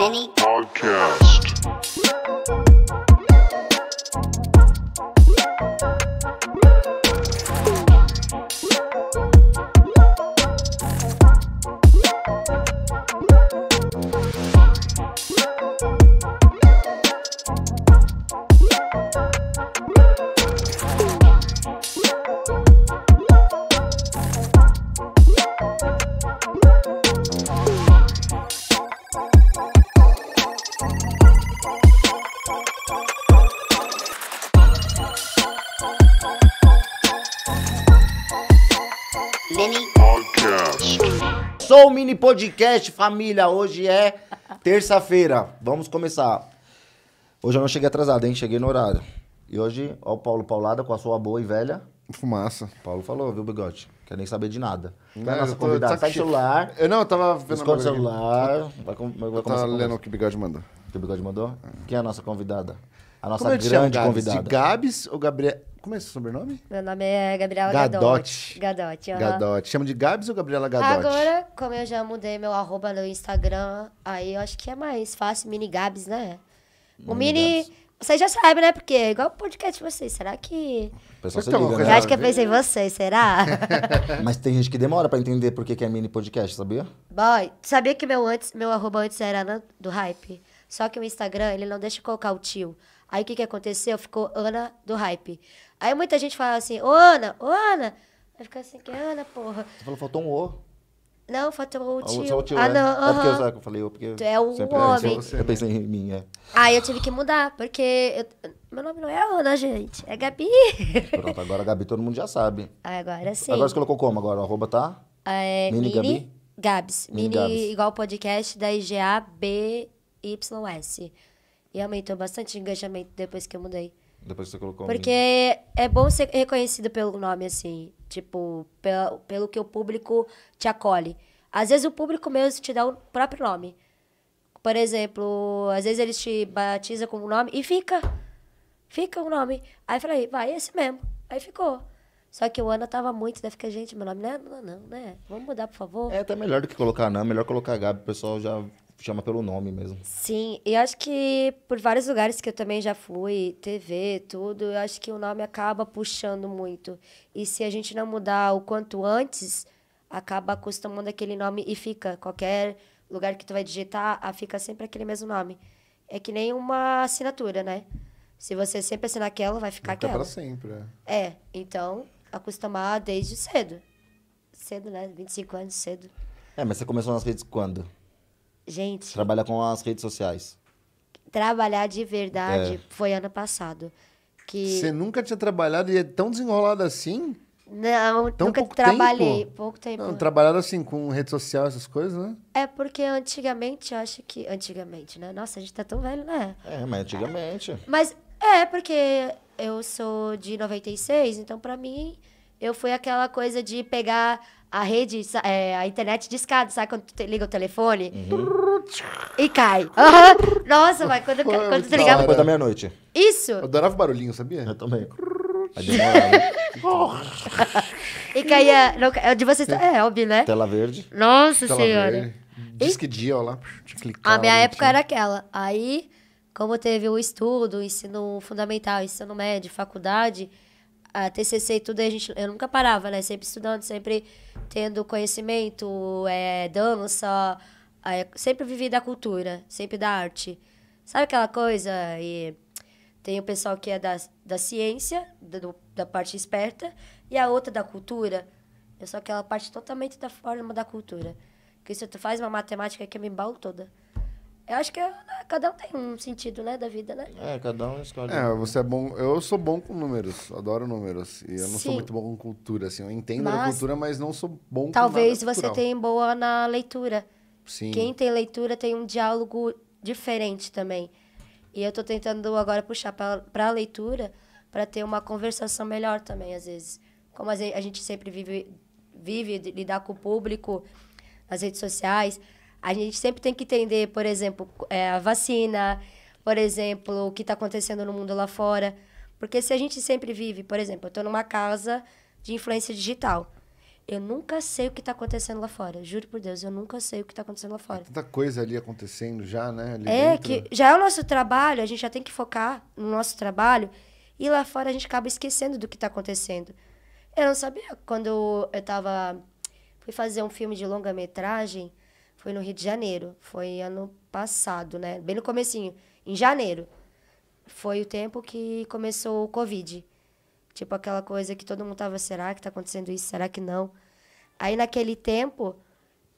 many podcast, família. Hoje é terça-feira. Vamos começar. Hoje eu não cheguei atrasado, hein? Cheguei no horário. E hoje, ó, o Paulo Paulada com a sua boa e velha. Fumaça. Paulo falou, viu, bigode? Quer nem saber de nada. Não, é a nossa convidada. Tá em celular. Eu não, eu tava vendo o celular. Vai, com, vai eu tava lendo o que o bigode mandou. O que o bigode mandou? Quem é a nossa convidada? A nossa Como é grande convidada. De Gabs ou Gabriel? Como é esse sobrenome? Meu nome é Gabriela Gadotti. Gadotti. Gadotti, uhum. Gadotti. Chama de Gabs ou Gabriela Gadotti? Agora, como eu já mudei meu arroba no Instagram, aí eu acho que é mais fácil, mini Gabs, né? O mini... Vocês já sabem, né? Porque é igual o podcast de vocês. Será que. O pessoal se liga, né? Eu acho que eu é pensei em vocês, será? Mas tem gente que demora pra entender por que, que é mini podcast, sabia? Boy, sabia que meu antes, meu arroba antes era Ana do Hype. Só que o Instagram, ele não deixa colocar o tio. Aí o que, que aconteceu? Ficou Ana do Hype. Aí muita gente fala assim, ô Ana, ô Ana. Aí fica assim, que Ana, porra. Você falou, faltou um O. Não, faltou ah, o tio. Só o tio, ah, né? não. É. Uh -huh. porque eu, falei, porque... Tu é o homem. Eu, eu pensei em mim, é. Aí eu tive que mudar, porque... Eu, meu nome não é Ana, gente. É Gabi. Pronto, agora Gabi todo mundo já sabe. Ah, agora sim. Agora você colocou como agora? O arroba tá? É, mini, mini Gabi? Gabs. Mini, mini Gabs. igual podcast da IGA BYS. E aumentou bastante o engajamento depois que eu mudei. Depois que você colocou Porque é bom ser reconhecido pelo nome, assim. Tipo, pelo, pelo que o público te acolhe. Às vezes o público mesmo te dá o próprio nome. Por exemplo, às vezes eles te batizam com um nome e fica. Fica o um nome. Aí falei, vai, esse mesmo. Aí ficou. Só que o Ana tava muito, daí né? fica, gente, meu nome não é Ana, não, né? Vamos mudar, por favor. É até melhor do que colocar Ana, melhor colocar Gabi, o pessoal já chama pelo nome mesmo. Sim, e acho que por vários lugares que eu também já fui, TV, tudo, eu acho que o nome acaba puxando muito. E se a gente não mudar o quanto antes, acaba acostumando aquele nome e fica. Qualquer lugar que tu vai digitar, ah, fica sempre aquele mesmo nome. É que nem uma assinatura, né? Se você sempre assinar aquela, vai ficar aquela. pra sempre, é. é, então, acostumar desde cedo. Cedo, né? 25 anos, cedo. É, mas você começou nas redes quando? Gente. Trabalha com as redes sociais. Trabalhar de verdade é. foi ano passado. Que... Você nunca tinha trabalhado e é tão desenrolado assim? Não, Tão nunca pouco trabalhei. Tempo? Pouco tempo. Não, trabalhado assim, com rede social, essas coisas, né? É porque antigamente, eu acho que. Antigamente, né? Nossa, a gente tá tão velho, né? É, mas antigamente. É. Mas é, porque eu sou de 96, então pra mim, eu fui aquela coisa de pegar a rede, é, a internet discada, sabe quando tu liga o telefone? Uhum. E cai. Uhum. Nossa, vai, quando, Foi, é quando tu ligava... Depois da meia-noite. Isso. Eu adorava o barulhinho, sabia? Eu também. Né? e caía... Não, é, de vocês... É, é, óbvio, né? Tela verde. Nossa Tela Senhora. Verde. Disque e... dia, ó lá. a minha época tinha... era aquela. Aí, como teve o estudo, ensino fundamental, ensino médio, faculdade a TCC e tudo, a gente, eu nunca parava, né? Sempre estudando, sempre tendo conhecimento, é, dança, é, sempre vivi da cultura, sempre da arte. Sabe aquela coisa? E tem o pessoal que é da, da ciência, do, da parte esperta, e a outra da cultura. Eu sou aquela parte totalmente da forma da cultura. Que tu faz uma matemática que é me embalo toda. Eu acho que é, cada um tem um sentido, né, da vida, né? É, cada um escolhe. É, você é bom. Eu sou bom com números, adoro números. E eu não Sim. sou muito bom com cultura, assim. Eu entendo mas, cultura, mas não sou bom Talvez com nada você tenha boa na leitura. Sim. Quem tem leitura tem um diálogo diferente também. E eu tô tentando agora puxar para a leitura para ter uma conversação melhor também, às vezes. Como a gente sempre vive, vive lidar com o público, nas redes sociais a gente sempre tem que entender, por exemplo, é, a vacina, por exemplo, o que está acontecendo no mundo lá fora. Porque se a gente sempre vive, por exemplo, eu estou numa casa de influência digital. Eu nunca sei o que está acontecendo lá fora. Juro por Deus, eu nunca sei o que está acontecendo lá fora. É tanta coisa ali acontecendo já, né? Ali é, dentro. que já é o nosso trabalho, a gente já tem que focar no nosso trabalho. E lá fora a gente acaba esquecendo do que está acontecendo. Eu não sabia quando eu estava. Fui fazer um filme de longa-metragem foi no Rio de Janeiro. Foi ano passado, né? Bem no comecinho, em janeiro. Foi o tempo que começou o Covid. Tipo aquela coisa que todo mundo tava, será que tá acontecendo isso? Será que não? Aí naquele tempo,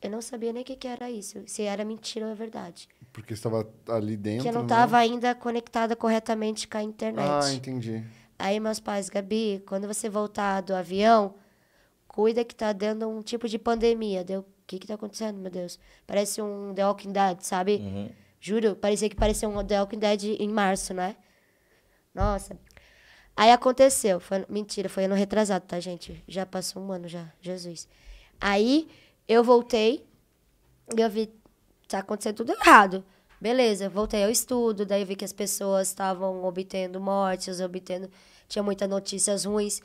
eu não sabia nem o que, que era isso. Se era mentira ou é verdade. Porque estava ali dentro. Que eu não estava né? ainda conectada corretamente com a internet. Ah, entendi. Aí meus pais, Gabi, quando você voltar do avião, cuida que tá dando um tipo de pandemia. Deu, que que tá acontecendo, meu Deus? Parece um The Walking Dead, sabe? Uhum. Juro, parecia que parecia um The Walking Dead em março, né? Nossa. Aí aconteceu, foi, mentira, foi ano retrasado, tá, gente? Já passou um ano já, Jesus. Aí eu voltei e eu vi tá acontecendo tudo errado. Beleza, voltei ao estudo, daí vi que as pessoas estavam obtendo mortes, obtendo tinha muitas notícias ruins.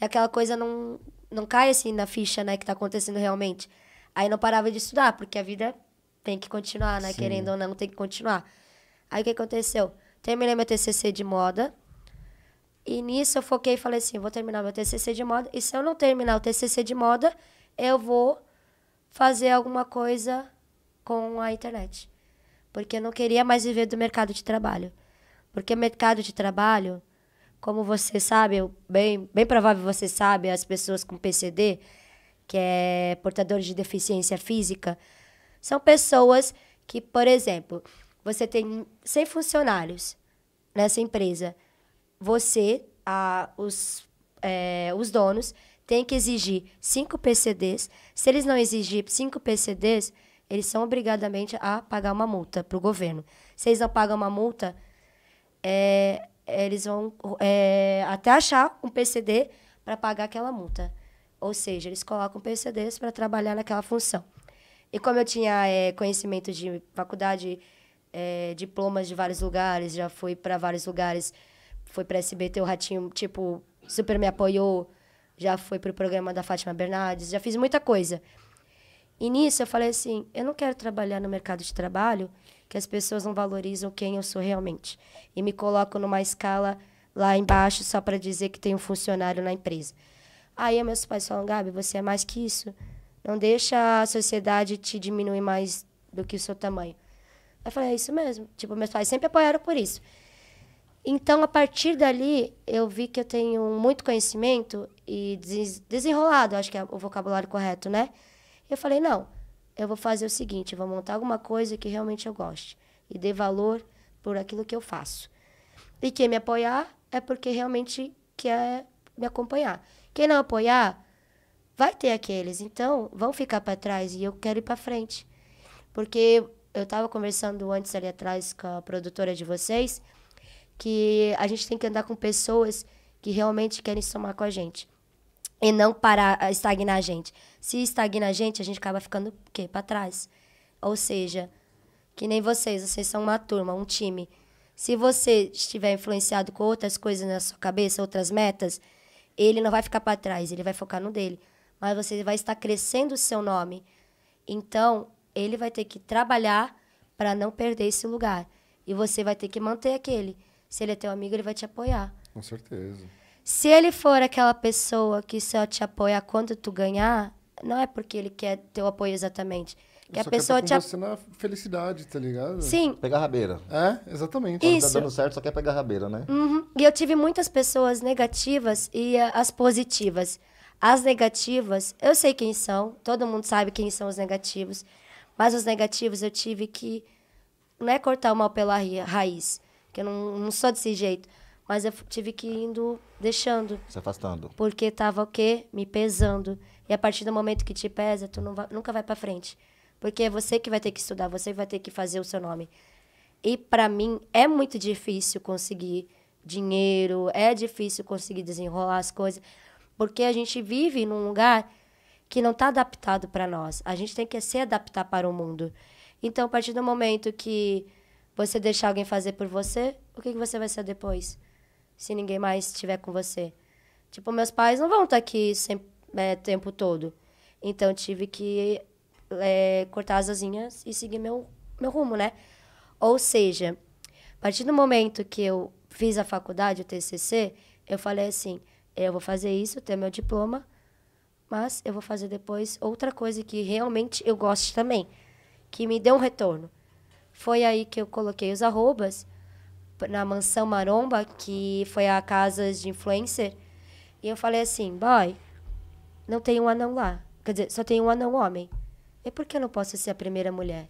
E aquela coisa não não cai assim na ficha, né, que tá acontecendo realmente. Aí não parava de estudar, porque a vida tem que continuar, né? Sim. Querendo ou não, tem que continuar. Aí o que aconteceu? Terminei meu TCC de moda. E nisso eu foquei e falei assim, vou terminar meu TCC de moda. E se eu não terminar o TCC de moda, eu vou fazer alguma coisa com a internet. Porque eu não queria mais viver do mercado de trabalho. Porque mercado de trabalho, como você sabe, bem, bem provável você sabe, as pessoas com PCD, que é portadores de deficiência física, são pessoas que, por exemplo, você tem 100 funcionários nessa empresa. Você, a, os, é, os donos, tem que exigir 5 PCDs. Se eles não exigir 5 PCDs, eles são obrigadamente a pagar uma multa para o governo. Se eles não pagam uma multa, é, eles vão é, até achar um PCD para pagar aquela multa. Ou seja, eles colocam PCDs para trabalhar naquela função. E como eu tinha é, conhecimento de faculdade, é, diplomas de vários lugares, já fui para vários lugares, fui para SBT, o Ratinho, tipo, super me apoiou, já fui para o programa da Fátima Bernardes, já fiz muita coisa. E nisso eu falei assim: eu não quero trabalhar no mercado de trabalho que as pessoas não valorizam quem eu sou realmente. E me colocam numa escala lá embaixo só para dizer que tem um funcionário na empresa. Aí ah, meus pais falam, Gabi, você é mais que isso. Não deixa a sociedade te diminuir mais do que o seu tamanho. Aí eu falei, é isso mesmo. Tipo, meus pais sempre apoiaram por isso. Então, a partir dali, eu vi que eu tenho muito conhecimento e des desenrolado, acho que é o vocabulário correto, né? Eu falei, não, eu vou fazer o seguinte, vou montar alguma coisa que realmente eu goste e dê valor por aquilo que eu faço. E quem me apoiar é porque realmente quer me acompanhar. Quem não apoiar, vai ter aqueles. Então, vão ficar para trás e eu quero ir para frente. Porque eu estava conversando antes ali atrás com a produtora de vocês que a gente tem que andar com pessoas que realmente querem somar com a gente e não parar estagnar a gente. Se estagna a gente, a gente acaba ficando quê? Para trás. Ou seja, que nem vocês, vocês são uma turma, um time. Se você estiver influenciado com outras coisas na sua cabeça, outras metas, ele não vai ficar para trás, ele vai focar no dele. Mas você vai estar crescendo o seu nome. Então, ele vai ter que trabalhar para não perder esse lugar. E você vai ter que manter aquele. Se ele é teu amigo, ele vai te apoiar. Com certeza. Se ele for aquela pessoa que só te apoia quando tu ganhar, não é porque ele quer teu apoio exatamente que a pessoa quer estar te. você na felicidade, tá ligado? Sim. Pegar rabeira. É, exatamente. Quando Isso. tá dando certo, só quer pegar rabeira, né? Uhum. E eu tive muitas pessoas negativas e eh, as positivas. As negativas, eu sei quem são, todo mundo sabe quem são os negativos, mas os negativos eu tive que não é cortar o mal pela raiz, que eu não, não sou desse jeito, mas eu tive que ir indo deixando. Se afastando. Porque tava o quê? Me pesando. E a partir do momento que te pesa, tu vai, nunca vai para frente. Porque é você que vai ter que estudar, você vai ter que fazer o seu nome. E para mim é muito difícil conseguir dinheiro, é difícil conseguir desenrolar as coisas, porque a gente vive num lugar que não está adaptado para nós. A gente tem que se adaptar para o mundo. Então, a partir do momento que você deixar alguém fazer por você, o que, que você vai ser depois? Se ninguém mais estiver com você. Tipo, meus pais não vão estar tá aqui sempre, é, tempo todo. Então, tive que é, cortar as asinhas e seguir meu, meu rumo, né? Ou seja, a partir do momento que eu fiz a faculdade, o TCC, eu falei assim, eu vou fazer isso, ter meu diploma, mas eu vou fazer depois outra coisa que realmente eu gosto também, que me deu um retorno. Foi aí que eu coloquei os arrobas na mansão Maromba, que foi a casa de influencer, e eu falei assim, boy, não tem um anão lá. Quer dizer, só tem um anão homem. E por que eu não posso ser a primeira mulher?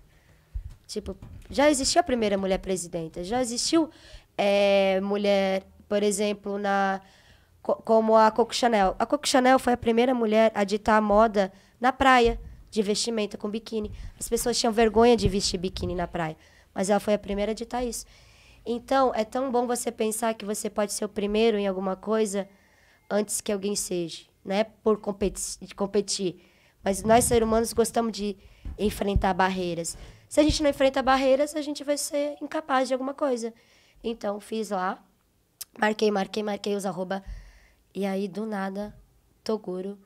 Tipo, já existiu a primeira mulher presidenta, já existiu é, mulher, por exemplo, na como a Coco Chanel. A Coco Chanel foi a primeira mulher a ditar a moda na praia de vestimenta com biquíni. As pessoas tinham vergonha de vestir biquíni na praia, mas ela foi a primeira a ditar isso. Então, é tão bom você pensar que você pode ser o primeiro em alguma coisa antes que alguém seja, né? Por competi competir mas nós, seres humanos, gostamos de enfrentar barreiras. Se a gente não enfrenta barreiras, a gente vai ser incapaz de alguma coisa. Então, fiz lá, marquei, marquei, marquei os arroba. E aí, do nada, Toguro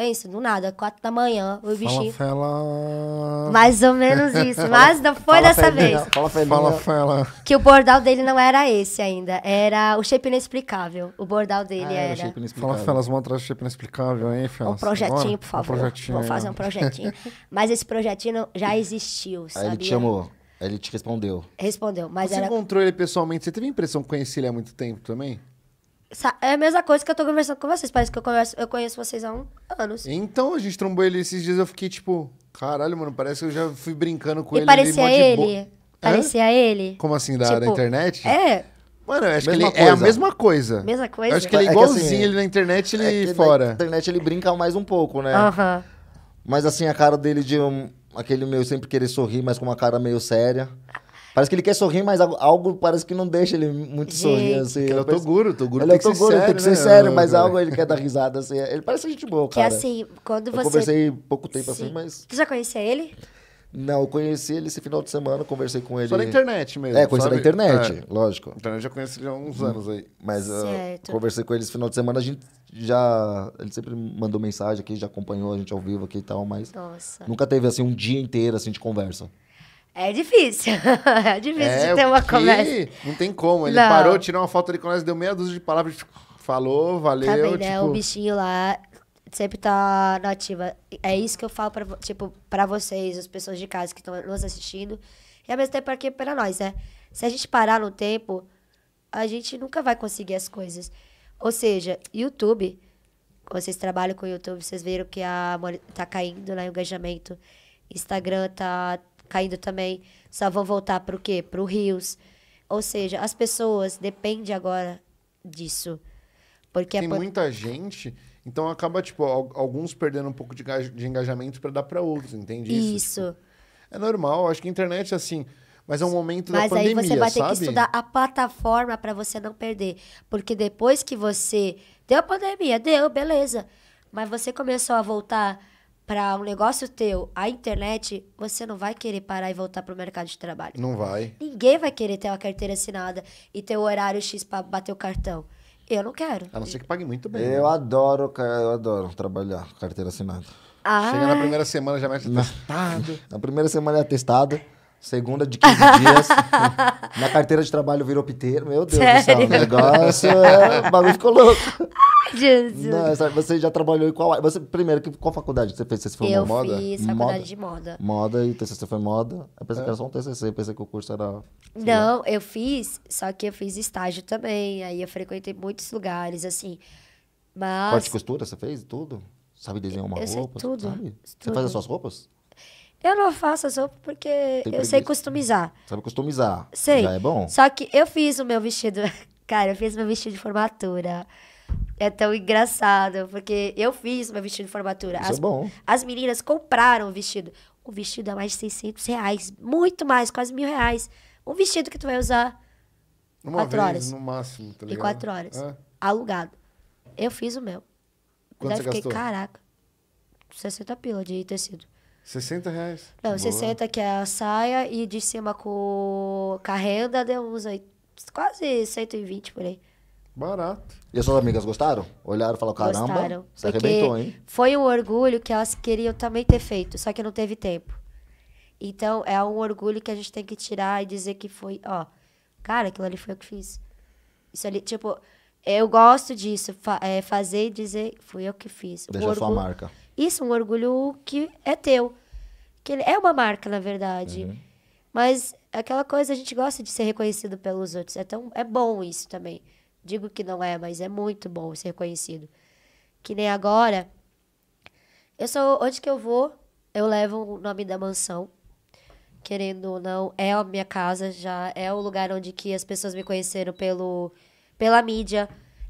Pensa, do nada, quatro da manhã, o bichinho. Fala, Mais ou menos isso, mas não foi dessa vez. Fala, fela. fala, fala. Que o bordal dele não era esse ainda, era o shape inexplicável. O bordal dele ah, era. era fala, Felas, vamos atrás do shape inexplicável, hein, Felas? Um projetinho, por favor. Um projetinho. Vou fazer um projetinho. mas esse projetinho já existiu, sabe ele te chamou. Ele te respondeu. Respondeu, mas você era... encontrou ele pessoalmente? Você teve a impressão de conhecer ele há muito tempo também? É a mesma coisa que eu tô conversando com vocês. Parece que eu, converso, eu conheço vocês há um, anos. Então, a gente trombou ele esses dias. Eu fiquei tipo, caralho, mano, parece que eu já fui brincando com e ele. Parecia ele. ele. Bo... Parecia Hã? ele. Como assim, da, tipo, da internet? É. Mano, eu acho mesma que ele coisa. é a mesma coisa. Mesma coisa. Eu acho que ele é, é igualzinho é assim, ele na internet ele é fora. Na internet ele brinca mais um pouco, né? Aham. Uh -huh. Mas assim, a cara dele de um, aquele meu sempre querer sorrir, mas com uma cara meio séria. Parece que ele quer sorrir, mas algo parece que não deixa ele muito Gente. sorrir, assim. Ele é o Toguro, o Toguro ele tem, é o Toguro, ser tem que ser sério, né? mas algo ele quer dar risada, assim. Ele parece gente boa, cara. Que assim, quando você... Eu conversei pouco tempo, assim, Sim. assim, mas... Você já conhecia ele? Não, eu conheci ele esse final de semana, conversei com ele. Só na internet mesmo. É, conheci sabe? na internet, é. lógico. Então eu já conheci ele há uns anos aí. Mas ah, certo. conversei com ele esse final de semana, a gente já. Ele sempre mandou mensagem aqui, já acompanhou a gente ao vivo aqui e tal, mas. Nossa. Nunca teve assim um dia inteiro assim de conversa. É difícil. é difícil é, de ter uma conversa. Não tem como. Ele não. parou, tirou uma foto ali com nós, deu meia dúzia de palavras, tipo, falou, valeu. Tá bem, né? tipo... né? O bichinho lá sempre tá na ativa. É isso que eu falo pra, tipo, pra vocês, as pessoas de casa que estão nos assistindo. E ao mesmo tempo aqui é pra nós, né? Se a gente parar no tempo, a gente nunca vai conseguir as coisas. Ou seja, YouTube, vocês trabalham com YouTube, vocês viram que a tá caindo lá né, o engajamento. Instagram tá caindo também, só vão voltar para o quê? Para o Rios. Ou seja, as pessoas dependem agora disso. Porque Tem muita gente, então acaba, tipo, alguns perdendo um pouco de, de engajamento para dar para outros, entende? Isso. Isso. Tipo, é normal, acho que a internet, é assim, mas é um momento mas da pandemia, Mas aí você vai sabe? ter que estudar a plataforma para você não perder. Porque depois que você... Deu a pandemia, deu, beleza. Mas você começou a voltar para um negócio teu, a internet, você não vai querer parar e voltar pro mercado de trabalho. Não vai. Ninguém vai querer ter uma carteira assinada e ter o horário X para bater o cartão. Eu não quero. A não ser que pague muito bem. Eu né? adoro, eu adoro trabalhar com carteira assinada. Ah. Chega na primeira semana já mexe atestado. na primeira semana é atestado. Segunda de 15 dias. Minha carteira de trabalho virou piteiro. Meu Deus Sério? do céu. O negócio é. O bagulho ficou louco. Ai, Jesus. Não, você já trabalhou em qual Você, primeiro, qual faculdade você fez? Você foi eu moda? Eu fiz faculdade moda. de moda. Moda e TCC foi moda. Eu pensei é. que era é. só um TCC. Pensei que o curso era. Não, eu fiz, só que eu fiz estágio também. Aí eu frequentei muitos lugares, assim. Mas. Corte de costura você fez? Tudo? Sabe desenhar uma eu roupa? tudo. Sabe? Tudo. Você faz as suas roupas? Eu não faço as roupas porque Tem eu preguiça. sei customizar. Sabe customizar? Sei. Já é bom. Só que eu fiz o meu vestido. Cara, eu fiz meu vestido de formatura. É tão engraçado, porque eu fiz meu vestido de formatura. Isso as, é bom. As meninas compraram o vestido. O vestido é mais de 600 reais. Muito mais, quase mil reais. Um vestido que tu vai usar Uma quatro vez, horas. no máximo, tá ligado? E quatro horas. É. Alugado. Eu fiz o meu. Quanto Daí você fiquei, gastou? caraca, 60 pila de tecido. 60 reais. Não, Boa. 60 que é a saia e de cima com, com a renda deu uns quase 120 por aí. Barato. E as suas amigas gostaram? Olharam e falaram, caramba, gostaram, você arrebentou, hein? Foi um orgulho que elas queriam também ter feito, só que não teve tempo. Então, é um orgulho que a gente tem que tirar e dizer que foi, ó, cara, aquilo ali foi eu que fiz. Isso ali, tipo, eu gosto disso, fa é, fazer e dizer, fui eu que fiz. Deixa a sua marca. Isso é um orgulho que é teu. Que é uma marca, na verdade. Uhum. Mas é aquela coisa, a gente gosta de ser reconhecido pelos outros. É, tão, é bom isso também. Digo que não é, mas é muito bom ser reconhecido. Que nem agora. Eu sou. Onde que eu vou, eu levo o nome da mansão. Querendo ou não, é a minha casa, já é o lugar onde que as pessoas me conheceram pelo, pela mídia.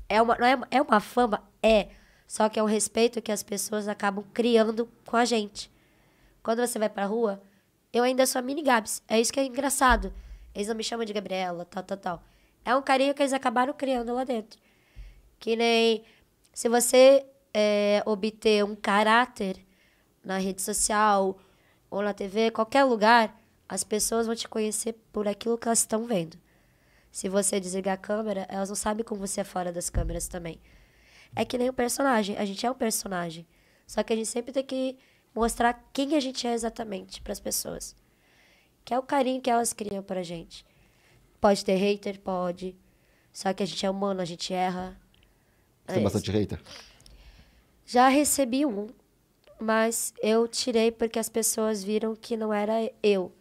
É uma, é, é uma fama? É. Só que é um respeito que as pessoas acabam criando com a gente. Quando você vai pra rua, eu ainda sou a mini Gabs. É isso que é engraçado. Eles não me chamam de Gabriela, tal, tal, tal. É um carinho que eles acabaram criando lá dentro. Que nem se você é, obter um caráter na rede social ou na TV, qualquer lugar, as pessoas vão te conhecer por aquilo que elas estão vendo. Se você desligar a câmera, elas não sabem como você é fora das câmeras também é que nem um personagem. A gente é um personagem. Só que a gente sempre tem que mostrar quem a gente é exatamente para as pessoas. Que é o carinho que elas criam pra gente. Pode ter hater, pode. Só que a gente é humano, a gente erra. É tem isso. bastante hater? Já recebi um, mas eu tirei porque as pessoas viram que não era eu.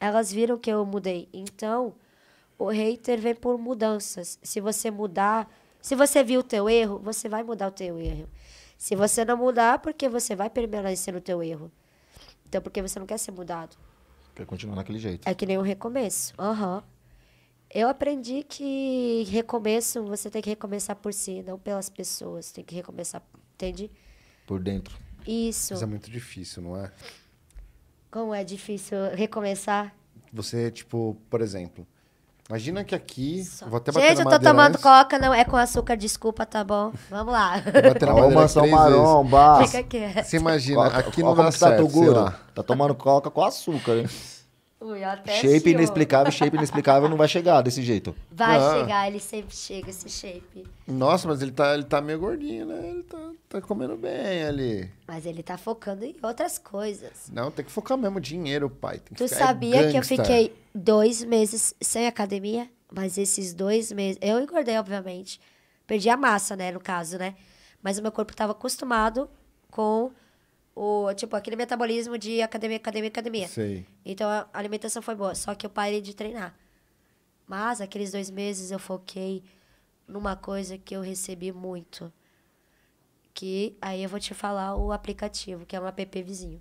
Elas viram que eu mudei. Então, o hater vem por mudanças. Se você mudar se você viu o teu erro, você vai mudar o teu erro. Se você não mudar, porque você vai permanecer no teu erro. Então, porque você não quer ser mudado. Quer continuar naquele jeito. É que nem um recomeço. Uhum. Eu aprendi que recomeço, você tem que recomeçar por si, não pelas pessoas. Tem que recomeçar, entende? Por dentro. Isso. Mas é muito difícil, não é? Como é difícil recomeçar? Você, tipo, por exemplo, Imagina que aqui. Vou até bater Gente, eu tô tomando antes. coca, não é com açúcar, desculpa, tá bom? Vamos lá. Bater na madeira São maromba. Fica quieto. Você imagina, coca, aqui coca no Brasil. Tá, sei lá. tá tomando coca com açúcar, hein? Ui, até shape chiou. inexplicável, shape inexplicável não vai chegar desse jeito. Vai ah. chegar, ele sempre chega esse shape. Nossa, mas ele tá, ele tá meio gordinho, né? Ele tá, tá comendo bem ali. Mas ele tá focando em outras coisas. Não, tem que focar mesmo dinheiro, pai. tu é sabia que eu fiquei dois meses sem academia? Mas esses dois meses. Eu engordei, obviamente. Perdi a massa, né? No caso, né? Mas o meu corpo tava acostumado com o tipo aquele metabolismo de academia, academia, academia. Sei. Então a alimentação foi boa, só que eu parei de treinar. Mas aqueles dois meses eu foquei numa coisa que eu recebi muito, que aí eu vou te falar o aplicativo, que é um app vizinho.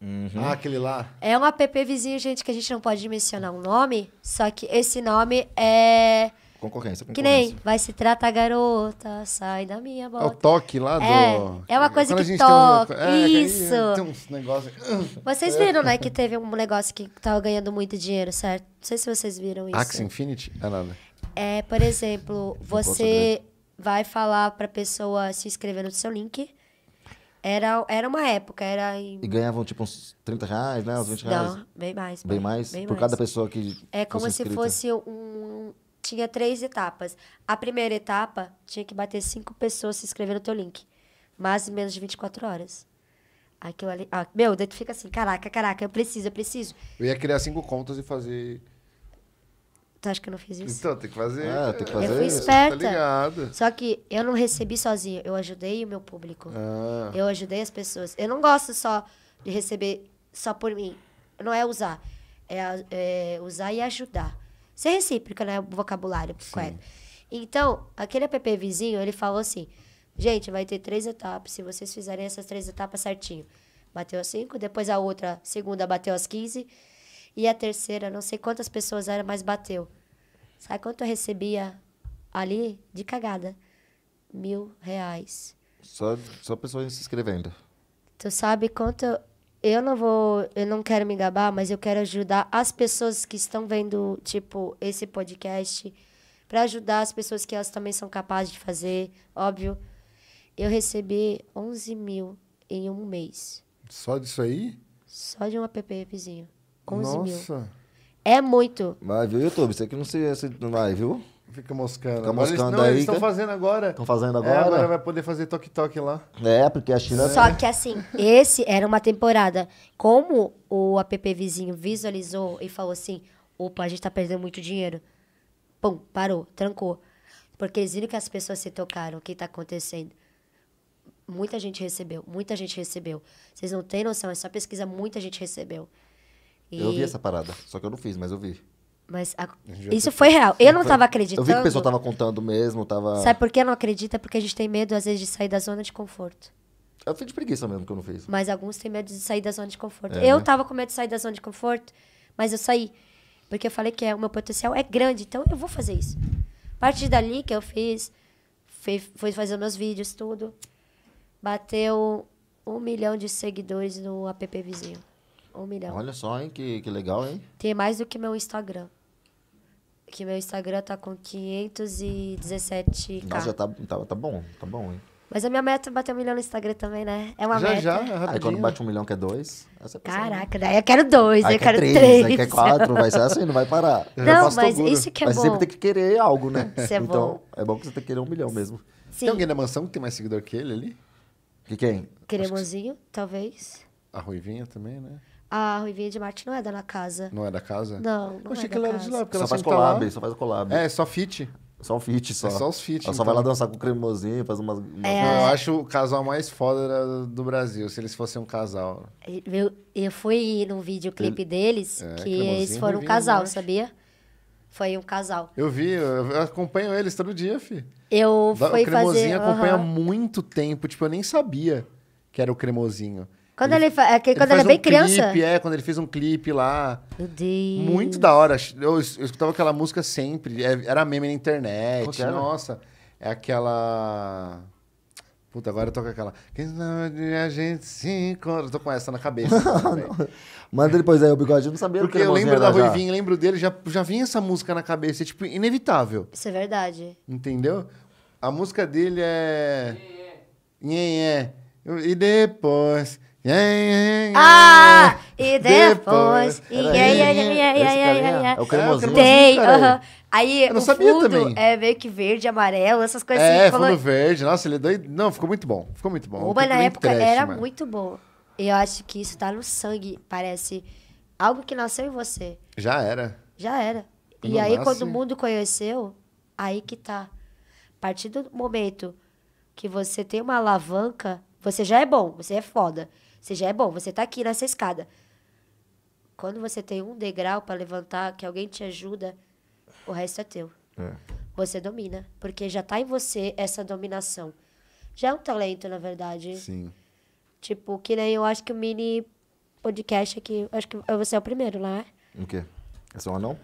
Uhum. Ah, aquele lá. É um app vizinho, gente, que a gente não pode mencionar o um nome, só que esse nome é Concorrência, Que nem vai se tratar garota, sai da minha bola. É o toque lá do. É, é uma coisa Quando que toca. Um... É, isso. Tem uns negócios. Né? Vocês viram, né, que teve um negócio que tava ganhando muito dinheiro, certo? Não sei se vocês viram isso. Axe Infinity? É nada. É, por exemplo, você vai falar pra pessoa se inscrever no seu link. Era, era uma época, era em... E ganhavam, tipo, uns 30 reais, né? Uns 20 reais? Não, bem mais. Bem, bem mais? Bem por mais. cada pessoa que É como se fosse um, tinha três etapas. A primeira etapa tinha que bater cinco pessoas se inscrever no teu link. mais ou menos de 24 horas. Aquilo ali. Ah, meu, daí tu fica assim, caraca, caraca, eu preciso, eu preciso. Eu ia criar cinco contas e fazer. Tu acha que eu não fiz isso? Então, tem que fazer. Ah, tem que fazer. Eu fui isso. Tá esperta. Tá Só que eu não recebi sozinho. Eu ajudei o meu público. Ah. Eu ajudei as pessoas. Eu não gosto só de receber só por mim. Não é usar. É, é usar e ajudar ser é recíproca, né? O vocabulário correto. Então, aquele app vizinho, ele falou assim: gente, vai ter três etapas, se vocês fizerem essas três etapas certinho. Bateu as cinco. depois a outra, segunda, bateu as quinze E a terceira, não sei quantas pessoas era, mas bateu. Sabe quanto eu recebia ali de cagada? Mil reais. Só, só pessoas se inscrevendo. Tu sabe quanto eu não vou, eu não quero me gabar, mas eu quero ajudar as pessoas que estão vendo, tipo, esse podcast, para ajudar as pessoas que elas também são capazes de fazer, óbvio. Eu recebi 11 mil em um mês. Só disso aí? Só de um appzinho. 11 Nossa. mil. É muito. Vai ver o YouTube, isso aqui não sei se não vai, viu? Fica moscando. Fica moscando eles, aí. estão fazendo agora. Estão fazendo é, agora. É, agora vai poder fazer toque-toque lá. É, porque a China. Só é. que assim, esse era uma temporada. Como o app vizinho visualizou e falou assim: opa, a gente tá perdendo muito dinheiro. Pum, parou, trancou. Porque eles viram que as pessoas se tocaram, o que tá acontecendo. Muita gente recebeu, muita gente recebeu. Vocês não têm noção, é só pesquisa, muita gente recebeu. E... Eu vi essa parada, só que eu não fiz, mas eu vi. Mas a... isso foi real. Eu não estava acreditando. Eu vi que o pessoal estava contando mesmo, tava... Sabe por que não acredita? É porque a gente tem medo, às vezes, de sair da zona de conforto. Eu fui de preguiça mesmo que eu não fiz. Mas alguns têm medo de sair da zona de conforto. É, eu né? tava com medo de sair da zona de conforto, mas eu saí. Porque eu falei que é, o meu potencial é grande, então eu vou fazer isso. A partir dali que eu fiz, fui, fui fazer meus vídeos, tudo. Bateu um milhão de seguidores no app vizinho. Um milhão. Olha só, hein? Que, que legal, hein? Tem mais do que meu Instagram que meu Instagram tá com 517k. Nossa, tá, tá, tá bom, tá bom, hein? Mas a minha meta é bater um milhão no Instagram também, né? É uma já, meta. Já, já, rapidinho. Aí quando bate um milhão, quer dois. Essa é Caraca, daí eu quero dois, aí eu quero três, três. Aí quer quatro, vai ser assim, não vai parar. Eu não, mas isso que é mas bom. Mas sempre tem que querer algo, né? Isso é então, é bom que você tem que querer um milhão mesmo. Sim. Tem alguém na mansão que tem mais seguidor que ele ali? Que quem? Cremosinho, que... talvez. A Ruivinha também, né? A Ruivinha de Marte não é da La Casa. Não é da casa? Não, não Eu é achei é que da ela era de lá, porque Só ela faz sempre lá. só faz collab. É, só fit. Só um fit, só. É só os fit. Ela só vai lá então. dançar com o cremosinho, faz umas... umas- Não, é. eu acho o casal mais foda do Brasil, se eles fossem um casal. Eu, eu fui num videoclipe deles É, que eles foram um casal, sabia? Foi um casal. Eu vi, eu eu acompanho eles todo dia, fi. Eu fui fui o fazer. cremosinho acompanha muito tempo, tipo, eu nem sabia que era o cremosinho. Quando ele, ele, fa... é, quando ele, ele é bem um criança? Clipe, é, quando ele fez um clipe lá. Meu Deus. Muito da hora. Eu, eu escutava aquela música sempre. É, era meme na internet. Era? Nossa. É aquela. Puta, agora eu tô com aquela. Quem de a gente se encontra. Eu tô com essa na cabeça. Manda depois aí o bigode. Eu não sabia Porque eu lembro da né, Ruivinha, lembro dele, já, já vinha essa música na cabeça. É tipo, inevitável. Isso é verdade. Entendeu? A música dele é. Nhenhé. E depois. É, é, é. Ah, e depois. E É o cremosinho. Tem, aham. Aí eu não o sabia fundo também. é meio que verde, amarelo, essas coisas é, assim. aí fundo aí verde. Nossa, ele é doido. Não, ficou muito bom. Ficou muito bom. Uba, na época, trash, era mano. muito bom. E eu acho que isso tá no sangue. Parece algo que nasceu em você. Já era. Já era. Quando e aí, nasce... quando o mundo conheceu, aí que tá. A partir do momento que você tem uma alavanca, você já é bom, você é foda. Você já é bom, você tá aqui nessa escada. Quando você tem um degrau para levantar, que alguém te ajuda, o resto é teu. É. Você domina, porque já tá em você essa dominação. Já é um talento, na verdade. Sim. Tipo, que nem eu acho que o mini podcast aqui, acho que você é o primeiro lá, é? O quê? É só um anão?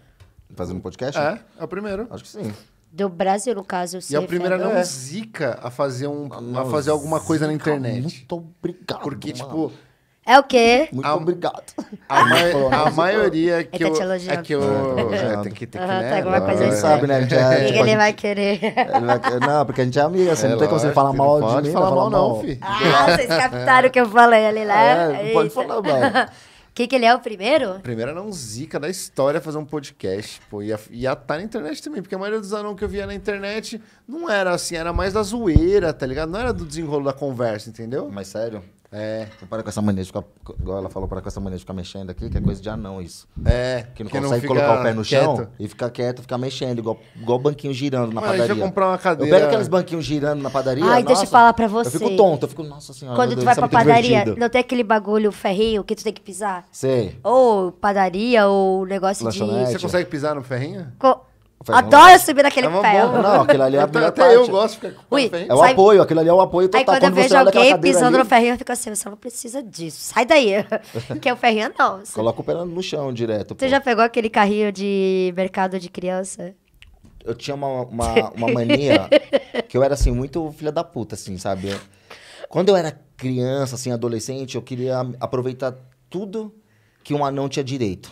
Fazendo podcast? É, é o primeiro. Acho que sim. Do Brasil, no caso, se E é o primeiro não zica a fazer, um, não, a fazer alguma coisa na internet. Muito obrigado. Porque, mano. tipo. É o quê? Muito a, obrigado. A, ma a maioria que tá eu. é que eu. É, tem que ter que. Uhum, né? Assim. ele sabe, né? Já, é, tipo, ele vai querer. Ele vai, não, porque a gente é amiga, assim, você é, não tem como você falar mal de mim. Não falar mal, não, né? filho. Ah, vocês captaram o que eu falei ali lá. Né? É, não pode falar mal. O que ele é o primeiro? Primeiro um zica da história fazer um podcast, pô. Ia, ia tá na internet também, porque a maioria dos anões que eu via na internet não era assim, era mais da zoeira, tá ligado? Não era do desenrolo da conversa, entendeu? Mas sério, é. Então, para com essa mania de ficar. Igual ela falou, para com essa mania de ficar mexendo aqui, que é coisa de anão isso. É. Que não que consegue não colocar o pé no chão e ficar quieto, ficar mexendo, igual, igual banquinho girando na Mas ah, padaria. Deixa eu comprar uma cadeira. Eu pego aqueles banquinhos girando na padaria. Ai, nossa, deixa eu falar pra você. Eu fico tonto, eu fico, nossa senhora. Quando Deus, tu vai é pra padaria, divertido. não tem aquele bagulho ferrinho que tu tem que pisar? Sei. Ou padaria, ou negócio Lanchonete. de. Você consegue pisar no ferrinho? Co Falei, Adoro subir naquele é ferro. Não, aquilo ali é a primeira parte. eu gosto. Ui, é o sai... apoio, aquilo ali é o apoio total. Aí quando, quando eu vejo alguém pisando ali... no ferrinho, eu fico assim, você não precisa disso, sai daí. que é o ferrinho é nosso. Coloca o pé no chão direto. Você pô. já pegou aquele carrinho de mercado de criança? Eu tinha uma, uma, uma mania que eu era, assim, muito filha da puta, assim, sabe? Quando eu era criança, assim, adolescente, eu queria aproveitar tudo que um anão tinha direito.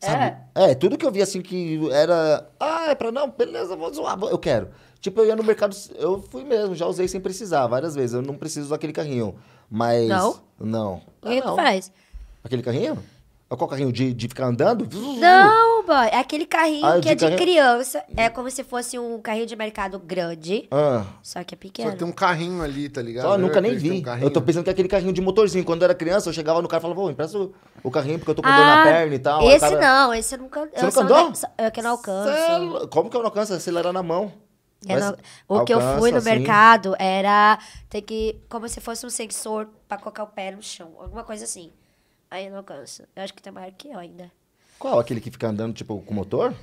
Sabe? É. é, tudo que eu via assim que era. Ah, é pra não, beleza, vou zoar, vou, eu quero. Tipo, eu ia no mercado, eu fui mesmo, já usei sem precisar várias vezes. Eu não preciso daquele carrinho. Mas. Não? Não. Ah, o que, ah, que tu faz? Aquele carrinho? É qual carrinho? De, de ficar andando? Não, boy. É aquele carrinho ah, é que de é de carrinho... criança. É como se fosse um carrinho de mercado grande. Ah. Só que é pequeno. Só tem um carrinho ali, tá ligado? Só, eu nunca é, nem vi. Um eu tô pensando que é aquele carrinho de motorzinho. Quando eu era criança, eu chegava no cara e falava, pô, empresta o, o carrinho porque eu tô com ah, dor na ah, perna e tal. Esse cara... não, esse eu nunca... Você eu nunca andou? Não... Eu que não alcanço. Cê... Como que eu não alcanço? Acelerar na mão. não... o alcança, que eu fui no assim. mercado era ter que... Como se fosse um sensor pra colocar o pé no chão. Alguma coisa assim. Aí não cansa. Eu acho que tá maior que eu ainda. Qual? Aquele que fica andando, tipo, com motor?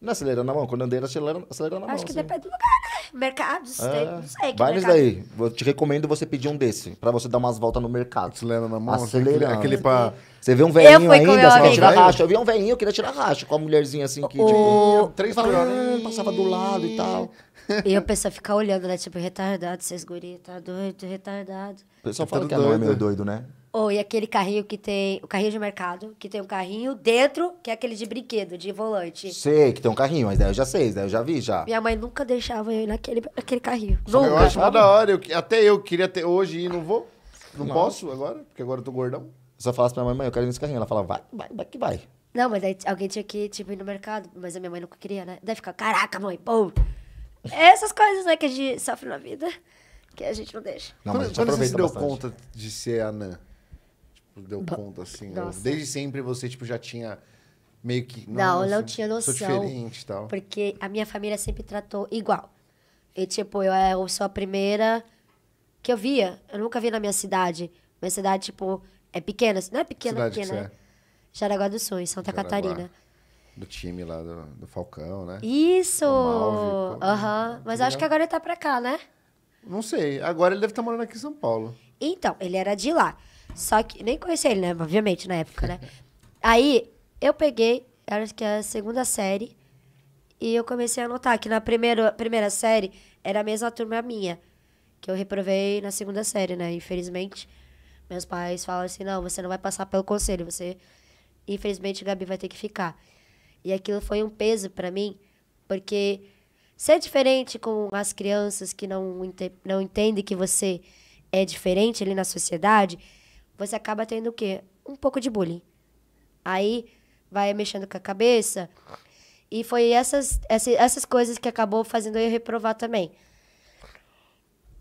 Não acelera na mão. Quando andeira, acelera, acelera na mão. Acho que assim. depende do lugar, né? Mercados, é. tem, não sei. Vai nisso daí. Eu te recomendo você pedir um desse, pra você dar umas voltas no mercado. Acelera na mão? Assim, acelera. Aquele, aquele pra... Você vê um velhinho ainda, você quer tirar racha. Eu vi um velhinho, eu queria tirar racha com a mulherzinha assim, que, tipo, o... tipo, três por né, passava do lado e tal. E eu pensava ficar olhando, né? Tipo, retardado, vocês guri, tá doido, retardado. O pessoal é fala que é doido. é meio doido, né? Ou e aquele carrinho que tem. O carrinho de mercado, que tem um carrinho dentro, que é aquele de brinquedo, de volante. Sei que tem um carrinho, mas daí eu já sei, daí eu já vi já. Minha mãe nunca deixava eu ir naquele, naquele carrinho. Só Eu acho mó da hora. eu até eu queria ter hoje e não vou. Não posso agora, porque agora eu tô gordão. Se eu falasse pra minha mãe, mãe, eu quero ir nesse carrinho. Ela fala, vai, vai, vai que vai. Não, mas aí alguém tinha que tipo, ir no mercado, mas a minha mãe nunca queria, né? Daí fica, caraca, mãe, pô. Essas coisas, né, que a gente sofre na vida, que a gente não deixa. Não, mas quando quando você se deu bastante. conta de ser anã? deu conta, assim? Nossa. Desde sempre você, tipo, já tinha meio que... Não, não tinha noção. diferente tal. Porque a minha família sempre tratou igual. E, tipo, eu, é, eu sou a primeira que eu via. Eu nunca vi na minha cidade. Minha cidade, tipo, é pequena. Não é pequena, cidade pequena. É? Jaraguá do Sul, em Santa Jaraguá. Catarina. Do time lá do, do Falcão, né? Isso! Aham. Uhum. Mas acho que agora ele tá pra cá, né? Não sei. Agora ele deve estar tá morando aqui em São Paulo. Então, ele era de lá. Só que nem conhecia ele, né? Obviamente, na época, né? Aí eu peguei, acho que é a segunda série, e eu comecei a notar que na primeira, primeira série era a mesma turma minha, que eu reprovei na segunda série, né? Infelizmente, meus pais falam assim: não, você não vai passar pelo conselho, você. Infelizmente, Gabi vai ter que ficar. E aquilo foi um peso para mim, porque ser diferente com as crianças que não, ente não entendem que você é diferente ali na sociedade você acaba tendo o quê? Um pouco de bullying. Aí vai mexendo com a cabeça. E foi essas, essas, essas coisas que acabou fazendo eu reprovar também.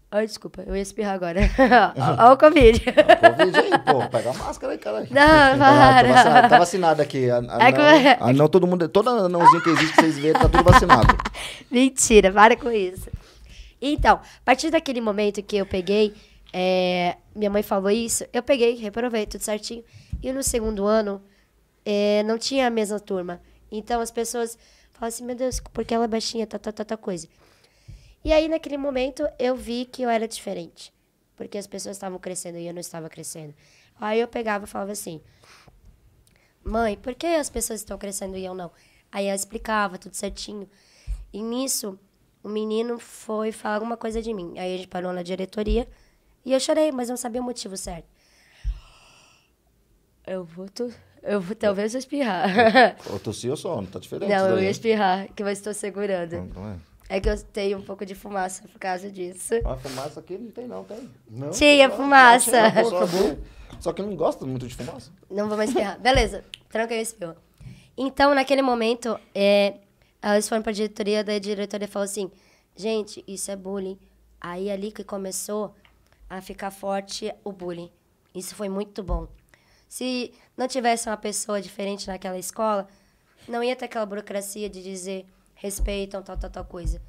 Ai, desculpa, eu ia espirrar agora. Olha o Covid. o Covid aí, pô. Pega a máscara aí, cara. Não, ah, para. Tá, tá, tá vacinado aqui. A, ah, a, ah, é não, a, não, todo mundo... Toda anãozinha que existe que vocês vêem, tá tudo vacinado. Mentira, para com isso. Então, a partir daquele momento que eu peguei é, minha mãe falou isso, eu peguei, reprovei, tudo certinho. E no segundo ano, é, não tinha a mesma turma. Então as pessoas falavam assim: meu Deus, por que ela é baixinha? Tá, tá, tá, tá coisa. E aí, naquele momento, eu vi que eu era diferente. Porque as pessoas estavam crescendo e eu não estava crescendo. Aí eu pegava e falava assim: mãe, por que as pessoas estão crescendo e eu não? Aí ela explicava tudo certinho. E nisso, o menino foi falar alguma coisa de mim. Aí a gente parou na diretoria e eu chorei, mas não sabia o motivo certo. Eu vou, tu... eu vou talvez eu espirrar. Ou tossir ou só, não tá diferente. Não, eu ia né? espirrar, que eu estou segurando. Não, é. É que eu tenho um pouco de fumaça por causa disso. Ah, fumaça aqui não tem, não, tem. Não, tinha fumaça. só que eu não gosto muito de fumaça. Não vou mais espirrar. Beleza, tranca aí, espirro. Então, naquele momento, é, elas foram pra diretoria, da diretoria falou assim: gente, isso é bullying. Aí ali que começou a ficar forte o bullying. Isso foi muito bom. Se não tivesse uma pessoa diferente naquela escola, não ia ter aquela burocracia de dizer respeitam tal, tal, tal coisa.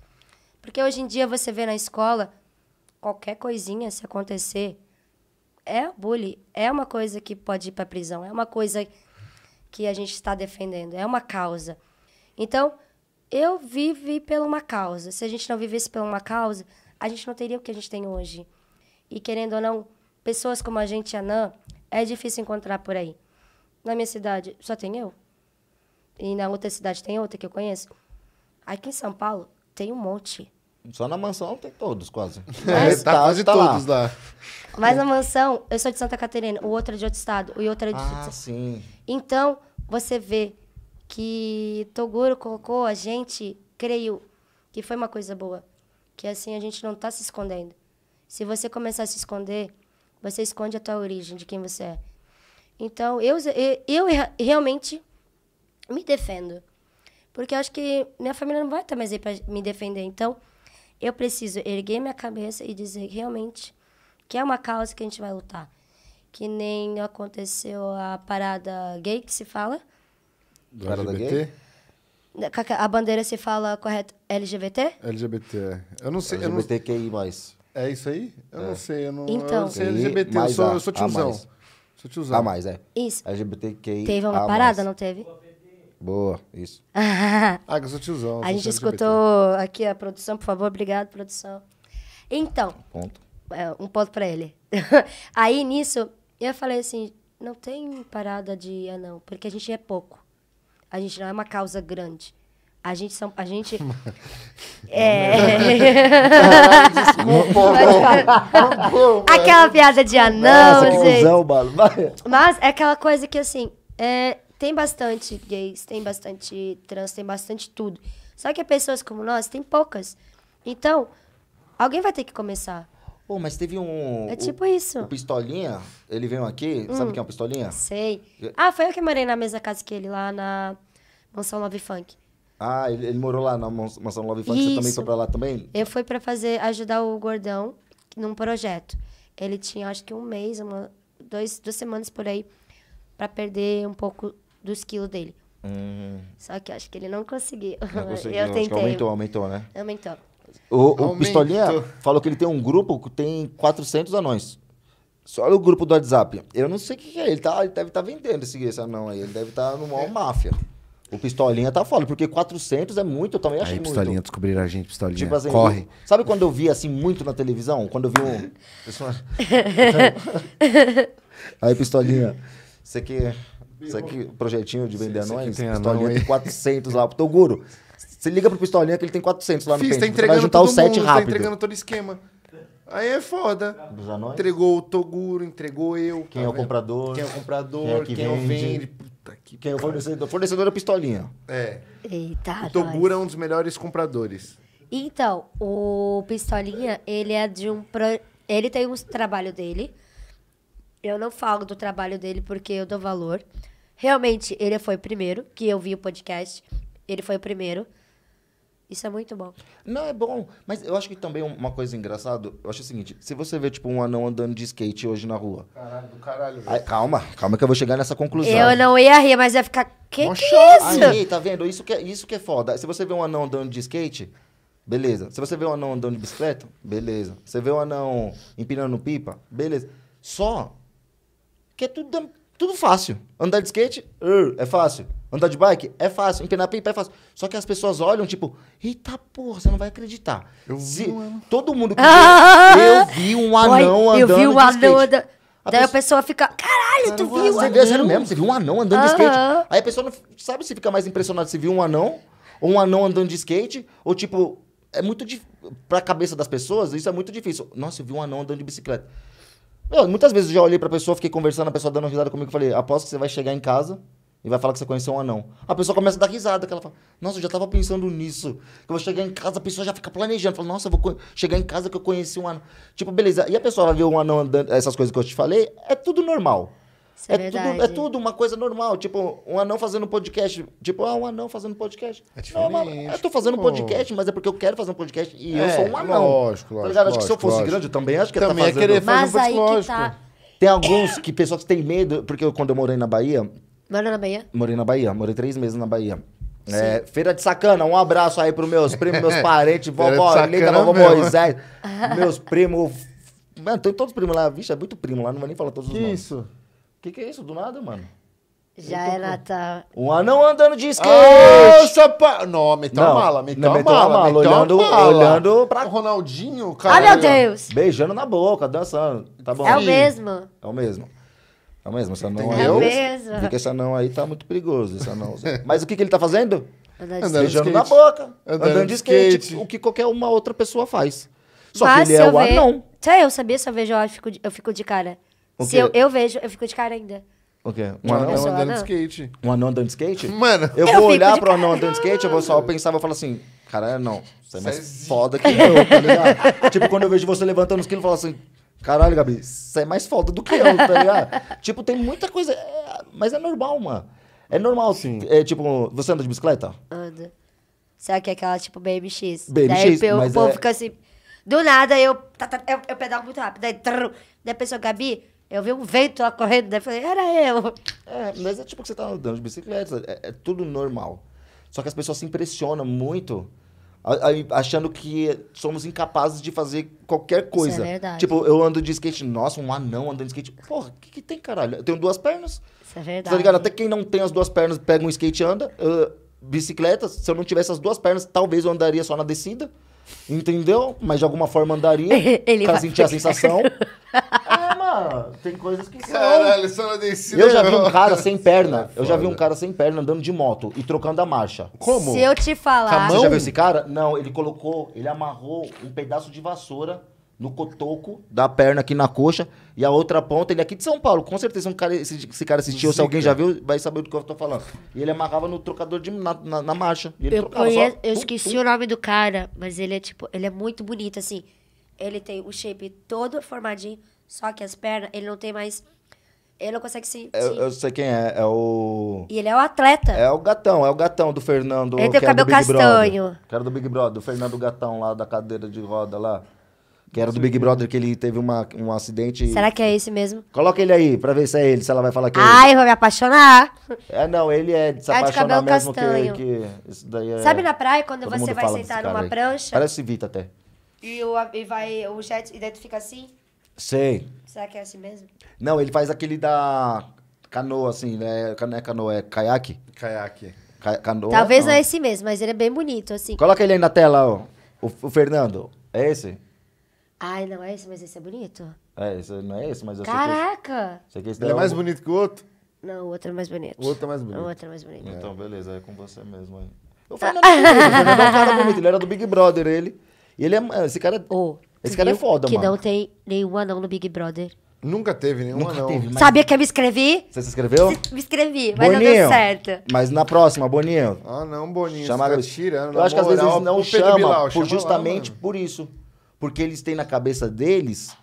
Porque hoje em dia você vê na escola, qualquer coisinha se acontecer, é bullying, é uma coisa que pode ir para prisão, é uma coisa que a gente está defendendo, é uma causa. Então, eu vivi por uma causa. Se a gente não vivesse por uma causa, a gente não teria o que a gente tem hoje. E querendo ou não, pessoas como a gente, Anã, é difícil encontrar por aí. Na minha cidade só tem eu. E na outra cidade tem outra que eu conheço. Aqui em São Paulo tem um monte. Só na mansão tem todos, quase. É, Mas, tá, tá, quase tá todos lá. lá. Mas na mansão, eu sou de Santa Catarina, o outro é de outro estado, o outro é de... Ah, sim. Então, você vê que Toguro colocou a gente, creio que foi uma coisa boa. Que assim, a gente não tá se escondendo. Se você começar a se esconder, você esconde a tua origem, de quem você é. Então, eu, eu realmente me defendo. Porque eu acho que minha família não vai estar mais aí para me defender. Então, eu preciso erguer minha cabeça e dizer realmente que é uma causa que a gente vai lutar. Que nem aconteceu a parada gay que se fala. Do parada LGBT? gay? A bandeira se fala correto LGBT? LGBT. É. Eu não sei. LGBTQI. Eu não... É isso aí? Eu não é. sei, eu não, então, eu não sei LGBT, eu sou, eu sou tiozão. Sou tiozão. A mais, é. Isso. LGBTQI. Teve uma parada, mais. não teve? Boa, isso. ah, ah eu sou tiozão. A gente escutou aqui a produção, por favor, obrigado, produção. Então. Um ponto. É, um ponto pra ele. aí nisso, eu falei assim: não tem parada de anão, porque a gente é pouco. A gente não é uma causa grande. A gente são. A gente. é. aquela piada de anão, Nossa, gente. Cuzão, mano. Mas é aquela coisa que, assim, é, tem bastante gays, tem bastante trans, tem bastante tudo. Só que pessoas como nós tem poucas. Então, alguém vai ter que começar. Pô, mas teve um. É tipo o, isso. O Pistolinha, ele veio aqui. Hum, sabe quem é o Pistolinha? Sei. Ah, foi eu que morei na mesma casa que ele, lá na Mansão Love Funk. Ah, ele, ele morou lá na Mansão Love Funk, você também foi pra lá também? Eu fui pra fazer, ajudar o Gordão num projeto. Ele tinha, acho que um mês, uma, dois, duas semanas por aí, pra perder um pouco dos quilos dele. Hum. Só que acho que ele não conseguiu. Não conseguiu, eu tentei. aumentou, aumentou, né? Aumentou. O, o Pistolinha falou que ele tem um grupo que tem 400 anões. Só olha o grupo do WhatsApp. Eu não sei o que, que é. Ele, tá, ele deve estar tá vendendo esse, esse anão aí. Ele deve estar tá no maior máfia. O Pistolinha tá foda, porque 400 é muito, eu também achei Aí, muito. Pistolinha, descobrir a gente, Pistolinha, tipo assim, corre. sabe quando eu vi, assim, muito na televisão? Quando eu vi um... Aí, Pistolinha, você que... Isso aqui, projetinho de vender anões, pistolinha tem 400 lá pro Toguro. Você liga pro pistolinha que ele tem 400 lá no Fiz, Tá entregando vai juntar os 7 tá rápido. Tá entregando todo esquema. Aí é foda. Dos anões? Entregou o Toguro, entregou eu. Quem tá é o comprador? Quem é o comprador, quem, é que quem é vende. vende. Puta que. Quem é o fornecedor? Fornecedor é Pistolinha. É. Eita, O Toguro é um dos melhores compradores. Então, o Pistolinha, ele é de um. Pro... Ele tem um trabalho dele. Eu não falo do trabalho dele porque eu dou valor. Realmente, ele foi o primeiro que eu vi o podcast. Ele foi o primeiro. Isso é muito bom. Não, é bom. Mas eu acho que também uma coisa engraçada, eu acho o seguinte, se você vê, tipo, um anão andando de skate hoje na rua. Caralho, do caralho. Aí, calma, calma que eu vou chegar nessa conclusão. Eu não ia rir, mas ia ficar. Que Nossa, que é isso? Aí, tá vendo? Isso que, é, isso que é foda. Se você vê um anão andando de skate, beleza. Se você vê um anão andando de bicicleta, beleza. Você vê um anão empinando pipa, beleza. Só que é tudo, tudo fácil. Andar de skate, uh, é fácil. Andar de bike é fácil, empinar pipa é fácil. Só que as pessoas olham, tipo, eita porra, você não vai acreditar. Eu vi um Todo mundo que ah! viu, eu vi um anão Oi, andando. Eu vi o um anão andando. A pessoa... a pessoa fica, caralho, tu viu você um anão? mesmo, você viu um anão andando uh -huh. de skate. Aí a pessoa não sabe se fica mais impressionada se viu um anão, ou um anão andando de skate, ou tipo, é muito difícil. Pra cabeça das pessoas, isso é muito difícil. Nossa, eu vi um anão andando de bicicleta. Eu, muitas vezes eu já olhei pra pessoa, fiquei conversando, a pessoa dando risada comigo, falei, aposto que você vai chegar em casa e vai falar que você conheceu um anão. A pessoa começa a dar risada, que ela fala, nossa, eu já tava pensando nisso. Que eu vou chegar em casa, a pessoa já fica planejando, fala, nossa, eu vou chegar em casa que eu conheci um anão. Tipo, beleza. E a pessoa vai ver um anão andando, essas coisas que eu te falei, é tudo normal. é, é tudo, é tudo uma coisa normal. Tipo, um anão fazendo podcast. Tipo, ah, um anão fazendo podcast. É, é diferente. Não, eu tô fazendo podcast, mas é porque eu quero fazer um podcast e é, eu sou um anão. Lógico, lógico. Tá acho que se eu fosse lógico. grande, eu também acho que tá também ia é tá fazendo. Querer fazer mas um aí que tá... Tem alguns que pessoas têm medo, porque eu, quando eu morei na Bahia, Mora na Bahia? Morei na Bahia, morei três meses na Bahia. É, Feira de Sacana, um abraço aí pros meus primos, meus parentes, vovó linda vovó Moisés, meus primos. Mano, tem todos os primos lá, vixe, é muito primo lá, não vou nem falar todos que os nomes. isso? Que que é isso? Do nada, mano. Já é Natal. Tá- um anão andando de skate. Nossa, pa... Não, meteu a mala, meteu a mala, mala, meteu olhando, a mala. Olhando pra... O Ronaldinho, cara. Ai meu Deus. Beijando na boca, dançando. Tá bom. É o mesmo. É o mesmo. Ah, tá mas essa não Eu vi essa não aí tá muito perigoso. essa não é. mas o que, que ele tá fazendo? Andando Beijando na boca. Andando, andando de skate, skate. O que qualquer uma outra pessoa faz. Só Mas que ele é o anão. Se eu sabia, se eu vejo, eu fico de, eu fico de cara. Se eu, eu vejo, eu fico de cara ainda. O quê? Um anão, andando de skate. Um anão andando de skate? Mano. Eu, eu vou olhar pro anão andando de skate, eu vou só pensar, vou falar assim, cara, é não, você é mais foda que eu, tá ligado? tipo, quando eu vejo você levantando os quilos, eu falo assim, Caralho, Gabi, sai é mais falta do que eu, tá ligado? tipo, tem muita coisa. É, mas é normal, mano. É normal. Sim. É tipo, você anda de bicicleta? Anda. Será é que é aquela tipo BMX. BMX. Daí eu, é o povo é... fica assim. Do nada eu, tá, tá, eu, eu pedalo muito rápido. Daí, daí a pessoa, Gabi, eu vi um vento lá correndo. Daí eu falei, era eu. É, mas é tipo que você tá andando de bicicleta. É, é tudo normal. Só que as pessoas se impressionam muito achando que somos incapazes de fazer qualquer coisa. Isso é verdade. Tipo, eu ando de skate, nossa, um anão andando de skate. Porra, o que, que, tem, caralho? Eu tenho duas pernas. Isso é verdade. Tá ligado? Até quem não tem as duas pernas pega um skate e anda. Uh, bicicleta, se eu não tivesse as duas pernas, talvez eu andaria só na descida. Entendeu? Mas de alguma forma andaria. Ele pra sentir a sensação. é, mano, tem coisas que Caralho, são. Caralho, Eu já vi um cara sem perna. eu já vi um cara sem perna andando de moto e trocando a marcha. Como? Se eu te falar. Você já viu esse cara? Não, ele colocou, ele amarrou um pedaço de vassoura no cotoco da perna aqui na coxa e a outra ponta, ele é aqui de São Paulo. Com certeza um cara, esse, esse cara assistiu, Zica. se alguém já viu, vai saber do que eu tô falando. E ele amarrava no trocador de, na, na, na marcha. eu, só, eu pum, esqueci pum. o nome do cara, mas ele é tipo, ele é muito bonito, assim. Ele tem o shape todo formadinho, só que as pernas, ele não tem mais. Ele não consegue se. Eu, eu, sei quem é, é o. E ele é o atleta. É o gatão, é o gatão do Fernando. Ele tem o é cabelo castanho. Brother, que era do Big Brother, o Fernando Gatão lá da cadeira de roda lá. Que era do Big Brother, que ele teve uma, um acidente. Será que é esse mesmo? Coloca ele aí, pra ver se é ele, se ela vai falar que é Ai, vou me apaixonar. É, não, ele é de se É de cabelo mesmo castanho. que. Isso daí é. Sabe na praia, quando todo você vai sentar numa aí. prancha Parece Vita até. e, o, e vai, o jet e daí tu fica assim? Sei. Será que é assim mesmo? Não, ele faz aquele da canoa, assim, né? Não é canoa, é caiaque. Caiaque. Ca- Canoa. Talvez não. não é esse mesmo, mas ele é bem bonito, assim. Coloca ele aí na tela, ó. O, o Fernando. É esse? Ai, não é esse, mas esse é bonito. É, esse não é esse, mas eu Caraca! sei que esse, Ele é, é mais um... bonito que o outro? Não, o outro é mais bonito. O outro é mais bonito. O outro é mais bonito. Então, é. Então, beleza, é com você mesmo aí. Eu tá. falei não Fernando é um cara bonito, ele era do Big Brother, ele. E ele é. Esse cara. Oh, esse cara é, é foda, que mano. Que não tem nenhum anão no Big Brother. Nunca teve nenhum Nunca anão. Teve, mas... Sabia que eu me inscrevi? Você se inscreveu? Me inscrevi, mas Boninho, não deu certo. Mas na próxima, Boninho. Ah, não, Boninho. Chama... Tá tirando, eu acho moral, que às vezes não chama, Bilal, por, chama justamente lá, por isso. Porque eles têm na cabeça deles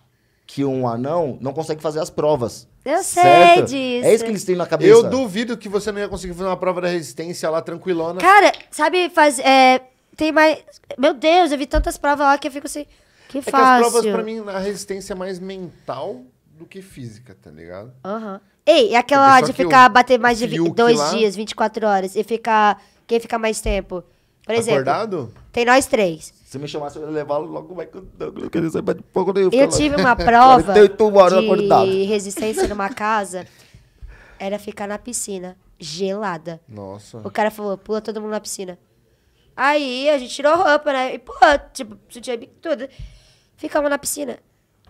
que um anão não consegue fazer as provas. Eu certo? sei disso. É isso que eles têm na cabeça. Eu duvido que você não ia conseguir fazer uma prova da resistência lá tranquilona. Cara, sabe, fazer? é, tem mais. Meu Deus, eu vi tantas provas lá que eu fico assim. Que é fácil. Que as provas, pra mim, a resistência é mais mental do que física, tá ligado? Aham. Uhum. Ei, e aquela de ficar, bater mais de dois lá... dias, 24 horas, e ficar. Quem fica mais tempo? Por exemplo, Acordado? tem nós três. Se me chamasse, eu ia levá-lo logo, vai que eu queria saber de pouco nenhum. Eu tive uma prova de resistência numa casa, era ficar na piscina, gelada. Nossa. O cara falou, pula todo mundo na piscina. Aí a gente tirou roupa, né? E, pô, tipo, tinha tudo. Ficamos na piscina.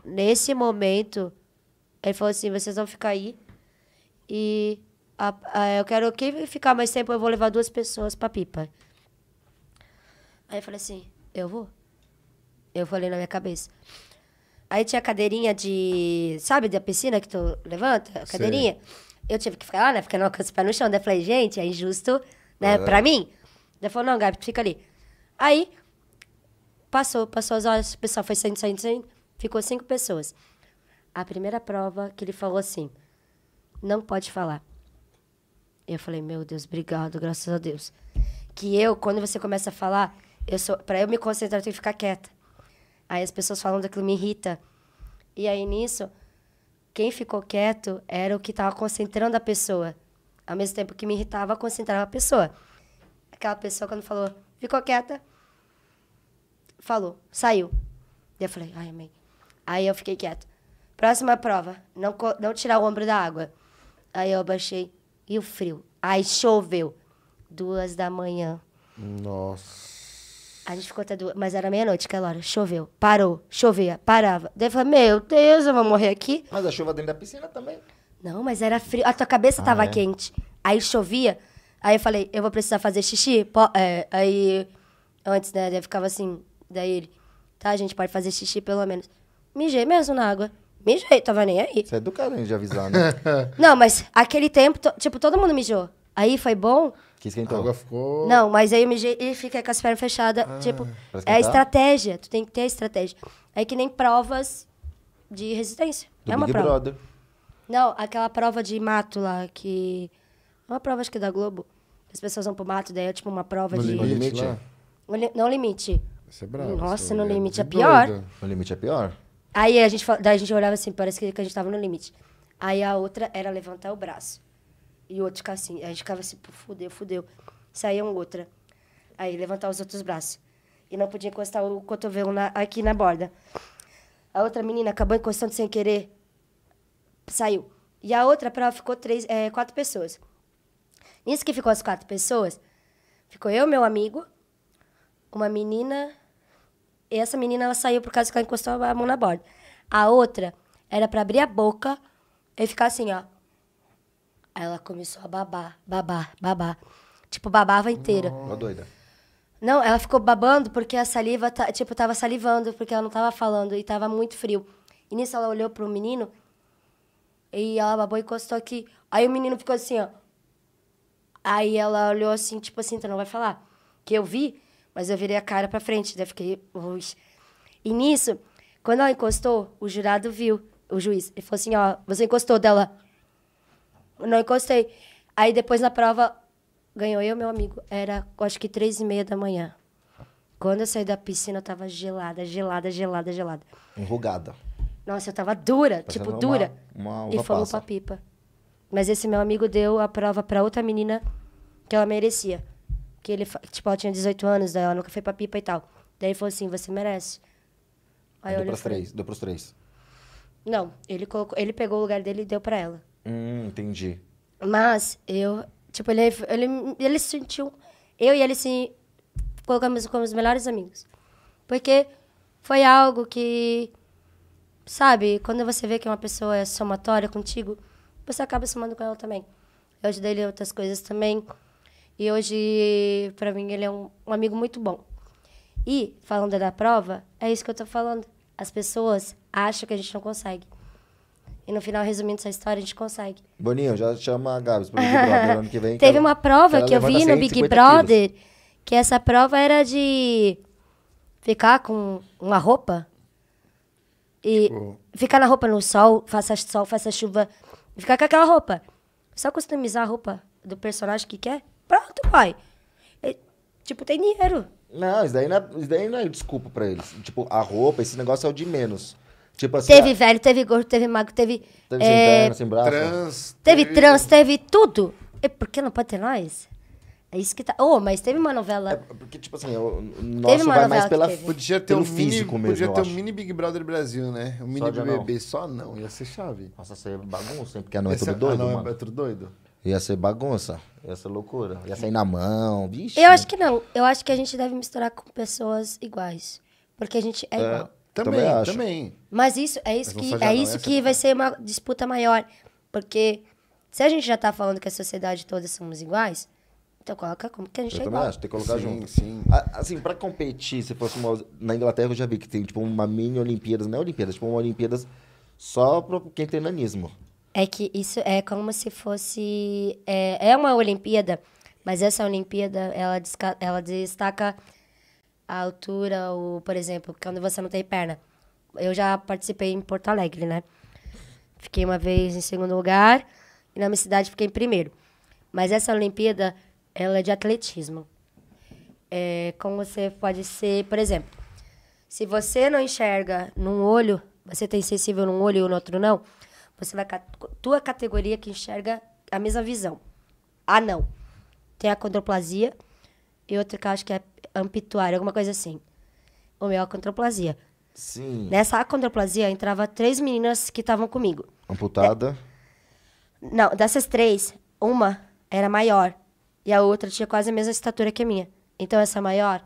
Nesse momento, ele falou assim: vocês vão ficar aí. E a, a, eu quero que ficar mais tempo, eu vou levar duas pessoas pra pipa. Aí eu falei assim, eu vou. Eu falei na minha cabeça. Aí tinha cadeirinha de. Sabe, da piscina que tu levanta? A cadeirinha. Eu tive que ficar lá, né? ficando não alcanço o no chão. Daí eu falei, gente, é injusto, né? Ah. Pra mim. Daí falou, não, Gabi, fica ali. Aí, passou, passou as horas, o pessoal foi saindo, saindo, saindo. Ficou cinco pessoas. A primeira prova que ele falou assim: não pode falar. Eu falei, meu Deus, obrigado, graças a Deus. Que eu, quando você começa a falar, eu sou, para eu me concentrar, eu tenho que ficar quieta. Aí as pessoas falam daquilo, me irrita. E aí nisso, quem ficou quieto era o que estava concentrando a pessoa. Ao mesmo tempo que me irritava, concentrava a pessoa. Aquela pessoa, quando falou, ficou quieta, falou, saiu. E eu falei, ai, amém. Aí eu fiquei quieto. Próxima prova, não, não tirar o ombro da água. Aí eu abaixei. E o frio? Aí choveu. Duas da manhã. Nossa. A gente ficou até duas, mas era meia-noite, aquela hora. Choveu, parou, chovia, parava. Daí eu falei, meu Deus, eu vou morrer aqui. Mas a chuva dentro da piscina também. Não, mas era frio. A tua cabeça Ah, tava é? quente. Aí chovia. Aí eu falei, eu vou precisar fazer xixi. pô é, aí, antes, né, daí eu ficava assim. Daí ele, tá, gente, pode fazer xixi pelo menos. Mijei mesmo na água. Mijei, tava nem aí. Você é educado, hein, de avisar, né? Não, mas aquele tempo, tipo, todo mundo mijou. Aí foi bom que esquentou. A água ficou. Não, mas aí ele fica com as pernas fechadas. Ah, tipo, é, é a estratégia. Tu tem que ter a estratégia. É que nem provas de resistência. Do é uma Big prova. Brother. Não, aquela prova de mato lá, que. É uma prova, acho que é da Globo. As pessoas vão pro mato, daí é tipo uma prova no de. Limite, li... Não limite. Isso é bravo. Nossa, é no limite é, é pior. No limite é pior. Aí a gente, daí a gente olhava assim, parece que a gente tava no limite. Aí a outra era levantar o braço e outro ficar assim. a gente ficava assim, fudeu, fudeu. Saía um outra. Aí levantar os outros braços. E não podia encostar o cotovelo na, aqui na borda. A outra menina acabou encostando sem querer. Saiu. E a outra prova ficou três, é, quatro pessoas. Nisso que ficou as quatro pessoas, ficou eu, meu amigo, uma menina. E essa menina ela saiu por causa que ela encostou a mão na borda. A outra era para abrir a boca e ficar assim, ó. Aí ela começou a babar, babar, babar. Tipo, babava inteira. Uma doida. Não, ela ficou babando porque a saliva, tá, tipo, tava salivando, porque ela não tava falando e tava muito frio. E nisso ela olhou pro menino e ela babou e encostou aqui. Aí o menino ficou assim, ó. Aí ela olhou assim, tipo assim, então não vai falar. Que eu vi, mas eu virei a cara pra frente, daí fiquei, luz. E nisso, quando ela encostou, o jurado viu, o juiz, ele falou assim, ó, você encostou dela. Não encostei. Aí depois na prova, ganhou eu e meu amigo. Era, acho que três e meia da manhã. Quando eu saí da piscina, eu tava gelada, gelada, gelada, gelada. Enrugada. Nossa, eu tava dura, tipo, dura. Uma, e fomos pra pipa. Mas esse meu amigo deu a prova pra outra menina que ela merecia. Que ele, tipo, ela tinha 18 anos, daí ela nunca foi pra pipa e tal. Daí ele falou assim, você merece. Aí deu eu olhei pros três, deu pros três. Não, ele, colocou, ele pegou o lugar dele e deu pra ela. Hum, entendi. Mas eu, tipo, ele, ele, ele sentiu. Eu e ele se colocamos como os melhores amigos. Porque foi algo que. Sabe, quando você vê que uma pessoa é somatória contigo, você acaba somando com ela também. Eu ajudei ele em outras coisas também. E hoje, para mim, ele é um, um amigo muito bom. E, falando da prova, é isso que eu tô falando. As pessoas acham que a gente não consegue. E no final, resumindo essa história, a gente consegue. Boninho, já chama a Gabs pro Big Brother ano que vem. Teve que uma prova que, que eu vi no Big Brother, quilos. que essa prova era de ficar com uma roupa. E tipo... ficar na roupa no sol, faça sol, faça chuva. Ficar com aquela roupa. Só customizar a roupa do personagem que quer. Pronto, pai. É, tipo, tem dinheiro. Não, isso daí não, é, isso daí não é desculpa para eles. Tipo, a roupa, esse negócio é o de menos. Tipo assim, teve ah. velho, teve gordo, teve magro, teve. Teve é, eh, interno, sem assim, braço. Trans. Teve, teve trans, teve tudo. E é por que não pode ter nós? É isso que tá. Oh, mas teve uma novela. É porque, tipo assim, o nosso vai mais pela, podia ter pelo um físico mini, mesmo. Podia ter um mini Big Brother Brasil, né? Um mini só BBB não. só não. Ia ser chave. Nossa, ia ser bagunça, hein? Porque a não é tudo doido. é tudo doido. Ia ser bagunça. Ia ser loucura. Ia sair na mão. Vixe. Eu acho que não. Eu acho que a gente deve misturar com pessoas iguais. Porque a gente é, é. igual. Também, também. Acho. também. Mas isso é isso Mas que, é isso que vai ser uma disputa maior. Porque se a gente já tá falando que a sociedade toda somos iguais, então coloca como que a gente eu é igual. Acho, tem que colocar sim, junto. Sim. A, assim, para competir, se fosse uma. Na Inglaterra eu já vi que tem tipo uma mini Olimpíadas, não é Olimpíadas, tipo uma Olimpíadas só para quem tem nanismo. É que isso é como se fosse. É, é uma Olimpíada, mas essa Olimpíada ela, ela destaca a altura, ou, por exemplo, quando você não tem perna. Eu já participei em Porto Alegre, né? Fiquei uma vez em segundo lugar e na minha cidade fiquei em primeiro. Mas essa Olimpíada, ela é de atletismo. É, como você pode ser, por exemplo, se você não enxerga num olho, você tem tá sensível num olho e no outro não, você vai tua categoria que enxerga a mesma visão. Ah, não. Tem a condroplasia, e outra que eu acho que é ampituária, alguma coisa assim. O meu é acondroplasia. Sim. Nessa acondroplasia entrava três meninas que estavam comigo. Amputada? Não, dessas três, uma era maior e a outra tinha quase a mesma estatura que a minha. Então essa maior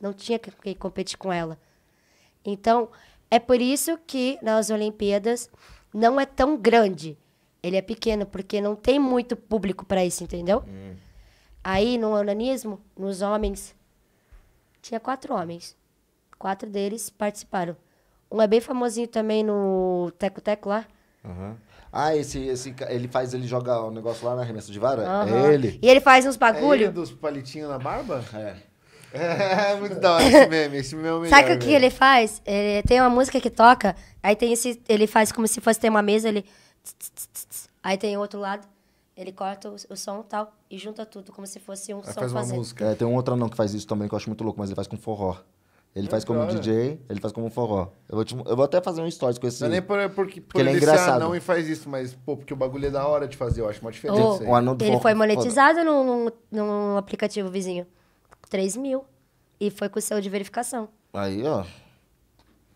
não tinha que competir com ela. Então, é por isso que nas Olimpíadas não é tão grande. Ele é pequeno, porque não tem muito público para isso, entendeu? Hum. Aí, no onanismo, nos homens, tinha quatro homens. Quatro deles participaram. Um é bem famosinho também no Teco Teco lá. Uhum. Ah, esse, esse, ele faz, ele joga o um negócio lá na remessa de vara? Uhum. É ele. E ele faz uns bagulho. É ele dos palitinhos na barba? É. É, é muito da hora esse meme, esse meme é o melhor. Sabe o que ele faz? Ele tem uma música que toca, aí tem esse, ele faz como se fosse ter uma mesa, ele... Aí tem outro lado. Ele corta o, o som tal e junta tudo, como se fosse um Ela som faz uma fazendo. música. É, tem um outro anão que faz isso também, que eu acho muito louco, mas ele faz com forró. Ele é faz como né? DJ, ele faz como forró. Eu vou, te, eu vou até fazer um stories com esse. Não é nem por, é porque, porque ele é engraçado. não e faz isso, mas pô, porque o bagulho é da hora de fazer, eu acho uma diferença. o anão ele foi é monetizado num, num, aplicativo vizinho. 3 mil. E foi com o selo de verificação. Aí, ó.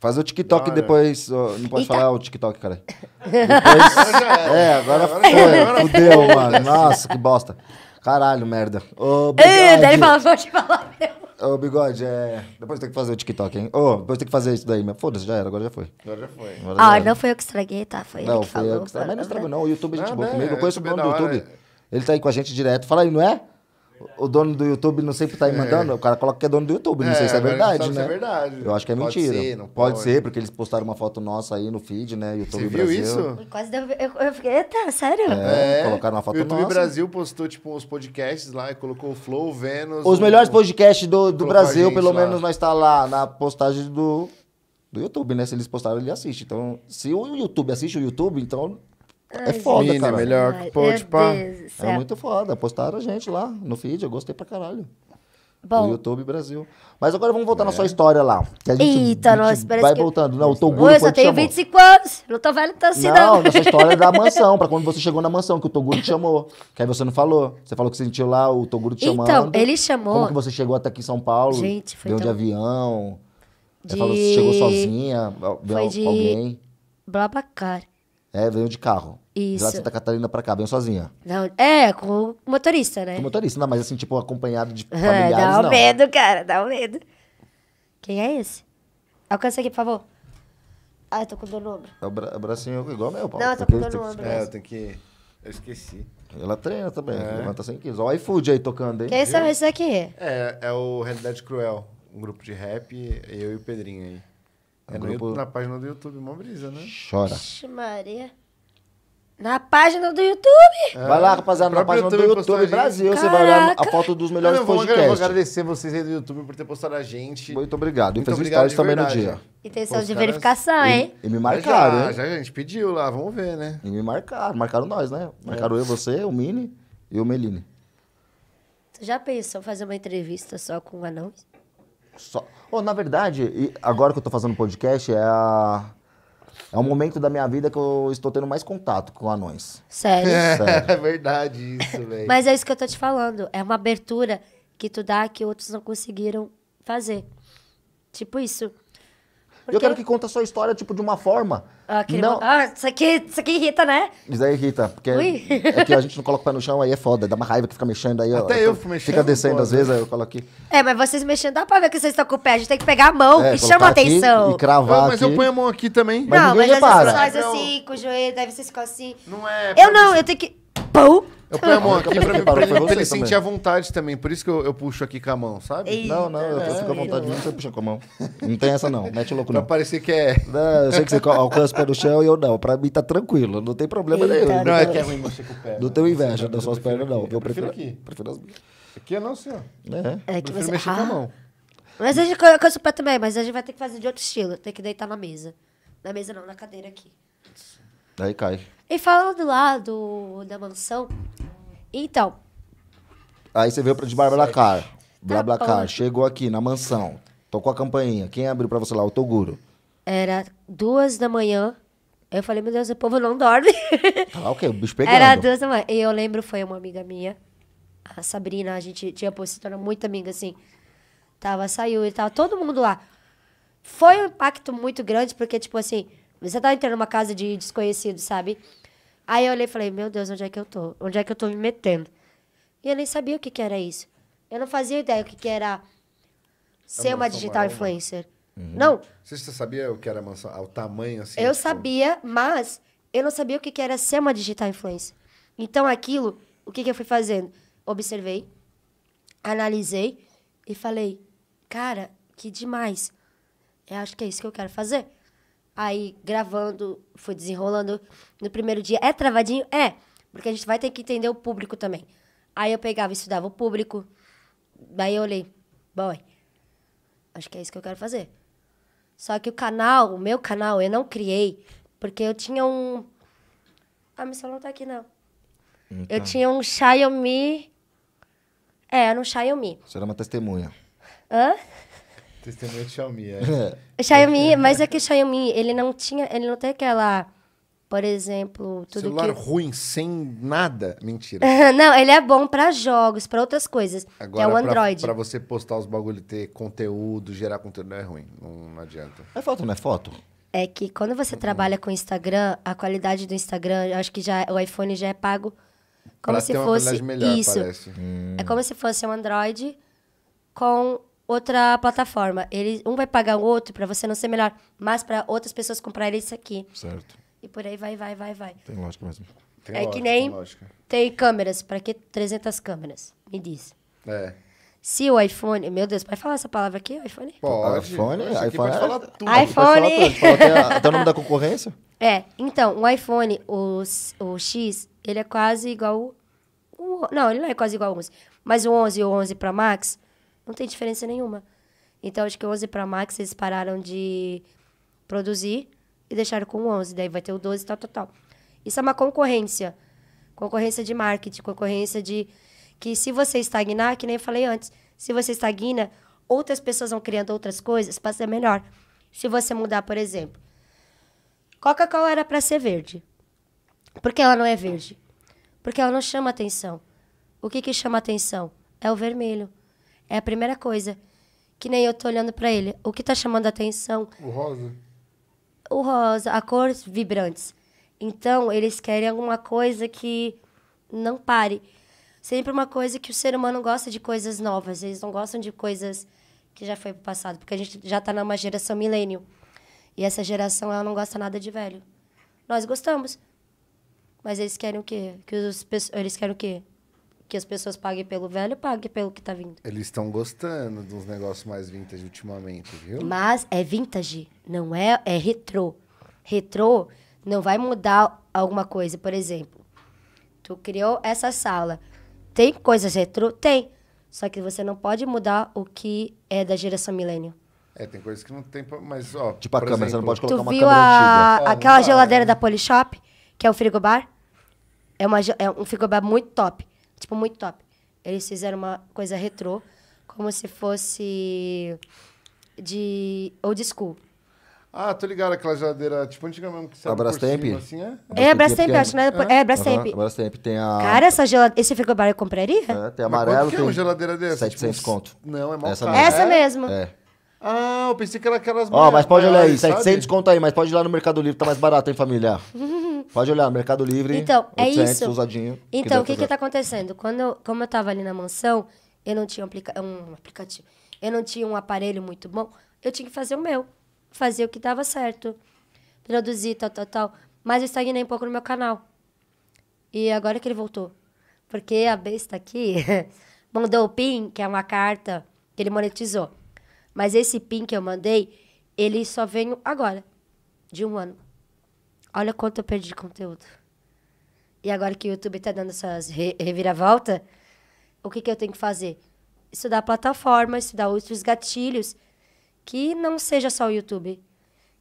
Faz o TikTok depois. É. Não pode falar o TikTok, cara. Depois, é, agora, foi. Fudeu, mano. Nossa, que bosta. Caralho, merda. Ô, bigode. Daí fala, vou te falar meu. Ô, bigode, é... Depois tem que fazer o TikTok, hein? Ô, depois tem que fazer isso daí. Foda-se, já era, agora já foi. Agora já foi. ah, não foi eu que estraguei, tá? Foi não, ele que foi falou. Eu que estraguei. Tá, mas não tá estragou, não. O YouTube é gente boa comigo. Eu é conheço o é dono do YouTube. Ele tá aí com a gente direto. Fala aí, não é? o dono do YouTube não sempre tá me é. mandando, é. o cara coloca que é dono do YouTube, não é, sei se é verdade, né? Se é né? verdade. Eu acho que é pode mentira. Ser, pode, pode, ser, porque eles postaram uma foto nossa aí no feed, né? YouTube Você viu Brasil. isso? Eu quase deu... eu, fiquei, eita, sério? É, é, colocaram uma foto YouTube nossa. YouTube Brasil postou, tipo, uns podcasts lá e colocou o Flow, Vênus... Os o... melhores podcasts do, do Brasil, pelo lá. menos, nós está lá na postagem do do YouTube, né? Se eles postaram, ele assiste. Então, se o YouTube assiste o YouTube, então é foda, Mini, cara. melhor que pô, tipo, ah, é muito foda. Postaram a gente lá no feed, eu gostei pra caralho. Bom. No YouTube Brasil. Mas agora vamos voltar é. na sua é. história lá. Que a gente, Eita, nossa, parece vai que... voltando. Não, o Toguro eu só tenho te 25 anos. Não tô velho tanto assim, não. Não, nossa história é da mansão, pra quando você chegou na mansão, que o Toguro te chamou. Que aí você não falou. Você falou que sentiu lá o Toguro te então, chamando. Então, ele chamou. Como que você chegou até aqui em São Paulo? Gente, foi Deu tão... de avião. De... Você falou que chegou sozinha. Foi de... Alguém. Blabacar. É, veio de carro. Isso. De lá de Santa Catarina pra cá, veio sozinha. Não, é, com o motorista, né? Com o motorista, não, mas assim, tipo, acompanhado de familiares, dá um não. medo, cara, dá um medo. Quem é esse? Alcança aqui, por favor. Ah, eu tô com dor no ombro. É o bra- é bracinho igual meu, Paulo. Não, eu tô com o dor no ombro. É, eu tenho que. Eu esqueci. Ela treina também, É. levanta 100 quilos. Ó o iFood aí tocando, hein? Quem são esses aqui? É, é o Realidade Cruel, um grupo de rap, eu e o Pedrinho aí. É grupo... na página do YouTube, mó brisa, né? Chora. Vixe, Maria. Na página do YouTube? É. Vai lá, rapaziada, na página YouTube do YouTube Brasil. Você vai olhar a foto dos melhores eu podcasts. Eu vou agradecer vocês aí do YouTube por ter postado a gente. Muito obrigado. Muito e fez um stories também no dia. Intenção de verificação, hein? E, e me marcaram, já, hein? Já a gente pediu lá, vamos ver, né? E me marcaram. Marcaram nós, né? Marcaram é. eu, você, o Mini e o Meline. Tu já pensou fazer uma entrevista só com anões? Só... Pô, na verdade, agora que eu estou fazendo podcast, é a... É o momento da minha vida que eu estou tendo mais contato com anões. Sério? É, Sério. é verdade isso, velho. Mas é isso que eu tô te falando. É uma abertura que tu dá que outros não conseguiram fazer. Tipo isso. Porque... Eu quero que conta a sua história, tipo, de uma forma Aquele não. Ah, isso aqui, isso aqui irrita, né? Isso aí irrita, porque Ui. é que a gente não coloca o pé no chão, aí é foda, dá uma raiva que fica mexendo aí. Até então eu fico mexendo. Fica descendo às vezes, aí eu coloco aqui. É, mas vocês mexendo, dá pra ver que vocês estão com o pé, a gente tem que pegar a mão é, e chama atenção. E cravar. Ah, eu, mas aqui. eu ponho a mão aqui também. Mas não, mas repara. as pessoas assim, com o joelho, deve ser ficar assim. Não é. Eu não, eu tenho que. Pou! Eu ponho a mão ah, aqui pra, mim, pra, ele, pra ele sentir a vontade também. Por isso que eu, eu puxo aqui com a mão, sabe? Ei, não, não, eu, fico à vontade mesmo, você puxa com a mão. Não tem essa não, mete louco não. Pra parecer que é... Não, eu sei que você alcança o pé no chão e eu não. Pra mim tá tranquilo, não tem problema Ei, nenhum. não, é que é ruim você com o pé. Não tenho né? inveja das suas pernas, não. Eu prefiro aqui. Prefiro as minhas. Aqui é não, senhor. É. é que prefiro mexer com a ah. mão. Mas a gente alcança o pé também, mas a gente vai ter que fazer de outro estilo. Tem que deitar na mesa. Na mesa não, na cadeira aqui. Daí cai. E falando lá do, da mansão, então. Aí você veio pra de Barbalacar. Tá chegou aqui na mansão, tocou a campainha. Quem abriu pra você lá? O Toguro. Era duas da manhã. Eu falei, meu Deus, o povo não dorme. Tá o ok, o bicho pegando. Era duas da manhã. E eu lembro, foi uma amiga minha, a Sabrina, a gente tinha se tornou muito amiga, assim. Tava, saiu e tava todo mundo lá. Foi um impacto muito grande, porque, tipo assim, você tá entrando numa casa de desconhecido, sabe? Aí eu olhei e falei, meu Deus, onde é que eu tô? Onde é que eu tô me metendo? E eu nem sabia o que, que era isso. Eu não fazia ideia o que, que era ser uma, digital influencer. Uhum. Não. Você sabia o que era mansão, o tamanho assim? Eu tipo... sabia, mas eu não sabia o que, que era ser uma digital influencer. Então aquilo, o que, que eu fui fazendo? Observei, analisei e falei, cara, que demais. Eu acho que é isso que eu quero fazer. Aí, gravando, foi desenrolando. No primeiro dia, é travadinho? É, porque a gente vai ter que entender o público também. Aí eu pegava e estudava o público. Daí eu olhei, boy, acho que é isso que eu quero fazer. Só que o canal, o meu canal, eu não criei, porque eu tinha um. Ah, meu celular não tá aqui, não. Então. Eu tinha um Xiaomi. É, era um Xiaomi. Você era uma testemunha. Hã? Testemunha de Xiaomi, é. Xiaomi, mas é que o Xiaomi, ele não tinha, ele não tem aquela, por exemplo, tudo Celular que... ruim, sem nada, mentira. não, ele é bom para jogos, para outras coisas, Agora, é o Android. Agora, pra você postar os bagulho, ter conteúdo, gerar conteúdo, não é ruim, não, não adianta. É foto, não é foto? É que quando você uhum. trabalha com Instagram, a qualidade do Instagram, eu acho que já o iPhone já é pago como pra se fosse melhor, isso. Hum. É como se fosse um Android com outra plataforma. Ele, um vai pagar o outro para você não ser melhor, mas para outras pessoas comprarem isso aqui. Certo. E por aí vai, vai, vai, vai. Tem lógica mesmo. Tem é lógica, que nem tem, tem câmeras. Para que 300 câmeras? Me diz. É. Se o iPhone. Meu Deus, pode falar essa palavra aqui? iPhone? Pode. iPhone, iPhone. Pode é falar tudo. iPhone. Pode falar tudo. até, o nome da concorrência? É. Então, o iPhone, o, o X, ele é quase igual. O, não, ele não é quase igual ao 11. Mas o 11 e o 11 Pro Max, não tem diferença nenhuma. Então, acho que o 11 para Max, eles pararam de produzir e deixaram com o 11. Daí vai ter o 12, tal, tal, tal. Isso é uma concorrência. Concorrência de marketing, concorrência de... Que se você estagnar, que nem eu falei antes, se você estagna, outras pessoas vão criando outras coisas para ser melhor. Se você mudar, por exemplo, Coca-Cola era para ser verde. Por que ela não é verde? Porque ela não chama atenção. O que, que chama atenção? É o vermelho. É a primeira coisa. Que nem eu tô olhando para ele. O que tá chamando a atenção? O rosa. O rosa, a cores vibrantes. Então, eles querem alguma coisa que não pare. Sempre uma coisa que o ser humano gosta de coisas novas. Eles não gostam de coisas que já foi pro passado, porque a gente já tá numa geração milênio. E essa geração ela não gosta nada de velho. Nós gostamos. Mas eles querem o quê? Que os eles querem o quê? que as pessoas paguem pelo velho, paguem pelo que tá vindo. Eles estão gostando dos negócios mais vintage ultimamente, viu? Mas é vintage, não é, é retrô. Retrô não vai mudar alguma coisa, por exemplo. Tu criou essa sala. Tem coisas retrô? Tem. Só que você não pode mudar o que é da geração milênio. É, tem coisas que não tem, mas ó, tipo a câmera, exemplo, você não pode colocar uma câmera a... viu é, aquela geladeira né? da Polishop, que é o frigobar? É uma é um frigobar muito top. Tipo, muito top. Eles fizeram uma coisa retrô, como se fosse de old school. Ah, tô ligado, aquela geladeira, tipo, antiga mesmo que sabe Brastemp? Cima, assim, é? É, a Brastemp, é acho, né? É, é Brastemp. Uhum, a Brastemp tem a... Cara, essa geladeira, esse frigobar eu compraria? É, tem amarelo, Mas tem... é uma geladeira dessa? 700 tipo, conto. Não, é mal essa, essa mesmo. É. Ah, eu pensei que era aquelas... Ó, mas pode olhar aí, 700 conta aí, mas pode ir lá no Mercado Livre, tá mais barato, hein, família? pode olhar, Mercado Livre, Então, 800, é isso. Usadinho, então, o que que tá acontecendo? Quando eu, como eu tava ali na mansão, eu não tinha um, aplica um aplicativo, eu não tinha um aparelho muito bom, eu tinha que fazer o meu, fazer o que dava certo, produzir, tal, tal, tal. Mas eu estagnei um pouco no meu canal. E agora que ele voltou. Porque a besta aqui mandou o PIN, que é uma carta que ele monetizou. Mas esse PIN que eu mandei, ele só veio agora, de um ano. Olha quanto eu perdi de conteúdo. E agora que o YouTube está dando essas reviravolta, o que, que eu tenho que fazer? Estudar a plataforma, estudar outros gatilhos, que não seja só o YouTube.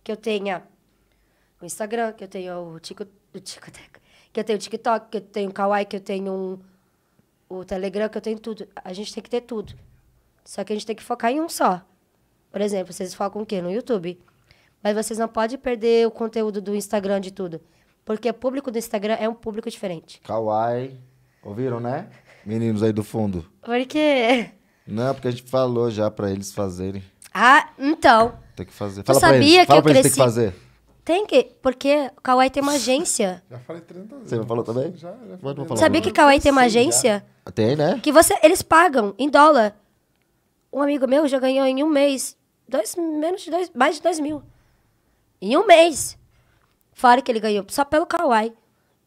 Que eu tenha o Instagram, que eu tenha o TikTok que eu tenho o TikTok, que eu tenho o Kawaii, que eu tenho um, o Telegram, que eu tenho tudo. A gente tem que ter tudo. Só que a gente tem que focar em um só. Por exemplo, vocês focam o quê? No YouTube. Mas vocês não podem perder o conteúdo do Instagram de tudo. Porque o público do Instagram é um público diferente. Kawaii. Ouviram, né? Meninos aí do fundo. Por quê? Não, porque a gente falou já pra eles fazerem. Ah, então. Tem que fazer. Fala sabia eles. que Fala eu cresci. Eles, tem que fazer. Tem que, porque o Kawaii tem uma agência. Já falei 30 vezes. Você não falou também? Já, já falei. Sabia que que Kawaii tem uma agência? Já. Tem, né? Que você, eles pagam em dólar. Um amigo meu já ganhou em um mês dois, menos de dois, mais de dois mil. Em um mês. Fora que ele ganhou só pelo Kawaii.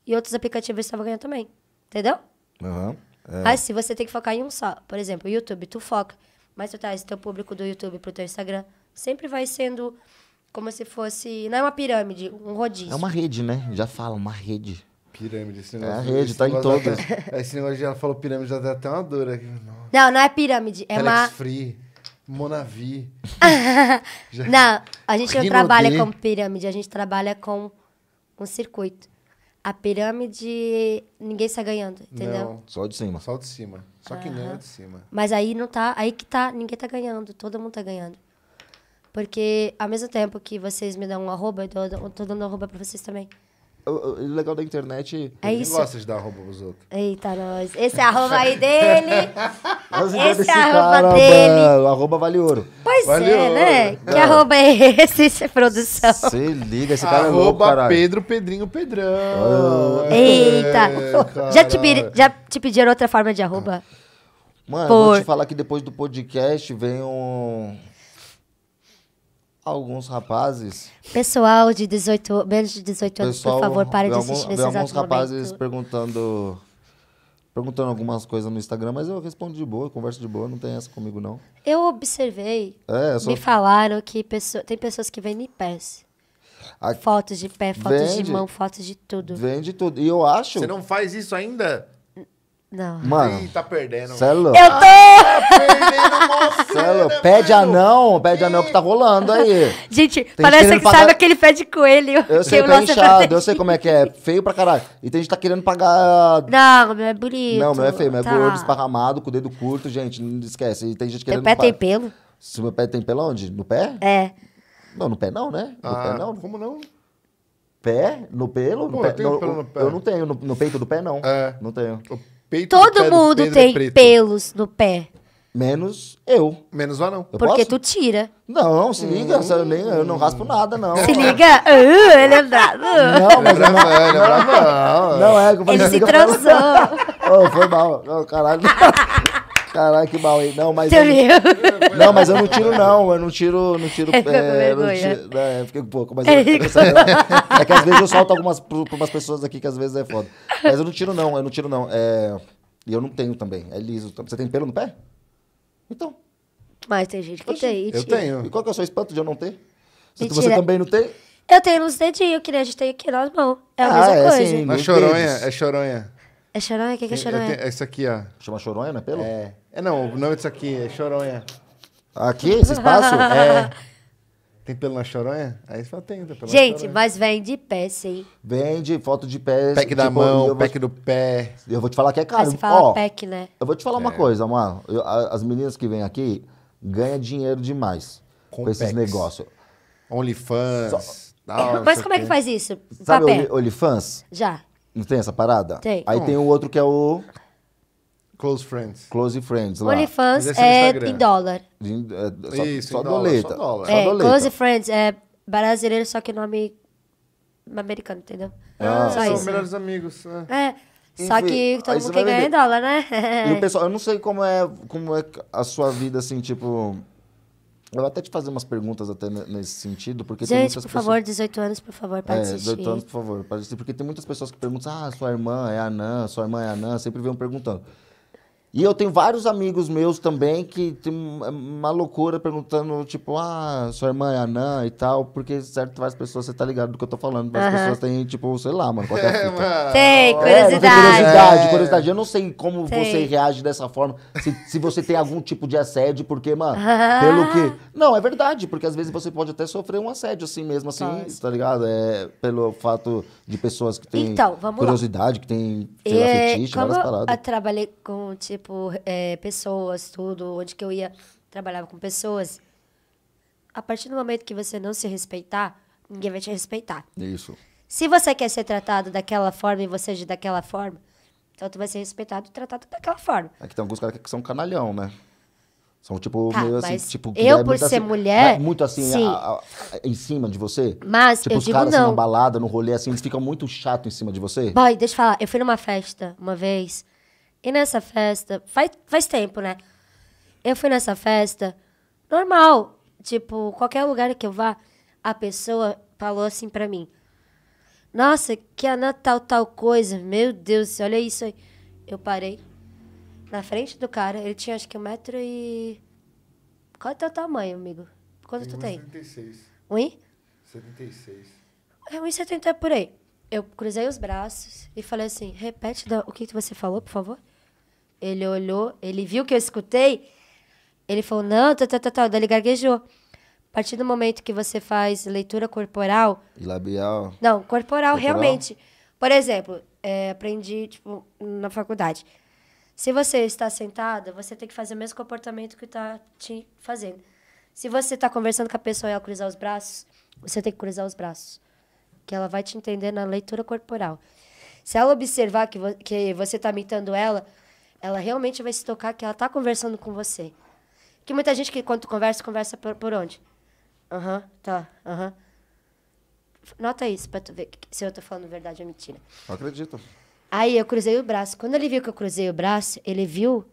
E outros aplicativos estavam ganhando também. Entendeu? Uhum. É. Mas se você tem que focar em um só. Por exemplo, o YouTube, tu foca. Mas tu traz teu público do YouTube pro teu Instagram. Sempre vai sendo como se fosse. Não é uma pirâmide, um rodízio. É uma rede, né? Já fala, uma rede. Pirâmide, esse negócio. É a rede, tá em todas. Esse negócio já falou pirâmide, já dá até uma dor aqui. Não, não é pirâmide. É Alex uma. Free. Monavi. não, a gente não trabalha com pirâmide, a gente trabalha com um circuito. A pirâmide, ninguém está ganhando, entendeu? Não, só de cima. Só de cima. Só uhum. que não é de cima. Mas aí não tá, aí que tá, ninguém tá ganhando, todo mundo tá ganhando. Porque ao mesmo tempo que vocês me dão um arroba, eu tô, eu tô dando um arroba pra vocês também o legal da internet é, é isso. gosta de dar arroba pros outros. Eita, nós. Esse é arroba aí dele. esse é arroba cara, dele. O arroba vale ouro. Pois é, vale é, ouro. né? Não. Que arroba é esse, esse é produção? Se liga, esse cara arroba é louco, caralho. Pedro Pedrinho Pedrão. Oh, Eita. É, já, te, já te pediram outra forma de arroba? Mano, Por... vou te falar que depois do podcast vem um alguns rapazes. Pessoal de 18, menos de 18 anos, pessoal, por favor, parem de assistir algum, alguns rapazes momento. perguntando perguntando algumas coisas no Instagram, mas eu respondo de boa, converso de boa, não tem essa comigo não. Eu observei. É, eu Me falaram que pessoa, tem pessoas que vendem pés. A... Fotos de pé, fotos vende, de mão, fotos de tudo. Vende tudo. E eu acho. Você não faz isso ainda? Não. Mano. Ih, tá perdendo. Celo. É eu tô! É tá perdendo Celo, pede anão, pede é anão que tá rolando aí. Gente, tem parece que pagar... sabe aquele pé de coelho. Eu sei que é inchado, eu sei como é que é. Feio pra caralho. E tem gente que tá querendo pagar. Não, meu é bonito. Não, meu é feio, meu tá. é gordo, esparramado, com o dedo curto, gente. Não esquece. E tem gente querendo. Teu pé pagar. tem pelo? Se meu pé tem pelo onde? No pé? É. Não, no pé não, né? No ah, pé não. Como não? Pé? No pelo? Pô, no pé, eu tenho no, pelo no pé. Eu não tenho, no, no peito do pé não. É. Não tenho. O peito Todo mundo tem é pelos no pé. Menos eu. Menos lá não. Eu Porque posso? tu tira. Não, se liga, hum. eu, nem, eu não raspo nada, não. Se liga, uh, ele é bravo. Não, mas não, é é não, não, não, é. Ele é se transou. oh, foi mal, oh, caralho. Caraca, que mal aí. Não, mas. Eu, não, não, mas eu não tiro, não. Eu não tiro. Não tiro. É, é não tiro é, né, fiquei um pouco, mas. É, assim, é, que às vezes eu solto algumas. para umas pessoas aqui que às vezes é foda. Mas eu não tiro, não. Eu não tiro, não. É, e eu não tenho também. É liso. Você tem pelo no pé? Então. Mas tem gente que Oxi, tem. Eu tenho. E qual que é o seu espanto de eu não ter? Se você também não tem? Eu tenho nos dedinhos, que nem a gente tem aqui nas mãos. É a ah, mesma é, coisa. Sim, é choronha, é choronha. É choronha? O que, que é choronha? Tenho, essa aqui, ó. Chama choronha, não é pelo? É. É não, o nome disso aqui é choronha. Aqui? Esse espaço? é. Tem pelo na choronha? Aí você fala, tem. tem pelo Gente, na mas vende pé, sim. Vende, foto de pé. Pack da tipo, mão, vou... pack do pé. Eu vou te falar que é ah, caro. Mas você fala pack, né? Eu vou te falar é. uma coisa, mano. as meninas que vêm aqui ganham dinheiro demais com, com esses negócios. OnlyFans. Mas como é que faz isso? Sabe Papé. OnlyFans? Já. Não tem essa parada? Tem. Aí tem o outro que é o. Close Friends. Close Friends lá. OnlyFans é é em dólar. De- é, é, só, Isso, só em dólar, doleta. só dólar. É, doleta. Close Friends é brasileiro, só que nome americano, entendeu? Ah, só são os isso. melhores amigos. Né? É. Só Enfim, que todo mundo quer ganhar em dólar, né? E o pessoal, eu não sei como é, como é a sua vida, assim, tipo. Eu vou até te fazer umas perguntas até nesse sentido, porque Gente, tem muitas por pessoas... favor, 18 anos, por favor, para é, 18 anos, por favor, para assistir. Porque tem muitas pessoas que perguntam, ah, sua irmã é anã, sua irmã é anã, sempre vêm perguntando. E eu tenho vários amigos meus também que tem uma loucura perguntando, tipo, ah, sua irmã é anã e tal, porque certo, várias pessoas, você tá ligado do que eu tô falando, várias as pessoas têm, tipo, sei lá, mano, qualquer coisa É, é tem, é, curiosidade. É, curiosidade, curiosidade. Eu não sei como tem. você reage dessa forma, se, se você tem algum tipo de assédio, porque, mano, ah. pelo que... Não, é verdade, porque às vezes você pode até sofrer um assédio assim mesmo, assim, Nossa. tá ligado? É, pelo fato de pessoas que têm então, curiosidade, lá. que têm, sei lá, é, fetiche, várias paradas. eu trabalhei com, tipo, tipo, é, pessoas, tudo, onde que eu ia, trabalhava com pessoas. A partir do momento que você não se respeitar, ninguém vai te respeitar. Isso. Se você quer ser tratado daquela forma e você agir daquela forma, então tu vai ser respeitado e tratado daquela forma. É que tem alguns caras que são canalhão, né? São tipo tá, meio assim, tipo. Eu, é por ser assim, mulher. É muito assim, a, a, a, em cima de você. Mas, tipo, eu os digo caras assim, não. assim, numa balada, no rolê, assim, eles ficam muito chato em cima de você. Boy, deixa eu falar. Eu fui numa festa uma vez e nessa festa, faz, faz tempo, né? Eu fui nessa festa, normal. Tipo, qualquer lugar que eu vá, a pessoa falou assim pra mim. Nossa, que Ana Natal tal coisa. Meu Deus, olha isso aí. Eu parei na frente do cara. Ele tinha acho que um metro e... Qual é o teu tamanho, amigo? Quanto tem tu tem? 1,76. 76. É 1,70 é por aí eu cruzei os braços e falei assim: repete o que, você falou, por favor. Ele olhou, ele viu que eu escutei. Ele falou: não, tá, tá, tá, tá. Daí ele gaguejou. A partir do momento que você faz leitura corporal. E labial. Não, corporal, corporal. realmente. Por exemplo, é, aprendi tipo, na faculdade. Se você está sentada, você tem que fazer o mesmo comportamento que está te fazendo. Se você está conversando com a pessoa e ela cruzar os braços, você tem que cruzar os braços que ela vai te entender na leitura corporal. Se ela observar que, vo que você está imitando ela, ela realmente vai se tocar que ela está conversando com você. Que muita gente que quando conversa, conversa por, por onde? Aham, uhum, tá, aham. Uhum. Nota isso pra tu ver se eu tô falando verdade ou mentira. Não acredito. Aí eu cruzei o braço. Quando ele viu que eu cruzei o braço, ele viu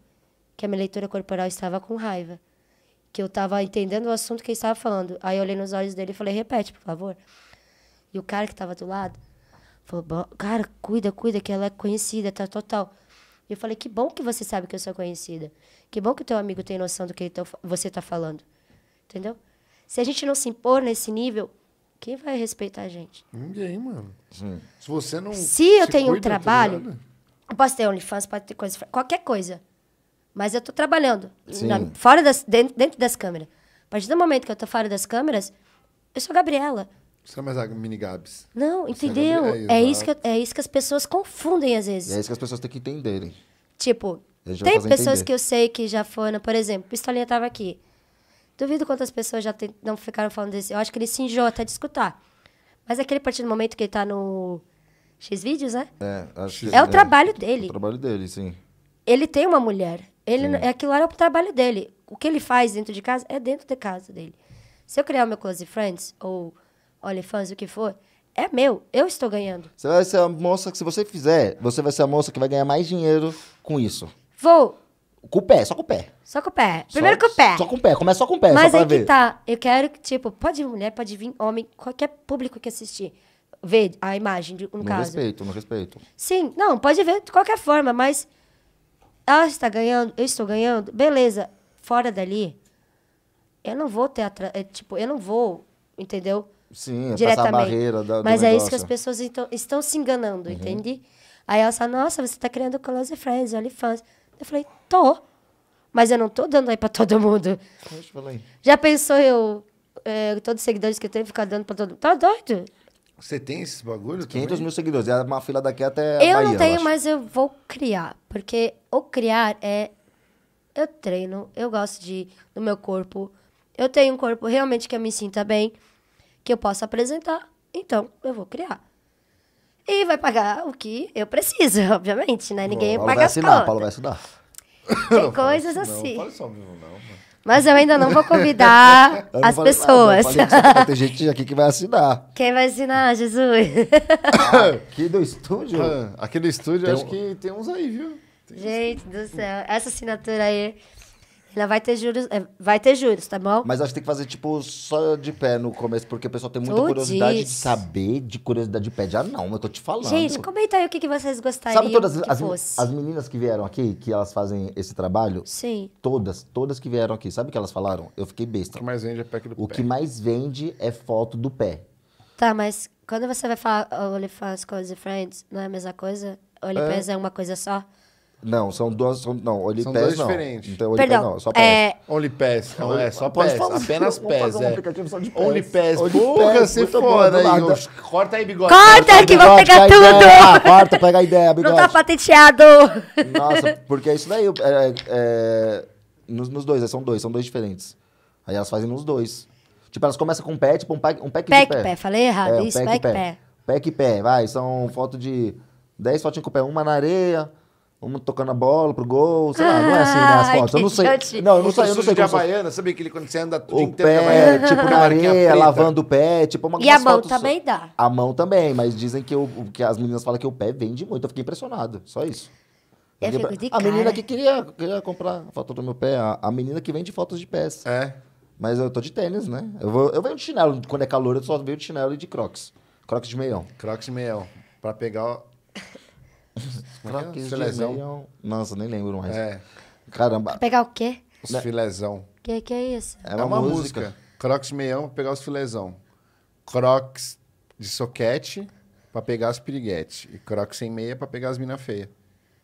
que a minha leitura corporal estava com raiva. Que eu estava entendendo o assunto que ele estava falando. Aí eu olhei nos olhos dele e falei, repete, por favor. E o cara que tava do lado falou, cara, cuida, cuida, que ela é conhecida, tá total. E eu falei, que bom que você sabe que eu sou conhecida. Que bom que teu amigo tem noção do que você tá falando. Entendeu? Se a gente não se impor nesse nível, quem vai respeitar a gente? Ninguém, mano. Sim. Se você não. Se eu se tenho cuida, um tá trabalho, eu posso ter OnlyFans, pode ter coisa, qualquer coisa. Mas eu tô trabalhando. Na, fora das, dentro, dentro das câmeras. A partir do momento que eu tô fora das câmeras, eu sou Gabriela. Isso é mais a mini Gabs. Não, Você é entendeu? É, é, isso que, é isso que as pessoas confundem às vezes. é isso que as pessoas têm que entenderem. Tipo, tem pessoas entender. que eu sei que já foram, por exemplo, Pistolinha tava aqui. Duvido quantas pessoas já tem, não ficaram falando desse. Eu acho que ele se enjoa até de escutar. Mas é aquele partir do momento que ele tá no X vídeos, né? É, acho que, é o é, trabalho dele. É o trabalho dele, sim. Ele tem uma mulher. Ele é aquilo lá é o trabalho dele. O que ele faz dentro de casa é dentro de casa dele. Se eu criar o meu close friends ou olha, faz o que for, é meu, eu estou ganhando. Você vai ser a moça que, se você fizer, você vai ser a moça que vai ganhar mais dinheiro com isso. Vou. Com o pé, só com o pé. Só com o pé. Primeiro só, com o pé. Só com o pé, começa só com o pé. Mas só aí ver. que tá. Eu quero que, tipo, pode vir mulher, pode vir homem, qualquer público que assistir. Ver a imagem, no, no caso. No respeito, no respeito. Sim, não, pode ver de qualquer forma, mas ela está ganhando, eu estou ganhando, beleza. Fora dali, eu não vou ter, atra... É, tipo, eu não vou, entendeu? Sim, é diretamente. barreira da, Mas é isso que as pessoas então, estão se enganando, uhum. entende? Aí ela fala, nossa, você está criando Close Friends, fãs. Eu falei, tô. Mas eu não tô dando aí para todo mundo. Já pensou eu, é, todos os seguidores que eu tenho, ficar dando para todo mundo? Tá doido? Você tem esses bagulhos? 500 mil seguidores. É uma fila daqui até. Eu Bahia, não tenho, eu mas eu vou criar. Porque o criar é. Eu treino, eu gosto de, do meu corpo. Eu tenho um corpo realmente que eu me sinta bem que eu possa apresentar, então eu vou criar. E vai pagar o que eu preciso, obviamente, né? Ninguém Bom, paga vai assinar, Paulo vai estudar. Tem coisas assim. Não, só mesmo, não. Mas eu ainda não vou convidar não as pessoas. tem gente aqui que vai assinar. Quem vai assinar, Jesus? aqui do estúdio? Ah, aqui do estúdio, tem acho um... que tem uns aí, viu? Tem gente uns... do céu, essa assinatura aí Ainda vai ter juros, é, vai ter juros, tá bom? Mas acho que tem que fazer, tipo, só de pé no começo, porque o pessoal tem muita curiosidade de saber, de curiosidade de pé. Já não, eu tô te falando. Gente, comenta aí o que, que vocês gostariam Sabe todas as, as, as meninas que vieram aqui, que elas fazem esse trabalho? Sim. Todas, todas que vieram aqui. Sabe o que elas falaram? Eu fiquei besta. O que mais vende é do o pé. O que mais vende é foto do pé. Tá, mas quando você vai falar OnlyFans, Codes e Friends, não é a mesma coisa? OnlyFans é. é uma coisa só? Não, são duas. São, não, Only são dois não. diferentes. Então, Only Perdão. não, só pés. É... Only não, é só PES. Apenas PES. é. fazer aplicativo só de PES. Only Pass. Porra, se foda aí. Corta aí, bigode. Corta, que vou pegar tudo. Corta, pega a ideia, bigode. Não tá patenteado. Nossa, porque é isso daí. É, é, nos, nos dois, é, são dois, são dois diferentes. Aí elas fazem nos dois. Tipo, elas começam com um pé, tipo um pack, um pack, pack de pé. pé. Falei errado, é, isso, pack, pack pé. pé. Pack pé, vai, são foto de... 10 fotinhas com o pé, uma na areia, vamos tocando a bola pro gol, sei lá, não é assim nas né, ah, as fotos. Eu não sei. Não, eu não sei, eu não sei de como. Havaiana, sabe aquele quando você anda o pé, tipo, tipo na areia, lavando o pé, tipo uma E a mão também dá. A mão também, mas dizem que, eu, que as meninas falam que o pé vende muito. Eu fiquei impressionado, só isso. Eu a menina que queria, queria comprar foto do meu pé, a, a menina que vende fotos de pés. É. Mas eu tô de tênis, né? Eu, vou, eu venho de chinelo, quando é calor eu só venho de chinelo e de crocs. Crocs de meião. Crocs de meião. Pra pegar Crocs é que é? filézão. Nossa, nem lembro mais. É. Caramba. Pegar o quê? Os né? filezão. Que que é isso? É, é uma, é uma música. música. Crocs meião pra pegar os filezão. Crocs de soquete pra pegar os piriguete. E Crocs sem meia pra pegar as mina feia.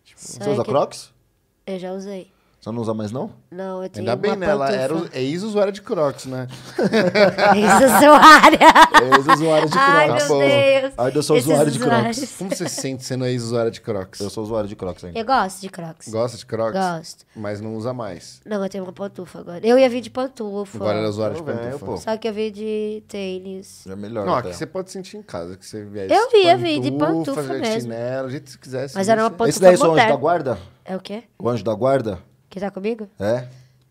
Tipo, você usa que... Crocs? Eu já usei. Você não usa mais, não? Não, eu tenho Ainda bem, né? Ela era ex-usuária de Crocs, né? ex-usuária! ex-usuária de Crocs. Tá Ai, meu Deus. Ainda eu sou usuário de Crocs. Como você se sente sendo ex-usuária de Crocs? Eu sou usuário de Crocs ainda. Eu gosto de Crocs. Gosta de Crocs? Gosto. Mas não usa mais. Não, eu tenho uma pantufa agora. Eu ia vir de pantufa. Agora era é usuária eu de pantufa. Venho, Só que eu vim de tênis. É melhor. Não, até. que você pode sentir em casa, que você vier Eu vi, eu vi de pantufa mesmo. Chinelo, o jeito que você quisesse. Mas era uma pantufa Esse daí é o anjo da guarda? É o quê? O anjo da guarda? Que tá comigo? É.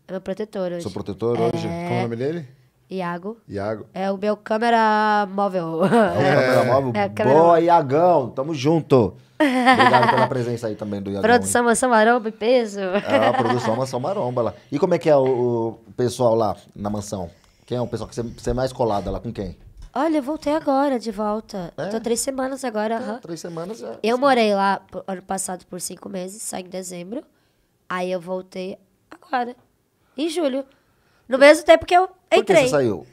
É meu protetor hoje. Sou protetor é. hoje? Qual é o nome dele? Iago. Iago. É o meu câmera móvel. É, é. câmera móvel. É, câmera Boa, Iagão. Tamo junto. Obrigado pela presença aí também do Iagão. Produção Mansão Maromba e Peso. É, a produção Mansão Maromba lá. E como é que é o, o, pessoal lá na mansão? Quem é o pessoal que você, é mais colada lá? Com quem? Olha, eu voltei agora de volta. É? Tô três semanas agora. uhum. Três semanas já. É eu assim. morei lá ano passado por cinco meses, saí em dezembro. Aí eu voltei agora, em julho. No mesmo tempo que eu entrei. Por que você saiu?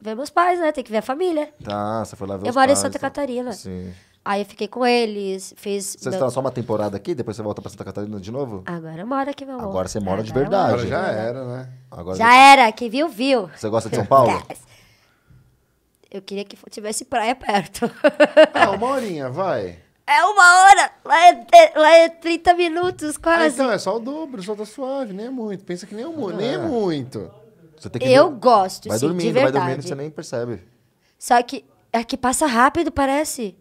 Ver meus pais, né? Tem que ver a família. Tá, você foi lá ver eu os pais. Eu moro em Santa tá. Catarina. Sim. Aí eu fiquei com eles, fiz... Você meu... está só uma temporada aqui, depois você volta para Santa Catarina de novo? Agora eu moro aqui, meu amor. Agora você mora Agora de verdade. Agora já era, né? Agora já, era, quem viu, viu. Você gosta de São Paulo? eu queria que tivesse praia perto. Ah, uma horinha, vai. É uma hora, lá é, lá é 30 minutos ah, quase. Ah, então, é só o dobro, só tá suave, nem é muito. Pensa que nem é, ah, nem é ah. muito. eu gosto, vai sim, dormindo, de verdade. Vai dormindo, você nem percebe. Só que é que passa rápido, parece.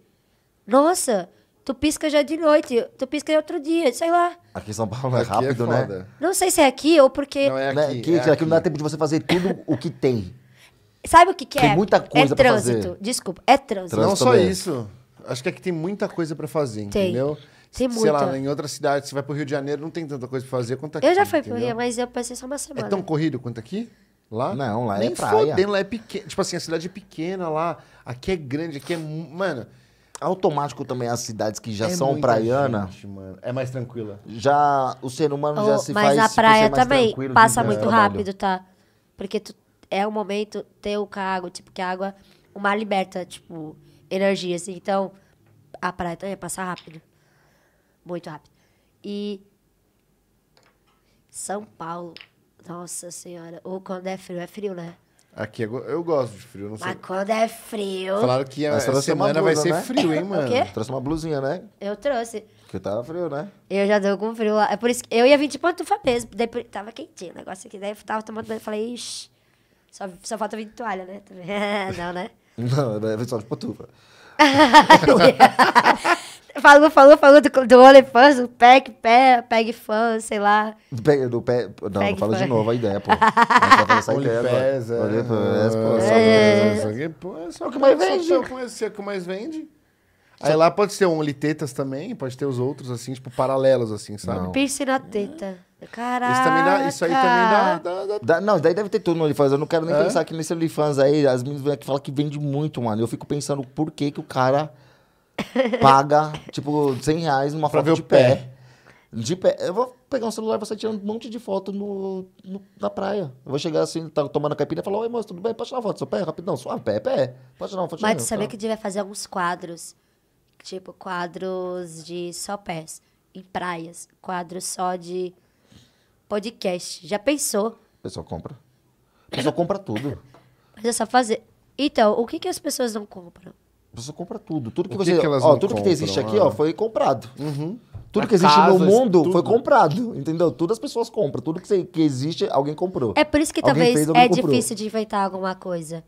Nossa, tu pisca já de noite, tu pisca de outro dia, sei lá. Aqui em São Paulo é, é rápido, é né? Não sei se é aqui ou porque... Não, é aqui, não, é aqui, é aqui, é aqui. não dá tempo de você fazer tudo o que tem. Sabe o que, que é? Tem muita coisa é trânsito. Desculpa, é trânsito. Não só isso. Acho que aqui tem muita coisa para fazer, tem. entendeu? Tem Sei lá, em outras cidades, você vai pro Rio de Janeiro, não tem tanta coisa pra fazer quanto aqui. Eu já fui entendeu? pro Rio, mas eu passei só uma é semana. É tão corrido quanto aqui? Lá? Não, lá é Nem é praia. Fodendo, lá é pequeno. Tipo assim, a cidade é pequena lá. Aqui é grande, aqui é. Mano. Automático também as cidades que já é são praiana. Gente, é mais tranquila. Já o ser humano oh, já se mas faz. Mas a tipo, praia também passa muito é rápido, tá? Porque tu, é o momento ter o cargo, tipo, que a água. o mar liberta, tipo energia, assim. Então, a praia também passa rápido. Muito rápido. E São Paulo, nossa senhora. Ou quando é frio, é frio, né? Aqui é eu gosto de frio, não sei. Mas quando é frio. Falaram que essa semana, semana blusa, vai ser né? frio, hein, mano? O quê? Trouxe uma blusinha, né? Eu trouxe. Porque tava frio, né? Eu já deu com frio lá. É por isso que eu ia vir de pantufa mesmo. Daí tava quentinho o negócio aqui. Daí eu tava tomando banho e falei, ixi, só, só falta vir de toalha, né? não, né? Não, é só de pantufa. falou, falou, falou do, do OnlyFans, do PEG, pé, PEG fãs, sei lá. Do PEG, do PEG, não, não fala de novo a ideia, pô. essa ideia OnlyFans, é. OnlyFans, pô. É. só o que mais vende. É o que mais vende. Aí lá pode ser only tetas também, pode ter os outros, assim, tipo, paralelos, assim, sabe? Não. Piercing na teta. Caraca. Isso, também dá, isso aí também dá, dá, dá... Não, daí deve ter tudo no OnlyFans. Eu não quero nem é? pensar que nesse OnlyFans aí, as meninas que falam que vende muito, mano. Eu fico pensando por que, que o cara paga, tipo, 100 reais numa pra foto de pé. pé. De pé. Eu vou pegar um celular e vou sair tirando um monte de foto no, no, na praia. Eu vou chegar assim, tá tomando caipira e falar, oi, moço, tudo bem? Pode tirar uma foto do seu pé? Rapidão, suave, ah, pé, pé. Pode tirar uma foto. Mas tu sabia tá? que devia fazer alguns quadros, tipo, quadros de só pés em praias, quadros só de podcast. Já pensou? A pessoa compra. A pessoa compra tudo. Mas é só fazer. Então, o que, que as pessoas não compram? A pessoa compra tudo. Tudo que, o você. Que ó, tudo compram, que existe aqui, ó, foi comprado. Uhum. Tudo a que existe casa, no mundo tudo. foi comprado, entendeu? Tudo as pessoas compram. Tudo que, você, que existe, alguém comprou. É por isso que alguém talvez fez, é comprou. difícil de inventar alguma coisa.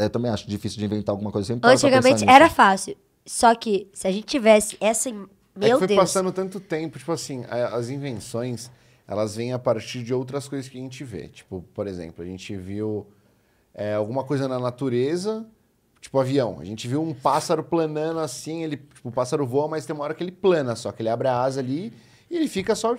É, eu também acho difícil de inventar alguma coisa. Sempre Antigamente era fácil. Só que se a gente tivesse essa. Meu é que foi Deus. passando tanto tempo, tipo assim, é, as invenções elas vêm a partir de outras coisas que a gente vê. Tipo, por exemplo, a gente viu é, alguma coisa na natureza, tipo avião. A gente viu um pássaro planando assim, ele, tipo, o pássaro voa, mas tem uma hora que ele plana só, que ele abre a asa ali e ele fica só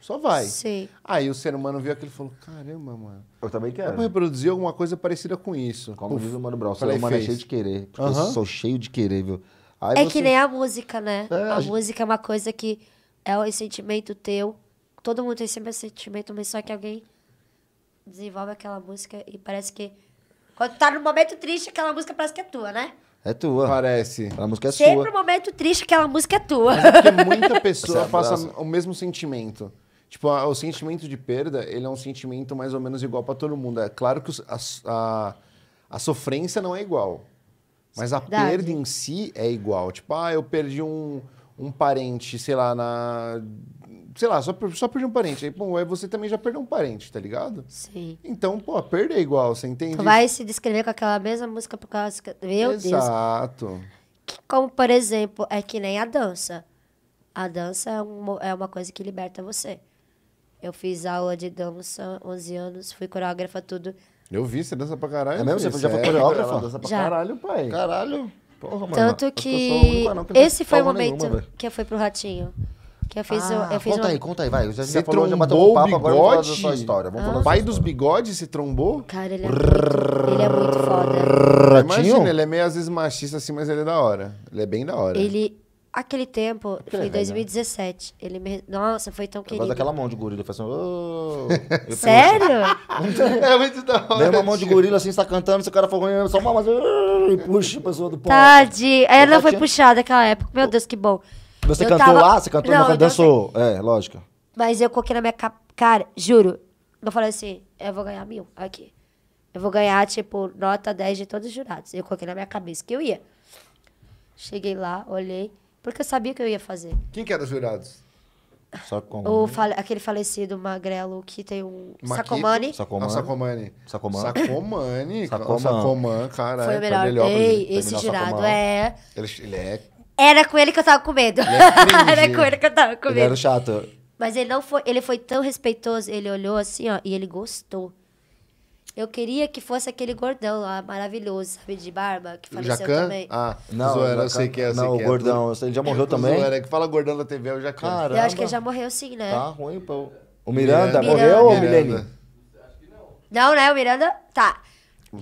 só vai. Sim. Aí o ser humano viu aquilo e falou: caramba, mano. Eu também quero. Dá pra reproduzir alguma coisa parecida com isso. Como Uf, diz o Mano Brown, o ser humano é fez. é cheio de querer. Porque tipo, uh -huh. eu sou cheio de querer, viu? Aí é você... que nem a música, né? É, a, a gente... música é uma coisa que é um sentimento teu todo mundo tem sempre esse sentimento, mas só que alguém desenvolve aquela música e parece que. Quando tá no momento triste, aquela música parece que é tua, né? É tua. Parece. A música é sempre sua. Sempre um momento triste, aquela música é tua. É porque muita pessoa passa o mesmo sentimento. Tipo, a, o sentimento de perda, ele é um sentimento mais ou menos igual para todo mundo. É claro que a, a, a sofrência não é igual. Mas a Verdade. perda em si é igual. Tipo, ah, eu perdi um, um parente, sei lá, na, sei lá, só, só perdi um parente. Aí, bom, aí você também já perdeu um parente, tá ligado? Sim. Então, pô, perder é igual, você entende? Tu vai se descrever com aquela mesma música por causa. Meu Exato. Deus. Exato. Como, por exemplo, é que nem a dança. A dança é uma, é uma coisa que liberta você. Eu fiz aula de dança 11 anos, fui coreógrafa, tudo. Eu vi, você dança pra caralho. É mesmo? Você já foi coreógrafa? dança pra já. caralho, pai. Caralho. Porra, mano. Tanto que, que esse foi o momento nenhuma, que eu fui pro Ratinho. Que eu fiz, ah, eu fiz conta uma... aí, conta aí, vai. Você falou, trombou um papo, bigode? história. Vamos ah. falar Pai dos bigodes se trombou? Cara, ele é muito, ele é muito foda. Imagina, ele é meio às vezes machista assim, mas ele é da hora. Ele é bem da hora. Ele, aquele tempo, que foi é em 2017. Né? Ele me... Nossa, foi tão eu querido. Eu daquela mão de gorila, faz assim... Oh. Sério? é muito da hora. Lembra uma mão de gorila, assim, você tá cantando, seu cara ganhando Só uma... Mas... E puxa a pessoa do ponto. Tadinho. Ela foi puxada naquela época. Meu Deus, que bom. Você eu cantou tava... lá? Você cantou? Não, não dançou. É, lógico. Mas eu coloquei na minha cap, cara, juro. Eu falei assim, eu vou ganhar mil aqui. Eu vou ganhar, tipo, nota 10 de todos os jurados. Eu coloquei na minha cabeça que eu ia. Cheguei lá, olhei, porque eu sabia que eu ia fazer. Quem que era os jurados? O fale, aquele falecido magrelo que tem um Sacomani. Sacomani. Sacomani. Ah, Sacomani. Sacomani. Sacomani, cara. Foi é o melhor. Ei, esse jurado é... Ele, é era com ele que eu tava com medo. Era, é era com ele que eu tava com ele medo. Era chato. Mas ele não foi, ele foi tão respeitoso, ele olhou assim, ó, e ele gostou. Eu queria que fosse aquele gordão lá, maravilhoso, sabe, de barba, que faleceu Jacan? também. Ah, não, Zoeira, eu sei que é, Não, é. o gordão, ele já morreu também? Zoera, que fala gordão na TV, é o Jacan. Eu acho que ele já morreu sim, né? Tá ruim, pô. O Miranda, Miranda. morreu Miranda. ou o Milene? Não, né, o Miranda? Tá.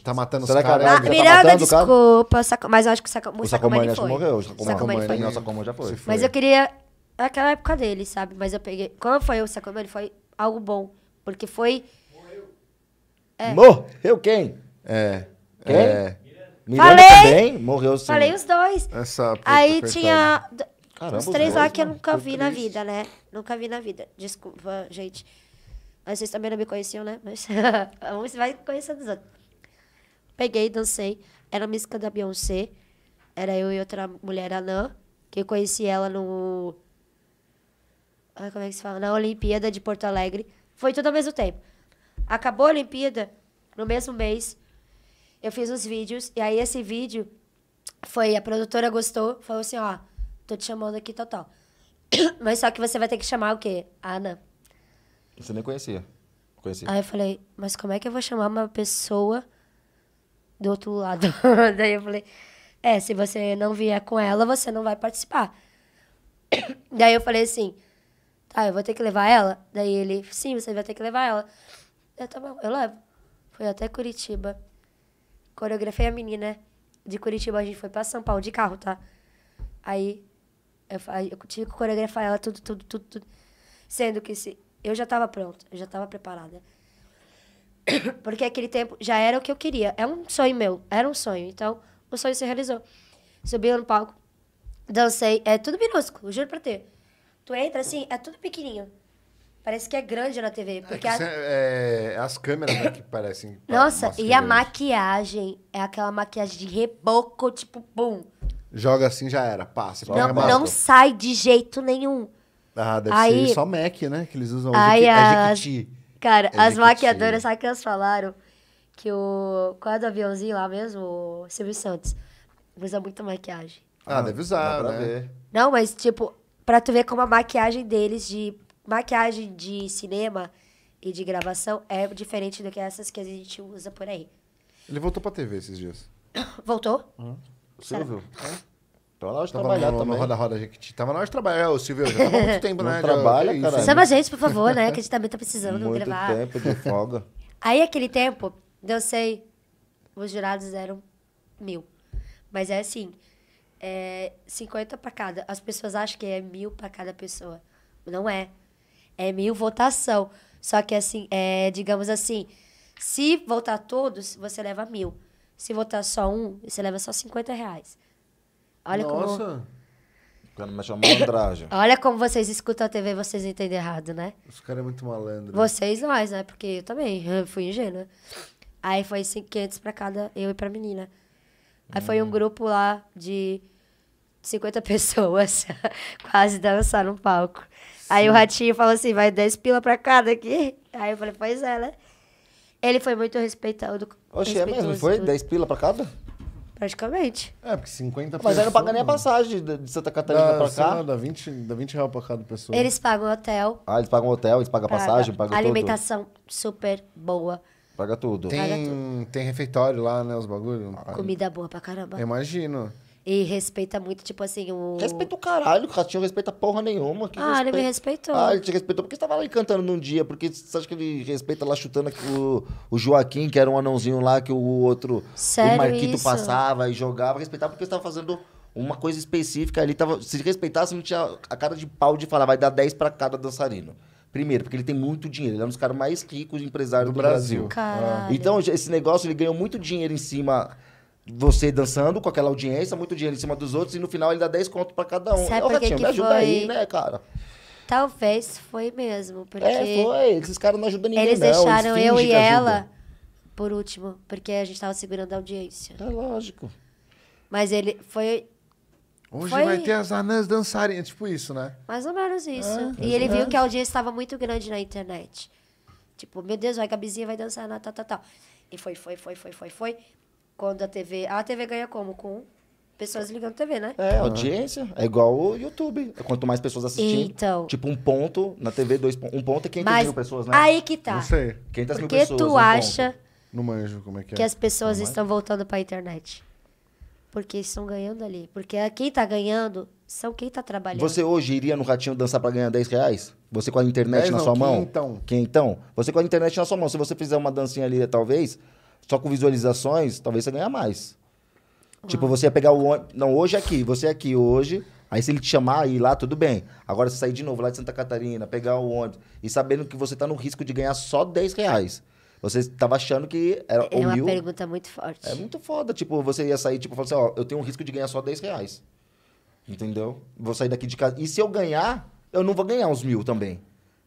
Tá matando Será os caras. Será que Miranda, tá desculpa. Saco, mas eu acho que o, saco, o, o Sacomani, que morreu. O Sacomani, foi. Não, o Sacomani já foi. Mas eu queria... Aquela época dele, sabe? Mas eu peguei... Quando foi o Sacomani, foi algo bom. Porque foi... Morreu. É. Morreu quem? É. Quem? É. Miranda Falei. também morreu. Sim. Falei os dois. Essa puta Aí apertada. tinha... Caramba, os três lá que eu nunca vi triste. na vida, né? Nunca vi na vida. Desculpa, gente. Mas vocês também não me conheciam, né? Mas um vai conhecer dos outros. Peguei, dancei. Era a música da Beyoncé. Era eu e outra mulher, a Nan, que eu conheci ela no. Ai, como é que se fala? Na Olimpíada de Porto Alegre. Foi tudo ao mesmo tempo. Acabou a Olimpíada, no mesmo mês, eu fiz uns vídeos. E aí, esse vídeo foi. A produtora gostou, falou assim: ó, tô te chamando aqui total. Mas só que você vai ter que chamar o quê? A Ana. Você nem conhecia. conhecia. Aí eu falei: mas como é que eu vou chamar uma pessoa do outro lado. Daí eu falei, é, se você não vier com ela, você não vai participar. Daí eu falei assim, tá, eu vou ter que levar ela? Daí ele, sim, você vai ter que levar ela. Eu, tá bom, eu levo. Fui até Curitiba. Coreografei a menina. De Curitiba a gente foi pra São Paulo de carro, tá? Aí eu, eu tive que coreografar ela tudo, tudo, tudo, tudo. Sendo que se, eu já tava pronta, eu já tava preparada. Porque aquele tempo já era o que eu queria. É um sonho meu, era um sonho. Então, o sonho se realizou. Subi no palco, dancei. É tudo minúsculo, juro pra ter. Tu entra assim, é tudo pequenininho. Parece que é grande na TV. É porque é a... É, é, as câmeras né, que parecem. Nossa, e a maquiagem é aquela maquiagem de reboco, tipo, bum. Joga assim, já era, passa. Não, não sai de jeito nenhum. Ah, deve aí, ser só Mac, né? Que eles usam. Aí, é a... Cara, as maquiadoras, sabe o que elas falaram? Que o. Qual é do aviãozinho lá mesmo? O Silvio Santos. Usa muita maquiagem. Ah, ah deve usar, né? Ver. Não, mas tipo, pra tu ver como a maquiagem deles de. Maquiagem de cinema e de gravação é diferente do que essas que a gente usa por aí. Ele voltou pra TV esses dias. Voltou? Hum. Você viu É? Tava nós tava trabalhar no, também. Roda Roda gente Tava nós trabalhar, o Silvio. Já tava muito tempo, né? Trabalha, cara. Chama a gente, por favor, né? Que a gente também tá precisando muito gravar. Muito tempo de folga. Aí, aquele tempo, eu sei, os jurados eram mil. Mas é assim, é 50 pra cada. As pessoas acham que é mil pra cada pessoa. Não é. É mil votação. Só que, assim, é, digamos assim, se votar todos, você leva mil. Se votar só um, você leva só 50 reais. Olha Nossa. como. Cara, mas chama malandragem. Olha como vocês escutam a TV e vocês entendem errado, né? Os caras é muito malandros. Vocês mais, né? Porque eu também fui ingênua. Aí foi 500 pra cada, eu e pra menina. Aí hum. foi um hum. grupo lá de 50 pessoas, quase dançar no palco. Sim. Aí o ratinho falou assim: vai 10 pila pra cada aqui. Aí eu falei: pois é, né? Ele foi muito respeitado. Oxe, é mesmo? Foi? 10 pila pra cada? Praticamente. É, porque 50 Mas aí não paga nem a passagem de, de Santa Catarina dá, pra cá. Lá, dá, 20, dá 20 reais pra cada pessoa. Eles pagam hotel. Ah, eles pagam hotel, eles pagam paga, passagem, pagam Alimentação super boa. Paga tudo. Tem, paga tudo. tem refeitório lá, né? Os bagulhos. Comida boa pra caramba. Eu imagino. E respeita muito, tipo assim, o. Respeita o caralho, o Ratinho respeita porra nenhuma. Que ah, respeita... ele me respeitou. Ah, ele te respeitou porque você tava lá cantando num dia, porque você acha que ele respeita lá chutando o, o Joaquim, que era um anãozinho lá, que o outro. Sério o Marquito isso? passava e jogava, respeitava porque você tava fazendo uma coisa específica ali. Tava... Se respeitasse, não tinha a cara de pau de falar, vai dar 10 para cada dançarino. Primeiro, porque ele tem muito dinheiro. Ele é um dos caras mais ricos empresários do, do Brasil. Brasil. Então, esse negócio, ele ganhou muito dinheiro em cima você dançando com aquela audiência, muito dinheiro em cima dos outros, e no final ele dá 10 contos pra cada um. Sabe Ô, Retinho, que me ajuda foi... aí, né, cara? Talvez foi mesmo, é, porque... É, foi. Esses caras não ajudam ninguém, Eles não. Né? deixaram eles eu e ela por último, porque a gente tava segurando a audiência. É lógico. Mas ele foi... Hoje foi... vai ter as anãs dançarinas, tipo isso, né? Mais ou menos isso. É, e ele é. viu que a audiência estava muito grande na internet. Tipo, meu Deus, vai, Gabizinha vai dançar, na tal, tal, tal. E foi, foi, foi, foi, foi, foi. Quando a TV. A TV ganha como? Com pessoas ligando TV, né? É, audiência. É igual o YouTube. É quanto mais pessoas assistindo. Então. Tipo, um ponto na TV, dois pontos. Um ponto é 500 mil pessoas, né? Aí que tá. Não sei. 500 Porque mil pessoas. Porque tu acha. Ponto. manjo como é que é. Que as pessoas estão voltando pra internet. Porque estão ganhando ali. Porque quem tá ganhando são quem tá trabalhando. Você hoje iria no ratinho dançar para ganhar 10 reais? Você com a internet 10, na não, sua mão? Quem então? Você com a internet na sua mão. Se você fizer uma dancinha ali, talvez, só com visualizações, talvez você ganhe mais. Tipo, você ia pegar o Não, hoje é aqui, você é aqui hoje. Aí se ele te chamar e ir lá, tudo bem. Agora, se sair de novo lá de Santa Catarina, pegar o ônibus e sabendo que você está no risco de ganhar só 10 reais. Você estava achando que era é o mil... É uma pergunta muito forte. É muito foda. Tipo, você ia sair, tipo, falando assim, ó, eu tenho um risco de ganhar só 10 reais. Entendeu? Vou sair daqui de casa. E se eu ganhar, eu não vou ganhar uns mil também.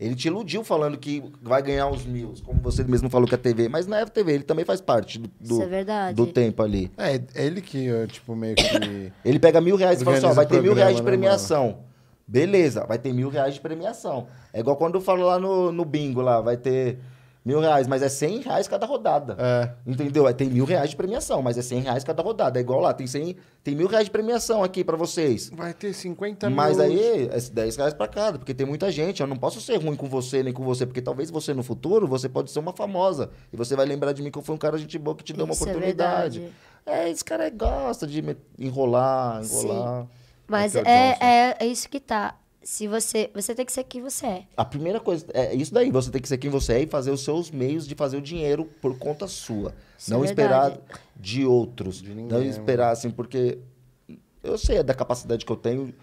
Ele te iludiu falando que vai ganhar os mil, como você mesmo falou que é TV, mas não é TV, ele também faz parte do, do, é do tempo ali. É, ele que, tipo, meio que. ele pega mil reais e fala assim: ó, vai ter mil reais de né, premiação. Beleza, vai ter mil reais de premiação. É igual quando eu falo lá no, no bingo lá, vai ter Mil reais, mas é 100 reais cada rodada. É. Entendeu? É, tem mil reais de premiação, mas é 100 reais cada rodada. É igual lá, tem, 100, tem mil reais de premiação aqui para vocês. Vai ter 50 mas mil. Mas aí é 10 reais para cada, porque tem muita gente. Eu não posso ser ruim com você nem com você, porque talvez você no futuro você pode ser uma famosa. E você vai lembrar de mim que eu fui um cara de gente boa que te deu uma é oportunidade. É, é, esse cara gosta de enrolar, enrolar. Sim. Mas é, é, né? é, é, isso que tá se você. Você tem que ser quem você é. A primeira coisa. É, é isso daí. Você tem que ser quem você é e fazer os seus meios de fazer o dinheiro por conta sua. Isso é não é esperar de outros. De não né, esperar, assim, porque. Eu sei é da capacidade que eu tenho.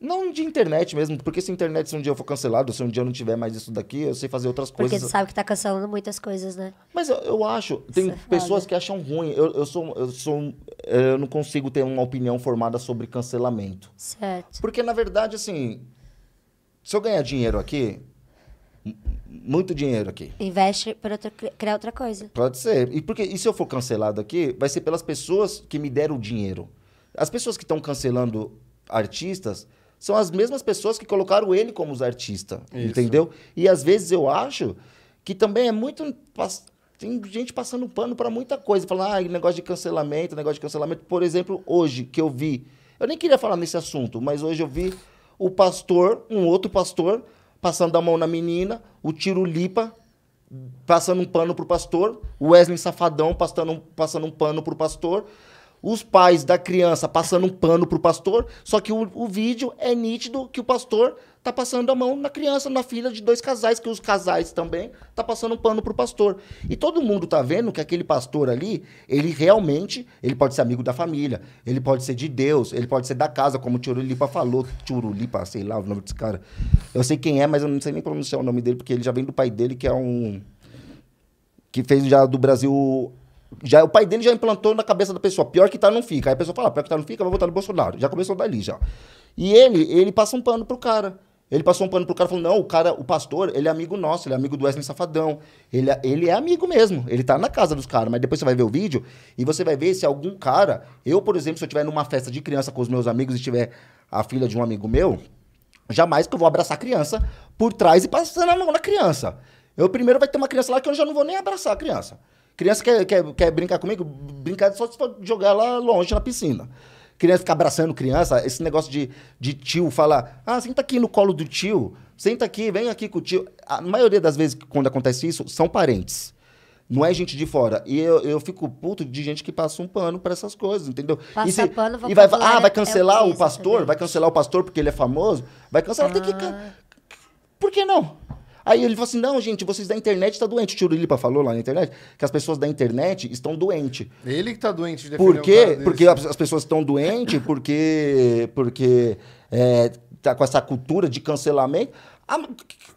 Não de internet mesmo, porque se a internet se um dia eu for cancelado, se um dia eu não tiver mais isso daqui, eu sei fazer outras porque coisas. Porque você sabe que tá cancelando muitas coisas, né? Mas eu, eu acho, tem isso é pessoas é que acham ruim. Eu, eu sou. Eu sou. Eu não consigo ter uma opinião formada sobre cancelamento. Certo. Porque, na verdade, assim, se eu ganhar dinheiro aqui, muito dinheiro aqui. Investe para criar outra coisa. Pode ser. E, porque, e se eu for cancelado aqui, vai ser pelas pessoas que me deram o dinheiro. As pessoas que estão cancelando artistas são as mesmas pessoas que colocaram ele como os artistas, entendeu? E às vezes eu acho que também é muito tem gente passando pano para muita coisa, falando, ah, negócio de cancelamento, negócio de cancelamento. Por exemplo, hoje que eu vi, eu nem queria falar nesse assunto, mas hoje eu vi o pastor, um outro pastor, passando a mão na menina, o tiro lipa, passando um pano pro pastor, o Wesley Safadão passando, passando um pano pro pastor, os pais da criança passando um pano pro pastor, só que o, o vídeo é nítido que o pastor tá passando a mão na criança, na filha de dois casais, que os casais também tá passando um pano pro pastor. E todo mundo tá vendo que aquele pastor ali, ele realmente, ele pode ser amigo da família, ele pode ser de Deus, ele pode ser da casa, como o Tirulipa falou, Tirulipa, sei lá o nome desse cara. Eu sei quem é, mas eu não sei nem pronunciar o nome dele, porque ele já vem do pai dele, que é um que fez já do Brasil já, o pai dele já implantou na cabeça da pessoa, pior que tá não fica. Aí a pessoa fala, ah, pior que tá não fica, vai votar no Bolsonaro. Já começou dali já. E ele, ele passa um pano pro cara. Ele passou um pano pro cara falou não, o cara, o pastor, ele é amigo nosso, ele é amigo do Wesley Safadão. Ele, é, ele é amigo mesmo. Ele tá na casa dos caras. Mas depois você vai ver o vídeo e você vai ver se algum cara. Eu, por exemplo, se eu estiver numa festa de criança com os meus amigos e tiver a filha de um amigo meu, jamais que eu vou abraçar a criança por trás e passando a mão na criança. Eu primeiro vai ter uma criança lá que eu já não vou nem abraçar a criança. Criança quer, quer, quer brincar comigo? Brincar só se for jogar lá longe na piscina. Criança ficar abraçando criança, esse negócio de, de tio falar, ah, senta aqui no colo do tio, senta aqui, vem aqui com o tio. A maioria das vezes, quando acontece isso, são parentes. Não é gente de fora. E eu, eu fico puto de gente que passa um pano para essas coisas, entendeu? Passa e se, pano, e vai, ah, vai é cancelar é o, o pastor? Vai cancelar o pastor porque ele é famoso? Vai cancelar. Ah. Tem que, ah. por que não? Aí ele falou assim: não, gente, vocês da internet estão tá doente. O Tirolipa falou lá na internet que as pessoas da internet estão doentes. Ele que está doente de Por quê? Um porque as pessoas estão doentes, porque. porque é, tá com essa cultura de cancelamento. A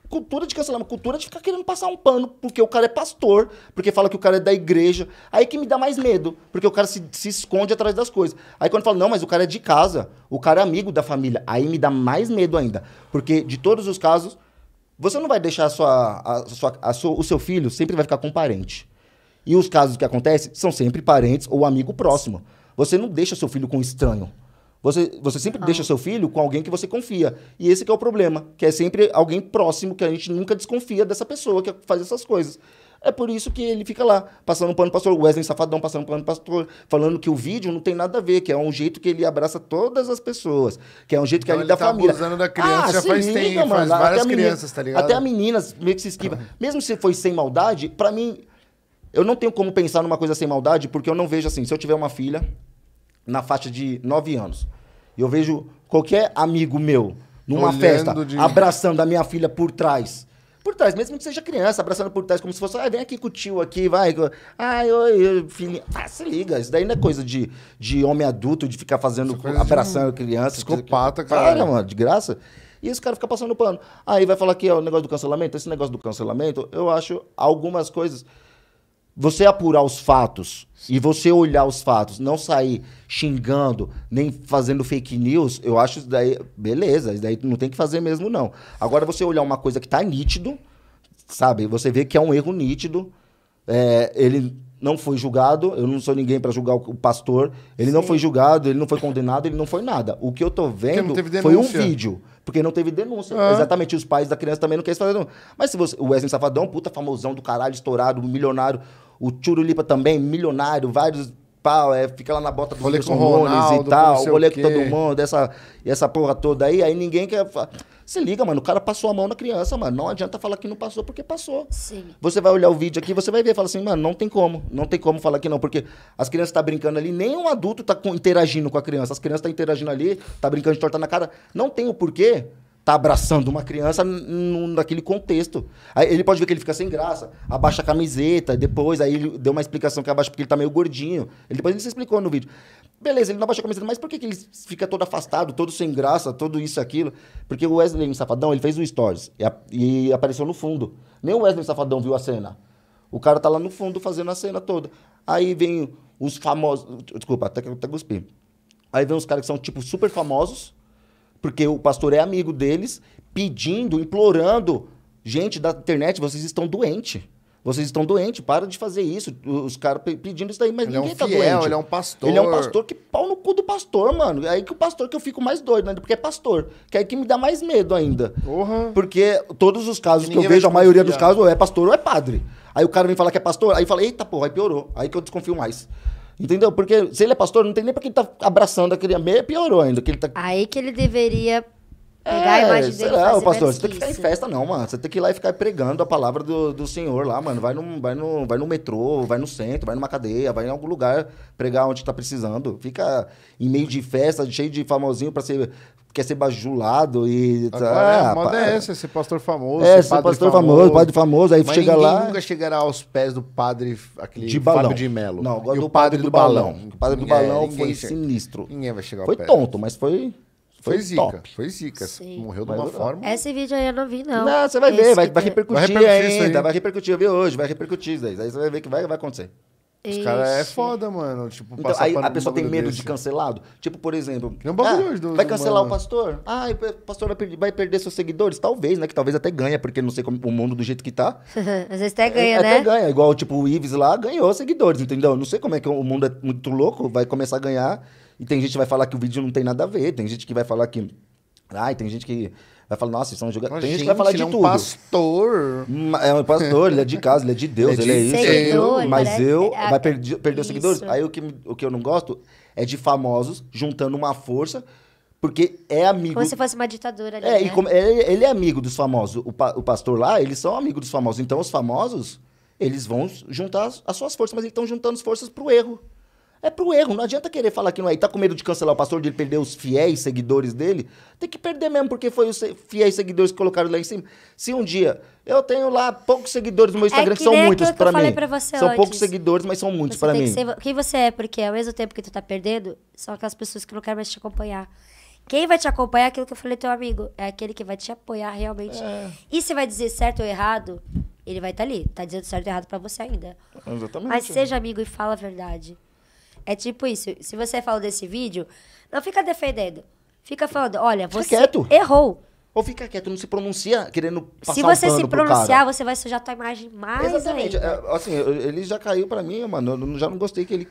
cultura de cancelamento, cultura de ficar querendo passar um pano, porque o cara é pastor, porque fala que o cara é da igreja. Aí que me dá mais medo, porque o cara se, se esconde atrás das coisas. Aí quando fala, não, mas o cara é de casa, o cara é amigo da família, aí me dá mais medo ainda. Porque de todos os casos, você não vai deixar a sua, a sua, a sua, o seu filho sempre vai ficar com um parente. E os casos que acontecem são sempre parentes ou amigo próximo. Você não deixa seu filho com estranho. Você, você sempre deixa seu filho com alguém que você confia. E esse é o problema, que é sempre alguém próximo, que a gente nunca desconfia dessa pessoa que faz essas coisas. É por isso que ele fica lá, passando pano pastor Wesley Safadão, passando pano pastor, falando que o vídeo não tem nada a ver, que é um jeito que ele abraça todas as pessoas, que é um jeito então que é ele dá tá família. abusando da criança ah, já faz liga, tempo, mano, faz várias menina, crianças, tá ligado? Até a menina meio que se esquiva. Mesmo se foi sem maldade, para mim, eu não tenho como pensar numa coisa sem maldade, porque eu não vejo assim, se eu tiver uma filha na faixa de 9 anos, e eu vejo qualquer amigo meu numa Olhando festa de... abraçando a minha filha por trás por trás, mesmo que seja criança, abraçando por trás, como se fosse, ah, vem aqui com o tio aqui, vai. Ai, oi, filhinha. Ah, se liga. Isso daí não é coisa de, de homem adulto, de ficar fazendo, é abraçando um criança. Psicopata, que... cara. Para, mano, de graça. E esse cara fica passando pano. Aí vai falar que é o negócio do cancelamento. Esse negócio do cancelamento, eu acho algumas coisas. Você apurar os fatos e você olhar os fatos, não sair xingando, nem fazendo fake news, eu acho isso daí, beleza, isso daí não tem que fazer mesmo, não. Agora, você olhar uma coisa que tá nítido, sabe? Você vê que é um erro nítido, é, ele não foi julgado, eu não sou ninguém para julgar o pastor, ele Sim. não foi julgado, ele não foi condenado, ele não foi nada. O que eu tô vendo foi um vídeo, porque não teve denúncia. Ah. Exatamente, os pais da criança também não querem fazer denúncia. Mas se você, o Wesley Safadão, puta famosão do caralho, estourado, milionário, o Churulipa também, milionário, vários pau, é, fica lá na bota dos Ronaldo, e tal, o com todo mundo, essa, essa porra toda aí, aí ninguém quer. Se liga, mano, o cara passou a mão na criança, mano. Não adianta falar que não passou, porque passou. Sim. Você vai olhar o vídeo aqui, você vai ver, fala assim, mano, não tem como, não tem como falar que não, porque as crianças estão tá brincando ali, nenhum adulto está interagindo com a criança, as crianças estão tá interagindo ali, tá brincando de torta na cara, não tem o porquê tá abraçando uma criança naquele contexto. Aí ele pode ver que ele fica sem graça, abaixa a camiseta, depois aí ele deu uma explicação que abaixa porque ele tá meio gordinho. Ele depois ele se explicou no vídeo. Beleza, ele não abaixa a camiseta, mas por que, que ele fica todo afastado, todo sem graça, todo isso aquilo? Porque o Wesley Safadão, ele fez o stories e, a, e apareceu no fundo. Nem o Wesley Safadão viu a cena. O cara tá lá no fundo fazendo a cena toda. Aí vem os famosos, desculpa, até que até cuspi. Aí vem os caras que são tipo super famosos porque o pastor é amigo deles, pedindo, implorando, gente da internet, vocês estão doentes. Vocês estão doentes, para de fazer isso. Os caras pedindo isso daí, mas ele ninguém é um tá doente. Ele é um pastor. Ele é um pastor que pau no cu do pastor, mano. É aí que o pastor que eu fico mais doido, ainda, né? Porque é pastor. Que é aí que me dá mais medo ainda. Porque todos os casos que eu vejo, a maioria dos casos, ou é pastor ou é padre. Aí o cara vem falar que é pastor, aí fala, eita porra, aí piorou. Aí que eu desconfio mais. Entendeu? Porque se ele é pastor, não tem nem pra que ele tá abraçando aquele meia, piorou ainda. Que ele tá... Aí que ele deveria pegar é, a imagem dele. Será, é, pastor, você tem que ficar em festa, não, mano. Você tem que ir lá e ficar pregando a palavra do, do Senhor lá, mano. Vai no, vai, no, vai no metrô, vai no centro, vai numa cadeia, vai em algum lugar pregar onde tá precisando. Fica em meio de festa, cheio de famosinho pra ser quer ser bajulado e. Tá, agora, é, a moda é essa, esse pastor famoso. É, esse pastor famoso, famoso, padre famoso, aí Mas chega lá. nunca chegará aos pés do padre, aquele de balão. Fábio de Melo. Não, agora e do o padre, padre do, do balão. balão. O padre do é, balão foi sinistro. Ninguém vai chegar ao foi pé. Foi tonto, mas foi. Foi, zica, top. foi zica. Sim. Morreu de uma forma. Esse vídeo aí eu não vi, não. Não, você vai Esse ver, vai, vai é. repercutir, vai repercutir ainda. Vai repercutir, eu vi hoje, vai repercutir isso daí. Aí você vai ver que vai, vai acontecer. Os caras é foda, mano. Tipo, então, aí a pessoa tem medo desse. de cancelado. Tipo, por exemplo. É um bagulho ah, dos, vai cancelar mano. o pastor? Ah, o pastor vai perder, vai perder, seus seguidores? Talvez, né? Que talvez até ganha, porque não sei como o mundo do jeito que tá. Às vezes até ganha, é, né? Até ganha. Igual, tipo, o Ives lá ganhou seguidores, entendeu? Não sei como é que o mundo é muito louco, vai começar a ganhar. E tem gente que vai falar que o vídeo não tem nada a ver. Tem gente que vai falar que. Ai, ah, tem gente que Vai falar, nossa, São jogadores. Tem gente, gente que vai falar de tudo. é um pastor. É um pastor, ele é de casa, ele é de Deus, ele, é, ele é isso. Seguidor, mas é eu. É, vai perder, perder os seguidores. Aí o que, o que eu não gosto é de famosos juntando uma força. Porque é amigo. Como se fosse uma ditadura ali. É, né? como, ele, ele, é amigo dos famosos. O, pa, o pastor lá, eles são amigos dos famosos. Então, os famosos, eles vão juntar as, as suas forças, mas eles estão juntando as forças pro erro é pro erro. Não adianta querer falar que não é. E tá com medo de cancelar o pastor, de ele perder os fiéis seguidores dele? Tem que perder mesmo, porque foi os fiéis seguidores que colocaram lá em cima. Se um dia eu tenho lá poucos seguidores no meu é Instagram, é que, que são muitos para mim. Pra são antes. poucos seguidores, mas são muitos para mim. Ser, quem você é, porque ao mesmo tempo que tu tá perdendo, são aquelas pessoas que não querem mais te acompanhar. Quem vai te acompanhar é aquilo que eu falei, teu amigo. É aquele que vai te apoiar realmente. É. E se vai dizer certo ou errado, ele vai estar tá ali. Tá dizendo certo ou errado para você ainda. Exatamente. Mas seja amigo e fala a verdade. É tipo isso. Se você falou desse vídeo, não fica defendendo. Fica falando, olha, você fica quieto. errou. Ou fica quieto, não se pronuncia querendo passar Se você um se pronunciar, você vai sujar tua imagem mais Exatamente. É, assim, ele já caiu pra mim, mano. Eu já não gostei que ele...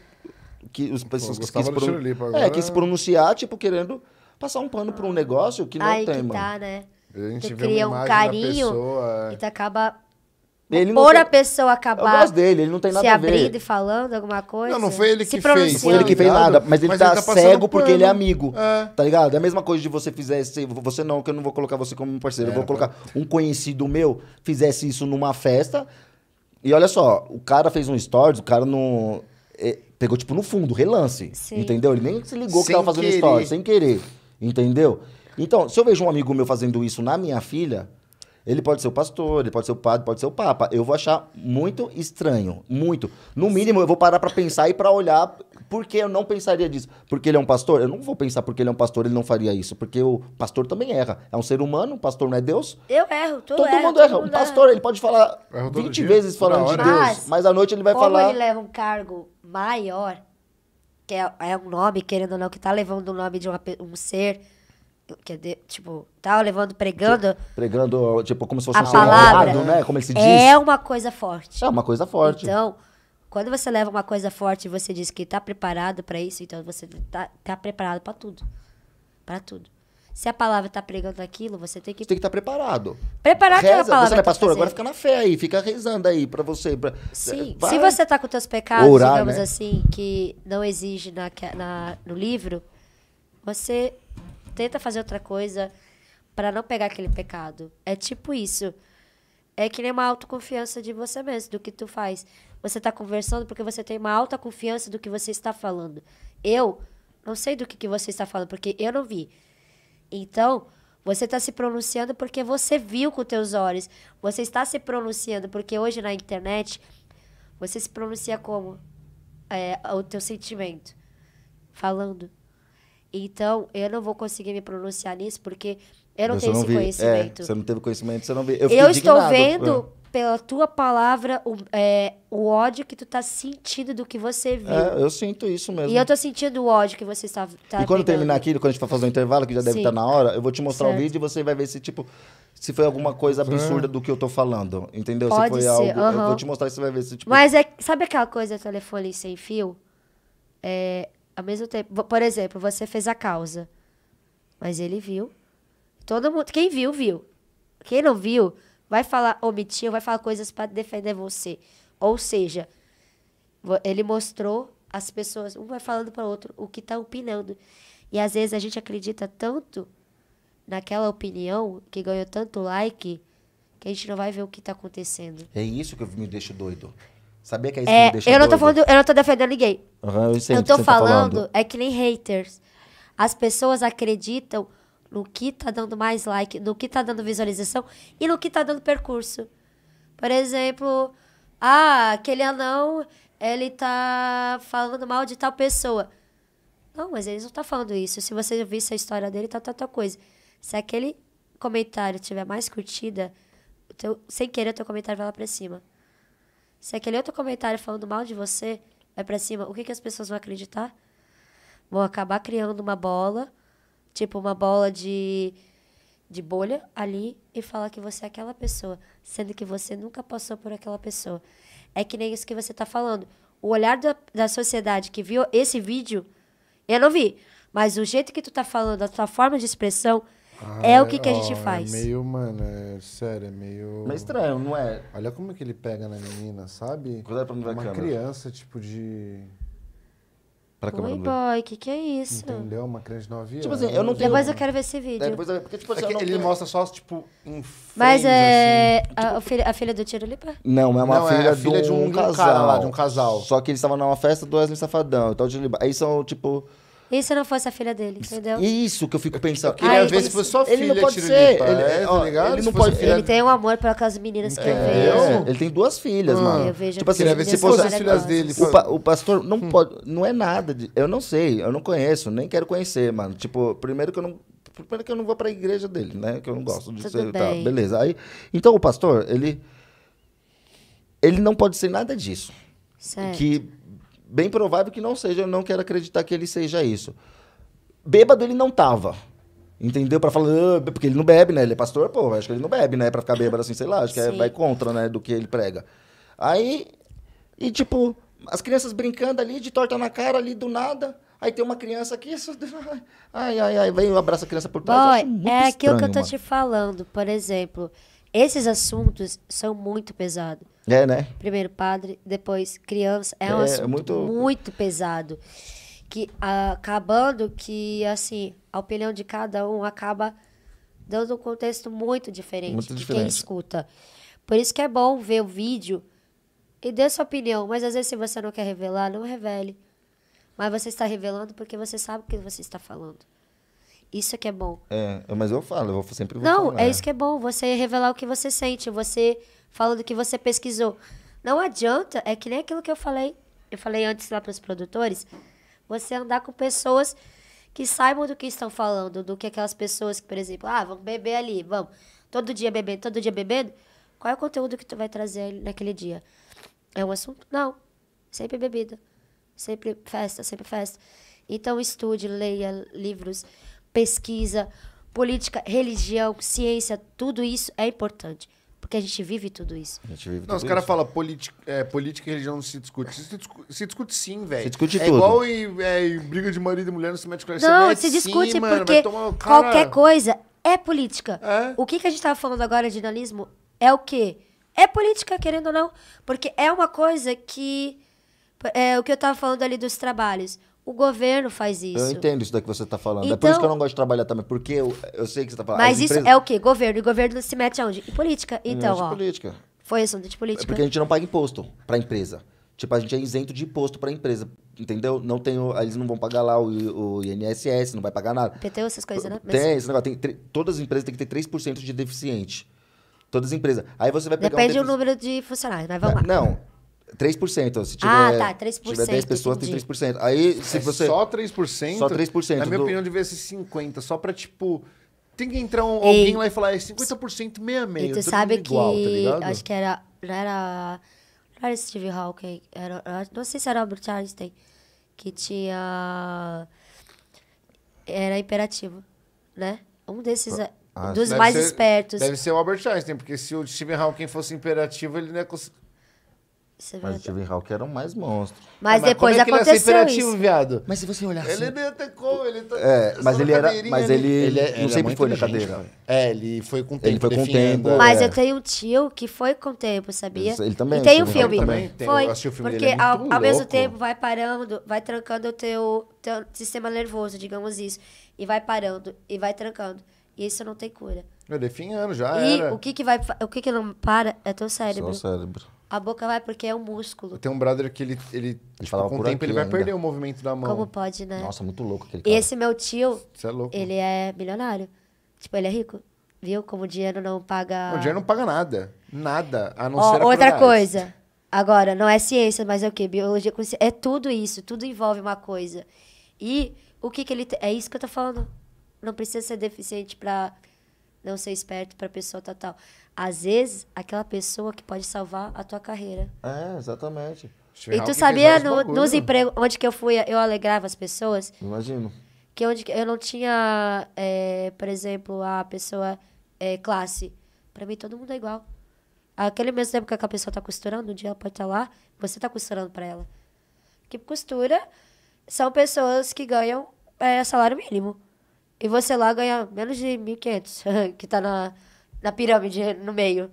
Que os pessoas que, se pronun... é, que se pronunciar, tipo, querendo passar um pano pra um negócio que não Ai, tem, que mano. Tá, né? A gente tu cria um carinho pessoa, é. e tu acaba ele Por tem... a pessoa acabar. Eu gosto dele, ele não tem nada a ver. Se abrindo e falando alguma coisa. Não, não foi ele que fez. Foi ele que fez nada, mas ele mas tá, ele tá, tá cego porque ele é amigo. É. Tá ligado? É a mesma coisa de você fizesse. Você não, que eu não vou colocar você como parceiro. É, eu vou é, colocar pô. um conhecido meu fizesse isso numa festa. E olha só, o cara fez um stories, o cara não. É, pegou tipo no fundo, relance. Sim. Entendeu? Ele nem se ligou sem que tava fazendo querer. stories, sem querer. Entendeu? Então, se eu vejo um amigo meu fazendo isso na minha filha. Ele pode ser o pastor, ele pode ser o padre, pode ser o papa. Eu vou achar muito estranho, muito. No mínimo, eu vou parar para pensar e para olhar porque eu não pensaria disso. Porque ele é um pastor? Eu não vou pensar porque ele é um pastor, ele não faria isso. Porque o pastor também erra. É um ser humano, o pastor não é Deus. Eu erro, todo, todo erra, mundo erra. Todo o pastor, erra. ele pode falar 20 dia, vezes falando de Deus, mas, mas à noite ele vai como falar... Como ele leva um cargo maior, que é, é um nome, querendo ou não, que tá levando o nome de uma, um ser que de, tipo, tava levando, pregando. Tipo, pregando, tipo, como se fosse a um palavra, errado, né? Como ele se é diz. É uma coisa forte. É uma coisa forte. Então, quando você leva uma coisa forte e você diz que tá preparado para isso, então você tá, tá preparado para tudo. para tudo. Se a palavra tá pregando aquilo, você tem que. Você tem que estar tá preparado. Preparar Reza, aquela palavra. Você não é pastor, agora fica na fé aí, fica rezando aí para você. Pra, Sim. É, vai. Se você tá com teus pecados, Orar, digamos né? assim, que não exige na, na, no livro, você tenta fazer outra coisa para não pegar aquele pecado. É tipo isso. É que nem uma autoconfiança de você mesmo, do que tu faz. Você está conversando porque você tem uma alta confiança do que você está falando. Eu não sei do que, que você está falando, porque eu não vi. Então, você está se pronunciando porque você viu com teus olhos. Você está se pronunciando porque hoje na internet você se pronuncia como é, o teu sentimento, falando. Então, eu não vou conseguir me pronunciar nisso porque eu não tenho não esse vi. É, conhecimento. É, você não teve conhecimento, você não viu. Eu, eu estou vendo ah. pela tua palavra o, é, o ódio que tu tá sentindo do que você é, viu. É, eu sinto isso mesmo. E eu tô sentindo o ódio que você está. Tá e quando terminar aquilo, quando a gente for fazer o um intervalo, que já deve estar tá na hora, eu vou te mostrar certo. o vídeo e você vai ver se, tipo, se foi alguma coisa absurda do que eu tô falando. Entendeu? Pode se foi ser. algo. Uhum. Eu vou te mostrar e você vai ver se, tipo. Mas é, sabe aquela coisa, telefone sem fio? É, ao mesmo tempo. Por exemplo, você fez a causa. Mas ele viu. Todo mundo. Quem viu, viu. Quem não viu, vai falar, omitiu, vai falar coisas para defender você. Ou seja, ele mostrou as pessoas, um vai falando para o outro o que está opinando. E às vezes a gente acredita tanto naquela opinião que ganhou tanto like que a gente não vai ver o que está acontecendo. É isso que me deixa doido. Sabia que é isso é, que me deixa eu não doido? Tô falando, eu não tô defendendo ninguém. Uhum, eu, sei eu tô tá falando, tá falando, é que nem haters. As pessoas acreditam no que tá dando mais like, no que tá dando visualização e no que tá dando percurso. Por exemplo, ah, aquele anão, ele tá falando mal de tal pessoa. Não, mas eles não tá falando isso. Se você visse a história dele, tá tal, tá, tá coisa. Se aquele comentário tiver mais curtida, teu, sem querer, o teu comentário vai lá pra cima. Se aquele outro comentário falando mal de você vai é para cima, o que, que as pessoas vão acreditar? Vão acabar criando uma bola, tipo uma bola de, de bolha ali, e falar que você é aquela pessoa, sendo que você nunca passou por aquela pessoa. É que nem isso que você está falando. O olhar da, da sociedade que viu esse vídeo, eu não vi, mas o jeito que tu está falando, a tua forma de expressão, ah, é, o que, que a gente é faz. É meio, mano, é, sério, é meio. Mas é estranho, não é? Olha como é que ele pega na menina, sabe? É pra Uma criança, tipo, de. Pra Oi, boy, que que é isso? Entendeu? Uma criança de 9 Tipo anos. assim, eu não tenho- Depois eu quero ver esse vídeo. Depois, é- porque, tipo, assim, É que ele mostra só, tipo, um Mas é. assim. a, o a filha do Tiro Lipa? Não, é uma Não, é filha, a filha de um, de um casal. cara lá, de um casal. Só que eles estavam numa festa do Wesley Safadão. Então, de... Tipo, aí são, tipo, e se não fosse a filha dele, entendeu? Isso que eu fico pensando. Eu queria ver se fosse filha. Ele não pode ser. Ele, é, é tá ó, tá ele não pode filha... Ele tem um amor por aquelas meninas que é. eu vejo. Ele tem duas filhas, ah. mano. Eu vejo tipo assim, queria ver se fosse as filhas dele. O, pa, o pastor não hum. pode... Não é nada de... Eu não sei, eu não conheço, nem quero conhecer, mano. Tipo, primeiro que eu não... Primeiro que eu não vou pra igreja dele, né? Que eu não gosto de Tudo ser, tá, beleza. Aí, então, o pastor, ele... Ele não pode ser nada disso. Certo. Que bem provável que não seja, eu não quero acreditar que ele seja isso. Bêbado ele não tava. Entendeu? para falar, ah, porque ele não bebe, né? Ele é pastor, pô, acho que ele não bebe, né? para ficar bêbado assim, sei lá, acho que é, vai contra, né? Do que ele prega. Aí, e tipo, as crianças brincando ali, de torta na cara, ali do nada. Aí tem uma criança aqui, isso... ai, ai, ai, vem, abraça a criança por trás. Bom, é estranho, aquilo que eu tô mano. te falando, por exemplo. Esses assuntos são muito pesados. É, né? Primeiro padre, depois criança. É, é um é assunto muito, muito pesado. Que acabando que, assim, a opinião de cada um acaba dando um contexto muito diferente, muito diferente. de quem escuta. Por isso que é bom ver o vídeo e dar sua opinião. Mas às vezes, se você não quer revelar, não revele. Mas você está revelando porque você sabe o que você está falando. Isso é que é bom. É, mas eu falo, eu sempre vou Não, falar. é isso que é bom. Você revelar o que você sente, você fala do que você pesquisou. Não adianta, é que nem aquilo que eu falei. Eu falei antes lá para os produtores. Você andar com pessoas que saibam do que estão falando, do que aquelas pessoas que, por exemplo, ah, vamos beber ali, vamos. Todo dia bebendo, todo dia bebendo. Qual é o conteúdo que tu vai trazer naquele dia? É um assunto? Não. Sempre bebida. Sempre festa, sempre festa. Então estude, leia livros pesquisa, política, religião, ciência, tudo isso é importante. Porque a gente vive tudo isso. A gente vive Não, os caras falam é, política e religião não se discute. Se, se discute sim, velho. Se discute é tudo. Igual em, é, em briga de marido e mulher não se mete com Não, se discute sim, porque tomar, cara... qualquer coisa é política. É? O que, que a gente tava falando agora de jornalismo é o quê? É política, querendo ou não. Porque é uma coisa que... É o que eu tava falando ali dos trabalhos o governo faz isso. Eu entendo isso da que você está falando. Então, é por isso então que eu não gosto de trabalhar também, porque eu, eu sei que você está falando. Mas isso é o quê? Governo. E governo se mete aonde? Em política. Então, ó. política. Foi assunto de política. É porque a gente não paga imposto para a empresa. Tipo, a gente é isento de imposto para a empresa, entendeu? Não tem, eles não vão pagar lá o, o INSS, não vai pagar nada. PTU, essas coisas, né? Mas... Tem, esse negócio. Tem, todas as empresas têm que ter 3% de deficiente. Todas as empresas. Aí você vai pegar Depende um defici... do número de funcionários, mas vamos lá. Não, 3%. Se tiver, ah, tá, 3%. Se tiver 10 pessoas, entendi. tem 3%. Aí, se é você... Só 3%? Só 3%. Na minha opinião, devia ser 50%, só pra, tipo... Tem que entrar um, alguém lá e falar, é 50% meia meia. E tu sabe tá que... tá acho que era... Não era... Não era Steve Hawking. Era, não sei se era Albert Einstein. Que tinha... Era imperativo, né? Um desses... Ah. dos mais ser, espertos. Deve ser o Albert Einstein, porque se o Stephen Hawking fosse imperativo, ele não ia isso é Mas o verdade. Steven que era um mais monstro. Mas, depois como é que é aconteceu ele ia ser isso. viado? Mas se você olhar assim... Ele nem ele tá. É, mas ele era. Mas ele, ele, é- não ele sempre muito foi na cadeira. É, ele foi com o tempo. Ele foi com o é. Mas eu tenho um tio que foi com o tempo, sabia? ele também, E tem um filme. também. eu Foi, o filme porque dele, é ao, ao mesmo tempo vai parando, vai trancando o teu, teu sistema nervoso, digamos isso. E vai parando, e vai trancando. E isso não tem cura. Meu, definhando já e era. o que que vai, o que que não para é teu cérebro. Seu cérebro. A boca vai porque é um músculo. Tem um brother que ele, ele, ele tipo, com o tempo ele vai ainda. perder o movimento da mão. Como pode, né? Nossa, muito louco aquele cara. E esse meu tio, Isso é louco. ele é milionário. Tipo, ele é rico. Viu como o dinheiro não paga... O dinheiro não paga nada. Nada, a não ser a Outra coisa. Agora, não é ciência, mas é o quê? Biologia, é tudo isso. Tudo envolve uma coisa. E o que que ele... É isso que eu tô falando. Não precisa ser deficiente pra não ser esperto pra pessoa tal, tal. Às vezes, aquela pessoa que pode salvar a tua carreira. É, exatamente. E tu sabia no, nos empregos, onde que eu fui, eu alegrava as pessoas? Imagino. Que onde eu não tinha, é, por exemplo, a pessoa é, classe. Pra mim, todo mundo é igual. Aquele mesmo tempo que aquela pessoa tá costurando, um dia ela pode estar tá lá, você tá costurando pra ela. Que costura são pessoas que ganham é, salário mínimo. E você lá ganha menos de 1.500, que tá na na pirâmide no meio.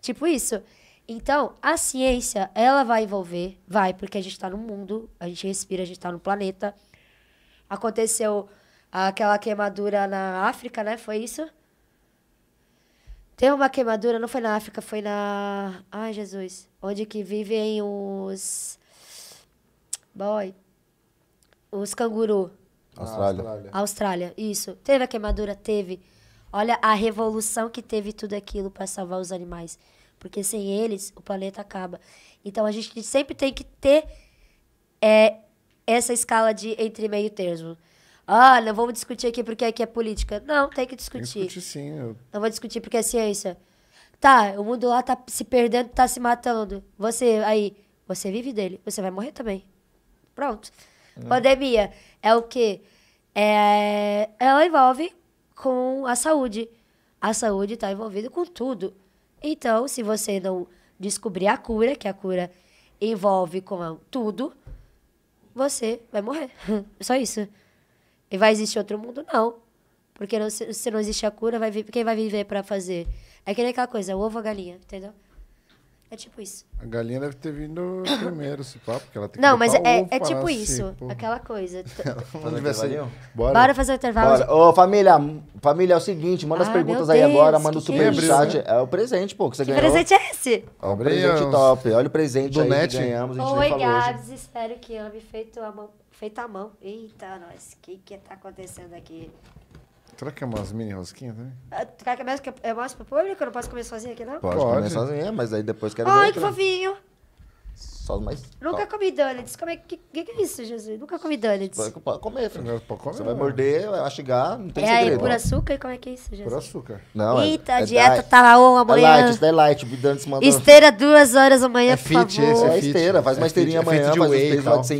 Tipo isso. Então, a ciência, ela vai envolver, vai, porque a gente está no mundo, a gente respira, a gente está no planeta. Aconteceu aquela queimadura na África, né? Foi isso? Teve uma queimadura, não foi na África, foi na. Ai, Jesus. Onde que vivem os. Boy. Os canguru. Austrália. Austrália, isso. Teve a queimadura? Teve. Olha a revolução que teve tudo aquilo para salvar os animais. Porque sem eles, o planeta acaba. Então a gente sempre tem que ter é, essa escala de entre meio termo. Ah, não vamos discutir aqui porque aqui é política. Não, tem que discutir. Tem que discutir sim. Eu... Não vou discutir porque é ciência. Tá, o mundo lá tá se perdendo, tá se matando. Você aí, você vive dele, você vai morrer também. Pronto. É. Pandemia é o quê? É, ela envolve com a saúde. A saúde está envolvida com tudo. Então, se você não descobrir a cura, que a cura envolve com tudo, você vai morrer. Só isso. E vai existir outro mundo? Não. Porque não, se não existe a cura, vai vir, quem vai viver para fazer? É que nem aquela coisa, o ovo ou galinha, entendeu? É tipo isso. A galinha deve ter vindo primeiro, se pá, porque ela tem Não, mas é, é tipo isso, assim, aquela coisa. Vamos ver se. Bora. Bora fazer o intervalo. Bora. Ô, família, família, é o seguinte, manda ah, as perguntas aí agora, manda o superchat. É, é o presente, pô, que você que ganhou. Que presente é esse? É um presente top. Olha o presente Do aí net. que ganhamos, a gente Oi, Gabs, espero que ame feito a mão. Feito a mão. Eita, nós, o que que tá acontecendo aqui? Será que é umas mini rosquinhas também? Ah, é, tu que eu é, é mostro pro público? Eu não posso comer sozinha aqui, não? Pode, Pode. comer sozinha, mas aí depois quero Ai, ver que outra. fofinho mas. Nunca tá. comi donuts. Como é que, que, é isso, Jesus? Nunca comi donuts. Você pode comer, filho. Pode comer. Você vai morder, vai mastigar, não tem é segredo. É por açúcar? Como é que é isso, Jesus? Por açúcar. Não, é- Eita, é, a dieta é, tá uma amanhã É light, é light. O Dantes mandou. Esteira duas horas amanhã, é por fit, favor. Esse é, é esteira, faz é uma esteirinha é amanhã, faz um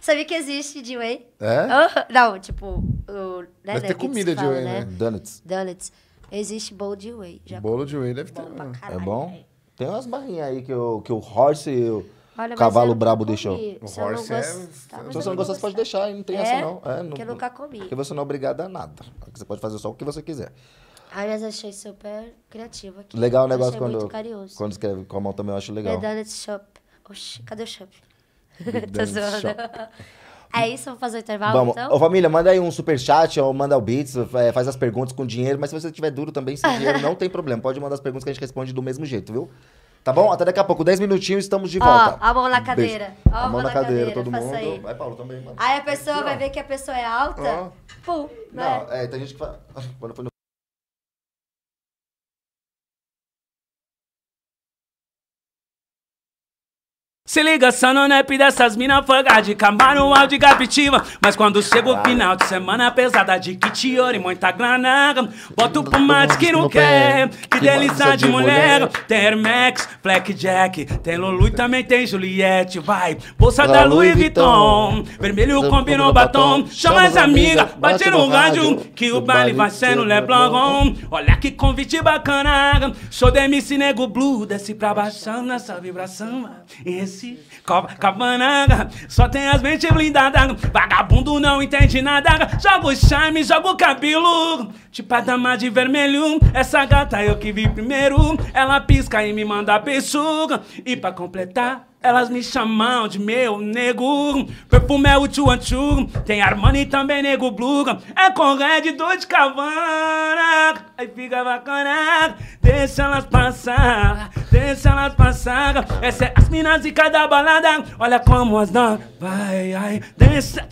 Sabia que existe de whey? É? Oh, não, tipo... O, né, deve né, ter comida de whey, né? né? Donuts. Donuts. Existe bolo de whey. bolo de whey deve ter. Né? é bom? Tem umas barrinhas aí que o, que o Horse e o Olha, Cavalo brabo deixou. Se é tá, se você não gostar, você pode deixar, não tem é? essa não. É, não porque eu nunca comi. Porque você não é obrigada a nada. Você pode fazer só o que você quiser. Aliás, achei super criativo aqui. Legal o negócio achei quando, muito quando escreve com a mão também, eu acho legal. The Donut Shop. Oxi, cadê o shop? Tô zoando. É isso, vamos fazer o intervalo, vamos. então? Ô, família, manda aí um superchat, ou manda o Beats, é, faz as perguntas com dinheiro, mas se você tiver duro também, sem dinheiro, não tem problema. Pode mandar as perguntas que a gente responde do mesmo jeito, viu? Tá bom? Até daqui a pouco, 10 minutinhos, estamos de volta. Ó, a mão na cadeira. Ó, a, mão na, na cadeira, cadeira, todo mundo. Aí. Vai, Paulo, também. Mano. Aí a pessoa vai ver que a pessoa é alta. Ó. Pum. Né? Não, é, tem gente que fala. Quando foi no Se liga só no nap dessas mina fanga de camaroal de gabitiva. Mas quando chega o final de semana pesada de kitiori, muita granada. Bota pro mate que não quer, que delícia de mulher. Tem Air Max, Blackjack, tem Lulu e também tem Juliette. Vai, bolsa da Louis Vuitton, vermelho combinou batom. Chama as amigas, bate no rádio, que o baile vai ser no Leblon. Olha que convite bacana, show de MC Nego Blue, desce pra baixar nessa vibração. E Dance, Cabana, só tem as mentes blindadas. Vagabundo não entende nada. Joga o charme, joga o cabelo. Tipo a dama de vermelho. Essa gata eu que vi primeiro. Ela pisca e me manda beijo. E pra completar. Elas me chamam de meu nego. Perfume é o tchuan Tem Armani também, nego bluga, É com red, dois de cavana. Aí fica bacana. Deixa elas passar. Deixa elas passar. Essa é as minas de cada balada. Olha como as não. Vai, ai. Deixa.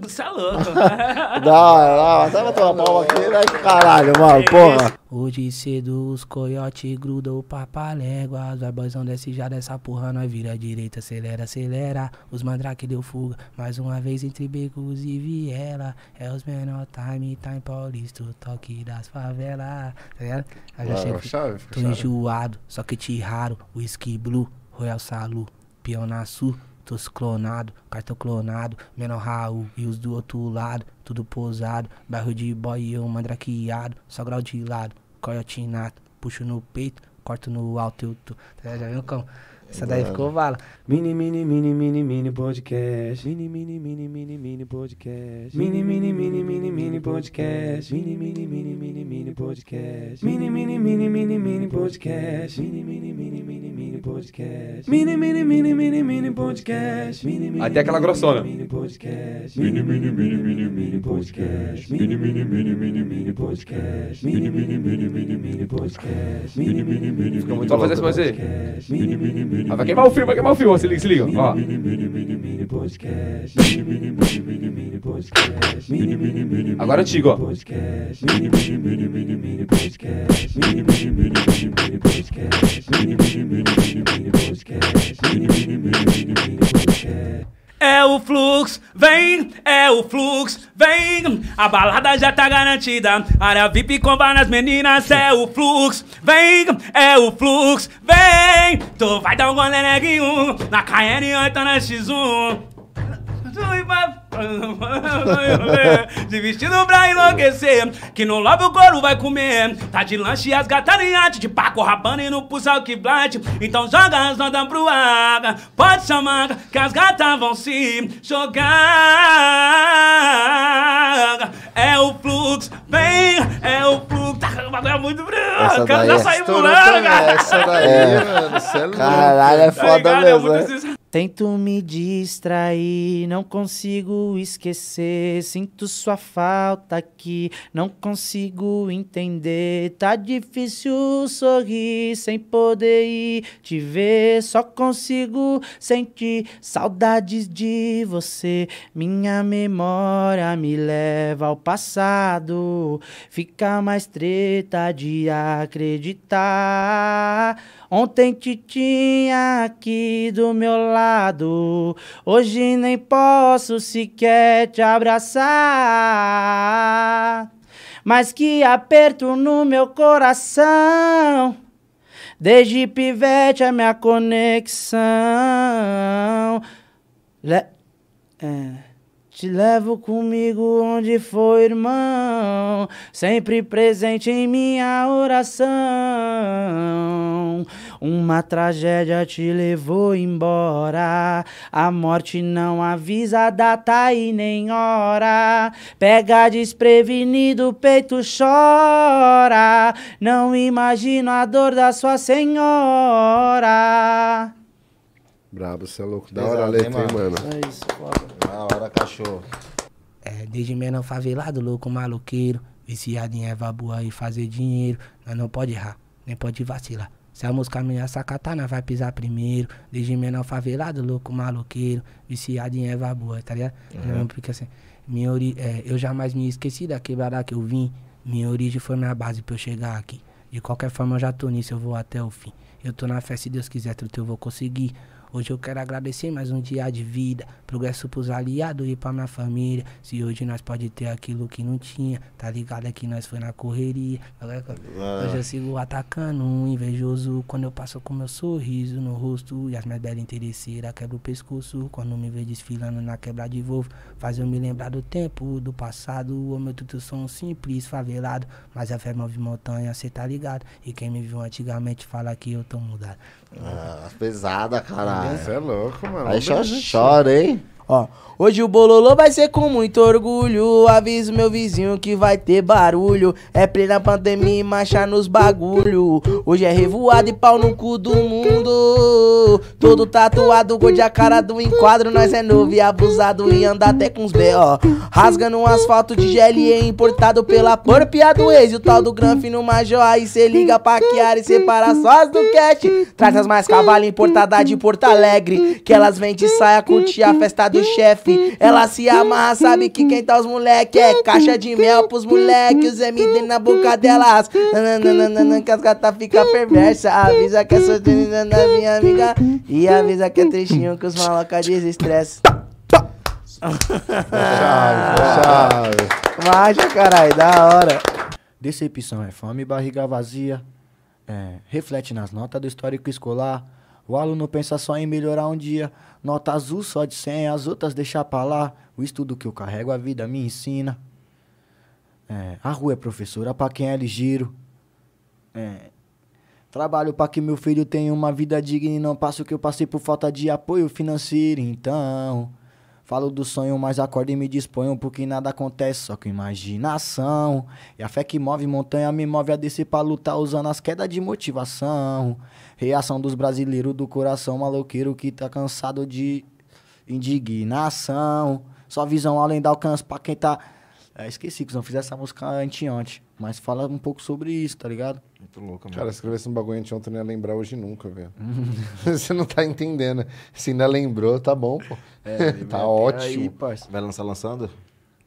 Você é louco. dá, Dá, da Sai Sabe tua palma aqui, né? Caralho, mano, porra. Hoje cedo os coiotes grudam o papalégua. Os boizão desce já dessa porra, nós vira direita, acelera, acelera. Os mandrake deu fuga, mais uma vez entre becos e viela. É os menor time, time tá paulista, o toque das favelas. Tá ligado? já chega, chave, tô chave. enjoado, só que te raro. Whisky Blue, Royal Salu, Pionaçu. Tos clonado, cartão clonado, menor Raul e os do outro lado, tudo posado, bairro de boy eu mandraqueado, só grau de lado, coiote inato, puxo no peito, corto no alto e eu tô. Tá Já viu como? Essa daí ficou vala. Mini, mini, mini, mini, mini podcast. Mini, mini, mini, mini, mini podcast. Mini, mini, mini, mini, mini podcast. Mini, mini, mini, mini, mini podcast. Mini, mini, mini, mini, mini podcast. Mini, mini, mini, mini, mini podcast. Mini, mini, mini, mini, mini podcast. Até aquela grossona. Mini podcast. Mini, mini, mini, mini, mini podcast. Mini, mini, mini, mini, mini podcast. Mini, mini, mini, mini, mini podcast. Mini, mini, mini, mini, mini podcast. Mini, mini, mini, mini, mini mas Mini, Mini, mini, mini. Ah, vai queimar o filme, vai queimar o filme, ó, se liga, se liga. Ó. Agora é antigo, ó. Podcast. É o fluxo, vem, é o fluxo, vem. A balada já tá garantida. Área VIP com várias meninas. É o fluxo, vem, é o fluxo, vem. Tu vai dar um gole neguinho na KN8 na X1. Tu vai de vestido pra enlouquecer, que no lobby o couro vai comer. Tá de lanche as gatarinhas, de paco rabando e no pulsal que blate. Então joga as notas pro ar, pode chamar que as gatas vão se jogar. É o fluxo, bem, é o fluxo. Tá, o bagulho é muito branco, o já é saiu pulando, cara. Essa daí, é. mano, é louco. Caralho, é tá foda tá mesmo. É Tento me distrair, não consigo esquecer. Sinto sua falta aqui, não consigo entender. Tá difícil sorrir sem poder ir te ver. Só consigo sentir saudades de você. Minha memória me leva ao passado. Fica mais treta de acreditar. Ontem te tinha aqui do meu lado, hoje nem posso sequer te abraçar. Mas que aperto no meu coração. Desde pivete a é minha conexão. Le é. Te levo comigo onde for, irmão, sempre presente em minha oração. Uma tragédia te levou embora, a morte não avisa data e nem hora. Pega desprevenido, o peito chora, não imagino a dor da sua senhora. Brabo, você é louco. Da hora a né, letra, hein, mano? É isso, foda. Da hora, cachorro. É, desde menor favelado, louco, maluqueiro. Viciado em erva boa e fazer dinheiro. Nós não pode errar, nem pode vacilar. Se a música minha sacatana vai pisar primeiro. Desde menor favelado, louco, maluqueiro. Viciado em erva boa, tá ligado? Uhum. Não, porque assim, minha ori... É, eu jamais me esqueci da quebrada que eu vim. Minha origem foi minha base pra eu chegar aqui. De qualquer forma, eu já tô nisso, eu vou até o fim. Eu tô na fé, se Deus quiser, tudo eu vou conseguir. Hoje eu quero agradecer mais um dia de vida, progresso pros aliados e pra minha família. Se hoje nós pode ter aquilo que não tinha, tá ligado? É que nós foi na correria. Ah. Hoje eu sigo atacando um invejoso quando eu passo com meu sorriso no rosto e as minhas belas interesseiras quebra o pescoço quando me vê desfilando na quebra de voo. Faz eu me lembrar do tempo, do passado. O meu tutu sou um simples favelado, mas a fé move montanha, cê tá ligado? E quem me viu antigamente fala que eu tô mudado. Ah, pesada, caralho. Você é louco, mano. Aí chora, chora, hein? Ó, hoje o bololô vai ser com muito orgulho. Aviso meu vizinho que vai ter barulho. É plena pandemia e marcha nos bagulho. Hoje é revoado e pau no cu do mundo. Todo tatuado, gol de a cara do enquadro. Nós é novo e abusado e anda até com os B.O. Rasga no asfalto de GLE importado pela porpia do ex. o tal do Granf no Major. Aí cê liga pra Kiara e separa só as do Cat. Traz as mais cavalo importada de Porto Alegre. Que elas vêm de saia curtir a festa do chefe. Ela se amarra, sabe que quem tá os moleque é caixa de mel pros moleque. Os MD na boca delas. Nananana, que as gatas ficam perversa. Avisa que é solteira da minha amiga. E avisa que é tristinho que os malocas desestressam. Chave, chave. Marcha, caralho, da hora. Decepção é fome, barriga vazia. É, reflete nas notas do histórico escolar. O aluno pensa só em melhorar um dia. Nota azul só de 100, as outras deixar pra lá. O estudo que eu carrego, a vida me ensina. É, a rua é professora pra quem é ligeiro. É, trabalho pra que meu filho tenha uma vida digna e não passo o que eu passei por falta de apoio financeiro. Então, Falo do sonho, mas acordo e me disponho, porque nada acontece, só com imaginação. E a fé que move montanha me move a descer pra lutar, usando as quedas de motivação. Reação dos brasileiros do coração maloqueiro que tá cansado de indignação. Só visão além do alcance pra quem tá. É, esqueci que não fizer essa música anteontem. Mas fala um pouco sobre isso, tá ligado? Muito louco, mano. Cara, escrever esse bagulho anteontem não ia lembrar hoje nunca, velho. Você não tá entendendo. Se ainda lembrou, tá bom, pô. É, tá ótimo. Aí, Vai lançar lançando?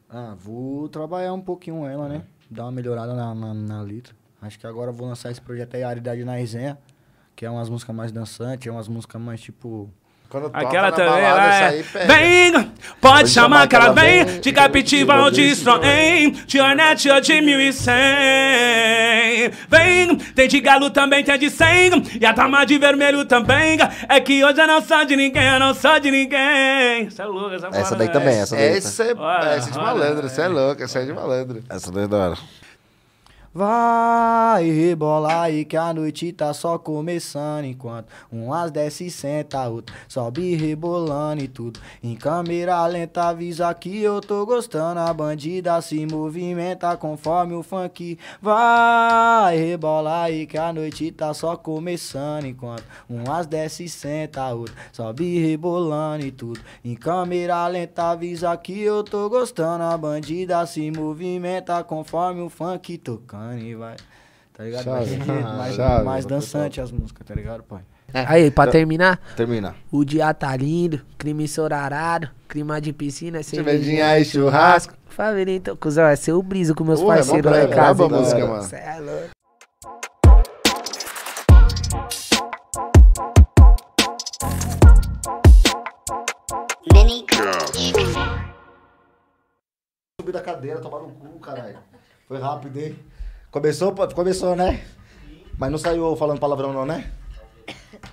Ah, vou trabalhar um pouquinho ela, né? é. né? Dar uma melhorada na, na, na letra. Acho que agora vou lançar esse projeto aí, Aridade na Resenha que é umas músicas mais dançantes, é umas músicas mais tipo. Quando aquela também lá é. Vem, pode chamar que ela vem, de Capitiba ou de Stroem, de Ornette ou de 1100. Vem, tem de galo também, tem de 100, e a tama de vermelho também. É que hoje eu não sou de ninguém, eu não sou de ninguém. Você é louca, essa Essa daí também, é essa daí. Essa é, é de malandro, você é louca, essa é de malandro. Essa daí é da hora. Vai rebolar aí que a noite tá só começando. Enquanto umas desce e senta, outra sobe rebolando e tudo. Em câmera lenta avisa que eu tô gostando. A bandida se movimenta conforme o funk. Vai rebolar aí que a noite tá só começando. Enquanto umas desce e senta, outra sobe rebolando e tudo. Em câmera lenta avisa que eu tô gostando. A bandida se movimenta conforme o funk tocando. Giovanni vai. Tá ligado? Chave, mais, ah, mais, chave, mais dançante as músicas, tá ligado, pai? É. Aí, pra então, terminar. Terminar. O dia tá lindo, crime ensorarado, clima de piscina, cervejinha e churrasco. Favorito, então, cuzão, é seu briso com meus uh, parceiros é lá em casa. É braba a música, mano. Cê é louco. Subir da cadeira, tomar no cu, caralho. Foi rápido, hein? Começou, começou, né? Mas não saiu falando palavrão, não, né?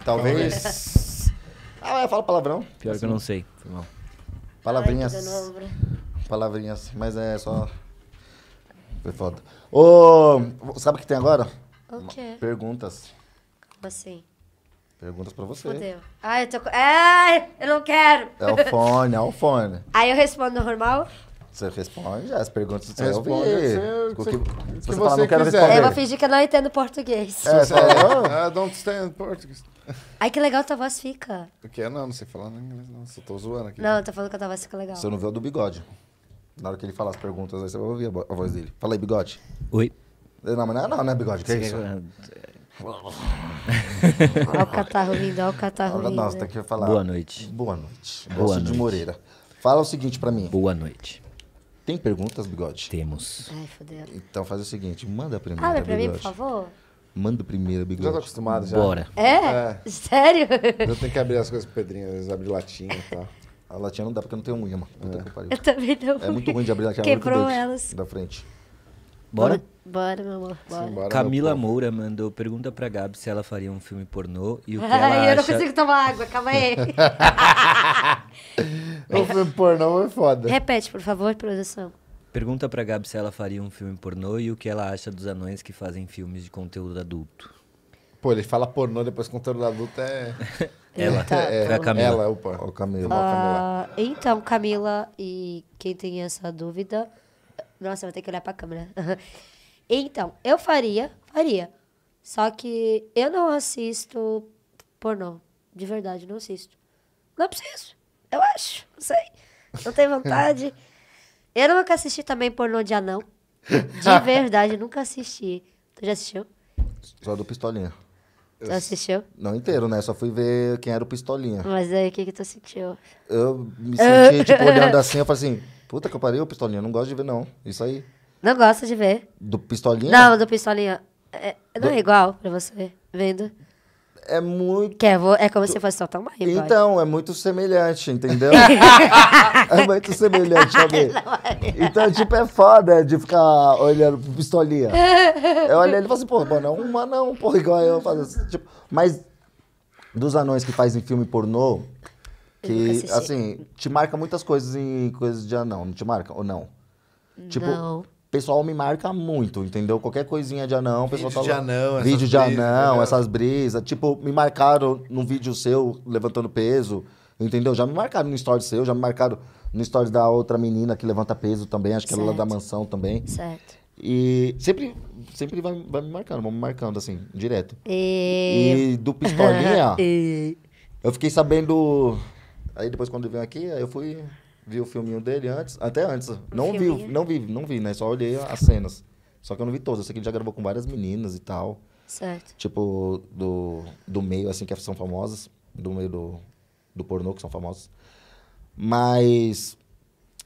Talvez. Ah, eu falo palavrão. Pior assim. que eu assim. não sei. Foi mal. Palavrinhas. Né? palavrinhas, mas é só. Foi foda. Ô, sabe o que tem agora? O quê? Perguntas. Como assim? Perguntas pra você. Fudeu. Ai, ah, eu tô. Ai, é, eu não quero. É o fone, é o fone. Aí eu respondo normal? Você responde as perguntas do seu responde, ouvir. É, você, você, que, você, você fala, não quero quiser. responder. Eu vou fingir que eu não entendo português. É, você é, fala, é, I don't understand português. Ai, que legal tua voz fica. O que é? Não, não sei falar inglês, não. Só tô zoando aqui. Não, eu tô falando que a tua voz fica legal. Você não viu o do bigode. Na hora que ele falar as perguntas, aí você vai ouvir a voz dele. Fala aí, bigode. Oi. Não, mas não é não, né, bigode? Que é isso? olha o catarro lindo, olha o catarro lindo. Nossa, tá aqui falar. Boa noite. Boa noite. Boa Gosto noite. de Moreira. Fala o seguinte para mim. Boa noite. Tem perguntas, Bigode? Temos. Ai, fodeu. Então faz o seguinte, manda a primeira, Abre pra Bigode. mim, por favor. Manda primeiro, Bigode. Já tô tá acostumado já. Bora. É? é? Sério? Eu tenho que abrir as coisas pedrinhas abrir latinha e tal. A latinha não dá porque eu não tenho unha, mano. é. Eu também não. É muito ruim de abrir latinha. Quebrou elas. Da frente. Bora? Bora, meu amor. Bora. Sim, bora, Camila Moura mandou pergunta pra Gabi se ela faria um filme pornô e o que Ai, ela eu não consigo tomar água, calma aí. Um filme pornô é foda. Repete, por favor, produção. Pergunta pra Gabi se ela faria um filme pornô e o que ela acha dos anões que fazem filmes de conteúdo adulto. Pô, ele fala pornô, depois conteúdo adulto é... ela, tá, é, é a Camila. Ela, opa. O Camila. Ah, Camila. Então, Camila, e quem tem essa dúvida... Nossa, vou ter que olhar pra câmera. então, eu faria, faria. Só que eu não assisto pornô. De verdade, não assisto. Não preciso. Eu acho, não sei. Não tenho vontade. Eu nunca assisti também pornô de anão. De verdade, nunca assisti. Tu já assistiu? Só do Pistolinha. Tu assistiu? Não inteiro, né? Só fui ver quem era o Pistolinha. Mas aí, o que que tu sentiu? Eu me senti, tipo, olhando assim, eu falei assim, puta que eu parei o Pistolinha, não gosto de ver, não. Isso aí. Não gosto de ver. Do Pistolinha? Não, do Pistolinha. É, não é do... é igual pra você, vendo? é muito. Que é, é como se fosse soltar uma riba. Então, é muito semelhante, entendeu? é muito semelhante sabe? É. Então, tipo, é foda de ficar olhando pro pistolinha. Eu olho ele e falo assim, pô, não é uma não, porra, igual eu faço assim, tipo, Mas dos anões que fazem filme pornô, que, assim, te marca muitas coisas em coisas de anão, não te marca? Ou não? Tipo, não pessoal me marca muito, entendeu? Qualquer coisinha de anão, o pessoal Vídeo tá de anão, Vídeo de anão, essas brisas. Tipo, me marcaram num vídeo seu levantando peso, entendeu? Já me marcaram no story seu, já me marcaram no story da outra menina que levanta peso também, acho que é certo. ela é da mansão também. Certo. E sempre, sempre vai, vai me marcando, vão me marcando assim, direto. E, e do pistolinha, e... eu fiquei sabendo. Aí depois quando veio aqui, eu fui vi o filminho dele antes, até antes. Não vi, não vi, não vi, né? Só olhei as cenas. Só que eu não vi todas. Eu sei que ele já gravou com várias meninas e tal. Certo. Tipo, do, do meio, assim, que são famosas. Do meio do, do pornô, que são famosas. Mas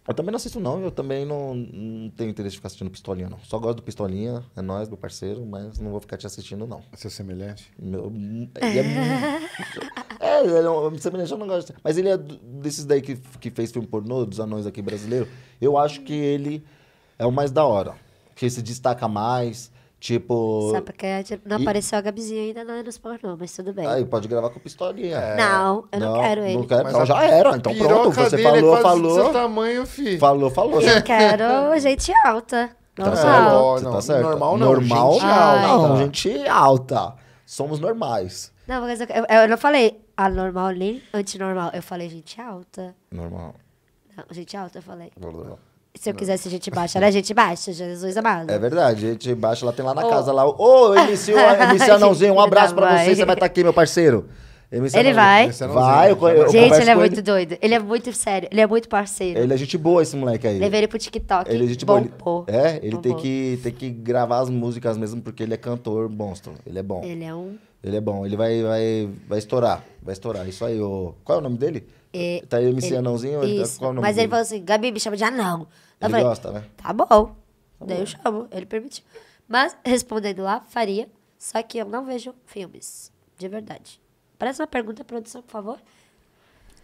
eu também não assisto, não. Eu também não, não tenho interesse de ficar assistindo Pistolinha, não. Só gosto do Pistolinha, é nós, meu parceiro, mas não vou ficar te assistindo, não. Seu semelhante? Meu, ele é muito. é, ele é um semelhante, eu não gosto. Mas ele é desses daí que, que fez filme pornô, dos anões aqui brasileiro. Eu acho que ele é o mais da hora. Que se destaca mais. Tipo. Só porque não e... apareceu a Gabizinha ainda não é nos pornô, mas tudo bem. Aí pode gravar com pistolinha. É. Não, eu não, não, quero ele. Não quero, mas então já era. Então pronto, você é falou, é falou. Seu tamanho, filho. Falou, falou. Eu quero gente alta. Tá normal. Tá certo. Não, tá certo. Normal não. Normal gente alta. Não, gente alta. Somos normais. Não, mas eu, eu, eu não falei anormal nem antinormal. Eu falei gente alta. Normal. Não, gente alta, eu falei. Normal. Se eu né. quisesse a gente baixa, era gente baixa, Jesus amado. É verdade, a gente baixa, lá tem lá na oh. casa lá. Ô, oh, MC, Anãozinho, um abraço pra você, você vai estar tá aqui, meu parceiro. MC ele vai. Vai, eu, eu Gente, ele é muito ele. doido. Ele é muito sério. Ele é muito parceiro. Ele é gente boa, esse moleque aí. Levei ele pro TikTok. Ele é gente boa. é, ele tem que, tem que gravar as músicas mesmo, porque ele é cantor monstro. Ele é bom. Ele é um. Ele é bom. Ele vai, vai, vai estourar. Vai estourar. Isso aí, ô. Qual é o nome dele? É, tá aí o MC ele, Anãozinho? Tá, isso. qual é o nome Mas dele? ele falou assim: Gabi, me chama de anão. Ele falei, gosta, né? Tá bom. Tá Daí bom. eu chamo, ele permitiu. Mas, respondendo lá, faria. Só que eu não vejo filmes, de verdade. Próxima pergunta, produção, por favor.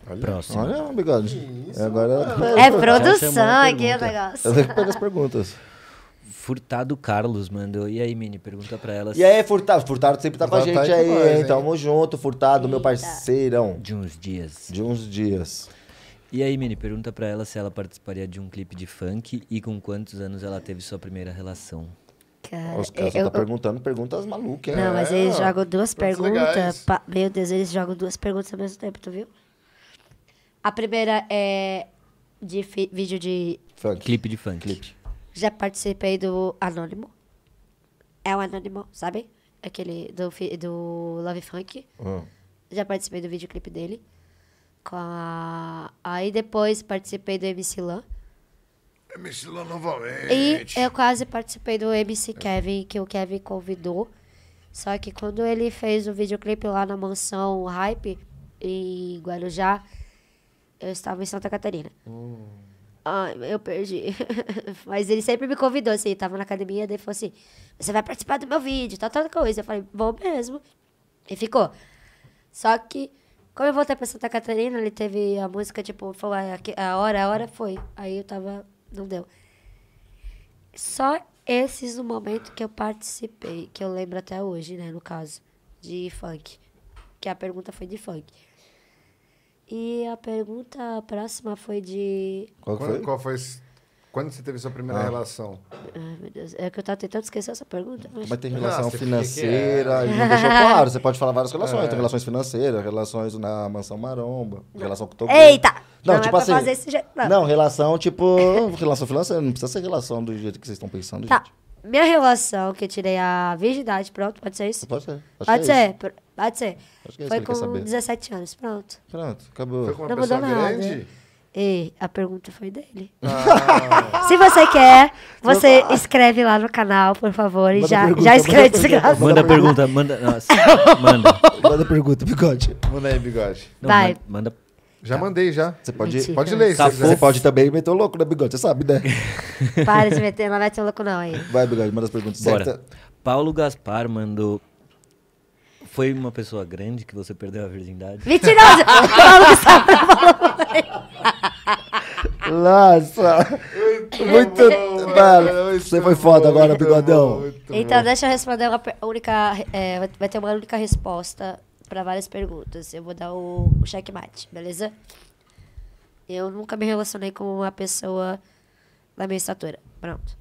Olha, Olha, obrigado. Isso, é, agora... É, produção aqui é o negócio. Eu tenho que pegar as perguntas. Furtado Carlos mandou. E aí, Mini, pergunta pra ela. E aí, Furtado? Furtado sempre tá Furtado tá com a gente tá aí, aí, hein? Tamo junto, Furtado, Eita. meu parceirão. De uns dias. De uns dias. E aí, Mini, pergunta para ela se ela participaria de um clipe de funk e com quantos anos ela teve sua primeira relação. Cara, Os caras estão tá perguntando perguntas malucas. Não, é, mas eles jogam duas perguntas. Pa, meu Deus, eles jogam duas perguntas ao mesmo tempo, tu viu? A primeira é de fi, vídeo de. Funk. Clipe de funk. Clipe. Já participei do Anônimo. É o Anônimo, sabe? Aquele do, do Love Funk. Hum. Já participei do videoclipe dele. A... Aí depois participei do MC Lan. MC Lan novamente. E eu quase participei do MC é. Kevin, que o Kevin convidou. Só que quando ele fez o videoclipe lá na mansão Hype, em Guarujá, eu estava em Santa Catarina. Hum. Ai, eu perdi. Mas ele sempre me convidou, assim, tava na academia, daí falou assim, você vai participar do meu vídeo, tá toda coisa. Eu falei, bom mesmo. E ficou. Só que quando eu voltei pra Santa Catarina, ele teve a música, tipo, falou, ah, a hora, a hora foi. Aí eu tava. Não deu. Só esses o momento que eu participei, que eu lembro até hoje, né, no caso, de funk. Que a pergunta foi de funk. E a pergunta próxima foi de. Qual foi? Qual foi esse? Quando você teve sua primeira ah. relação? Ai, meu Deus. É que eu tava tentando esquecer essa pergunta. Mas, mas tem relação Nossa, financeira. Que que é? deixou claro, você pode falar várias relações. É. Tem relações financeiras, relações na mansão maromba, não. relação com o Togo. Eita! Não, não é tipo é assim. Fazer esse jeito, não. não, relação tipo. relação financeira. Não precisa ser relação do jeito que vocês estão pensando, tá. gente. Minha relação, que eu tirei a virgindade, pronto, pode ser isso? Pode ser. É pode ser. Pode é ser. Foi com 17 anos, pronto. Pronto, acabou. Foi com uma não pessoa grande? Nada. Ei, a pergunta foi dele. Ah. Se você quer, você escreve lá no canal, por favor, e manda já, pergunta, já escreve desgraça. Manda, pergunta, manda. Nossa, manda. Manda pergunta, bigode. Manda aí, bigode. Não, Vai. Manda. Já tá. mandei, já. Você pode, Mentira. pode ler. Tá você pode também meter o louco na né, bigode, você sabe, né? Para de meter, não mete o louco não aí. Vai, bigode, manda as perguntas. Bora. Certa. Paulo Gaspar mandou foi uma pessoa grande que você perdeu a virgindade? Mentiroso! Paulo tá Nossa! Muito, muito bom, mano, muito Você foi foda bom, agora, bigodão. então, bom. deixa eu responder uma única... É, vai ter uma única resposta para várias perguntas. Eu vou dar o, o checkmate, beleza? Eu nunca me relacionei com uma pessoa da minha estatura. Pronto.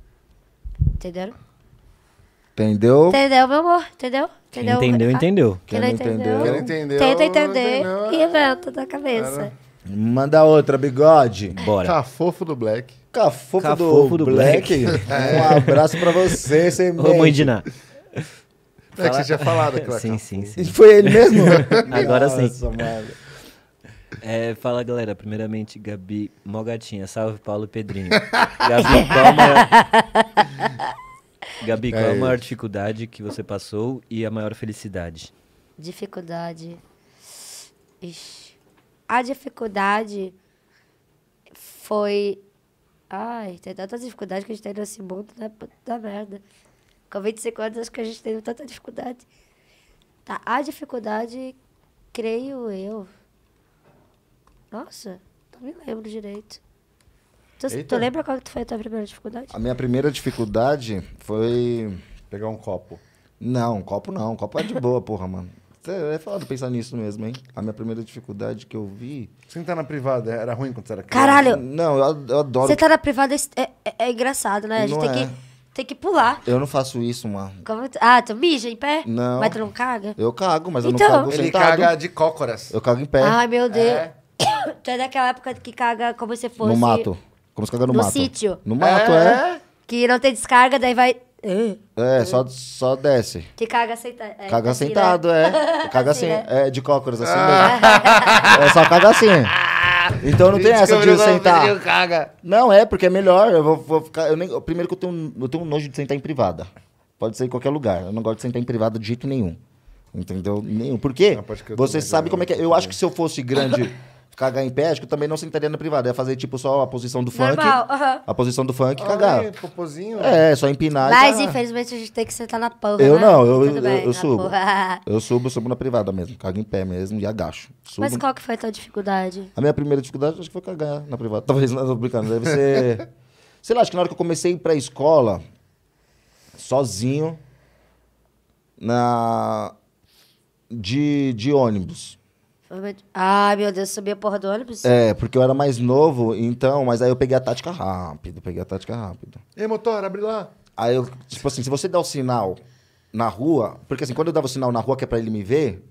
Entenderam? Entendeu? Entendeu, meu amor? Entendeu? Entendeu? Entendeu, ah, entendeu. Quem não entendeu, Quem entendeu. Tenta entender e né? inventa da cabeça. Manda outra, bigode. Bora. Cafofo do Black. Cafofo, Cafofo do, do, Black. Black. É. Um abraço pra você, sem Ô, mãe Diná. É que você tinha falado, Cleca. Sim, sim, sim. Foi ele mesmo? Agora Nossa, sim. Mano. É, fala galera, primeiramente Gabi Mogatinha, salve Paulo Pedrinho. Gabi, qual Gabi, qual é a é. maior dificuldade que você passou e a maior felicidade? Dificuldade. Ixi. A dificuldade foi. Ai, tem tantas dificuldades que a gente tem tá nesse mundo, né? Puta merda. Com 25 anos, acho que a gente teve tanta dificuldade. Tá, a dificuldade, creio eu. Nossa, não me lembro direito. Tu, tu lembra qual que foi a tua primeira dificuldade? A minha primeira dificuldade foi. Pegar um copo. Não, um copo não. Um Copo é de boa, porra, mano. É foda pensar nisso mesmo, hein? A minha primeira dificuldade que eu vi. Você tá na privada, era ruim quando você era criança? Caralho! Não, eu, eu adoro. Você tá na privada, é, é, é engraçado, né? A gente não tem, é. que, tem que pular. Eu não faço isso, mano. Como... Ah, tu mija em pé? Não. Mas tu não caga? Eu cago, mas então... eu não então, cago Ele caga de cócoras. Eu cago em pé. Ai, meu Deus. É. tu é daquela época que caga como se fosse. No mato. Como se cagar no, no mato. No sítio. No mato, é. é. Que não tem descarga, daí vai... É, é só, só desce. Que caga, sentado. é, caga sentado. É. Caga assim, né? é. assim, assim né? é. de cócoras, assim mesmo. Ah. É só caga assim. Então não tem essa de sentar. Caga. Não, é, porque é melhor. Eu vou, vou ficar. Eu nem, primeiro que eu tenho, eu tenho um nojo de sentar em privada. Pode ser em qualquer lugar. Eu não gosto de sentar em privada de jeito nenhum. Entendeu? Nenhum. Por quê? Não, você sabe como é que é. Eu acho que se eu fosse grande. cagar em pé, acho que eu também não sentaria na privada. ia fazer, tipo, só a posição do Normal, funk. Uh -huh. A posição do funk e cagar. Ai, É, só empinar Mas, e infelizmente, a gente tem que sentar na porra. Eu né? não, eu, eu, bem, eu subo. Eu subo, subo na privada mesmo. Cago em pé mesmo e agacho. Subo. Mas qual que foi a tua dificuldade? A minha primeira dificuldade, acho que foi cagar na privada. Talvez, não, tô brincando. Deve ser... sei lá, acho que na hora que eu comecei a ir pra escola, sozinho, na... De, de ônibus. Ah, meu Deus, subia a porra do ônibus? É, porque eu era mais novo, então, mas aí eu peguei a tática rápido, peguei a tática rápido. aí, motor, abre lá. Aí eu, tipo assim, se você dá o sinal na rua, porque assim, quando eu dava o sinal na rua que é pra ele me ver,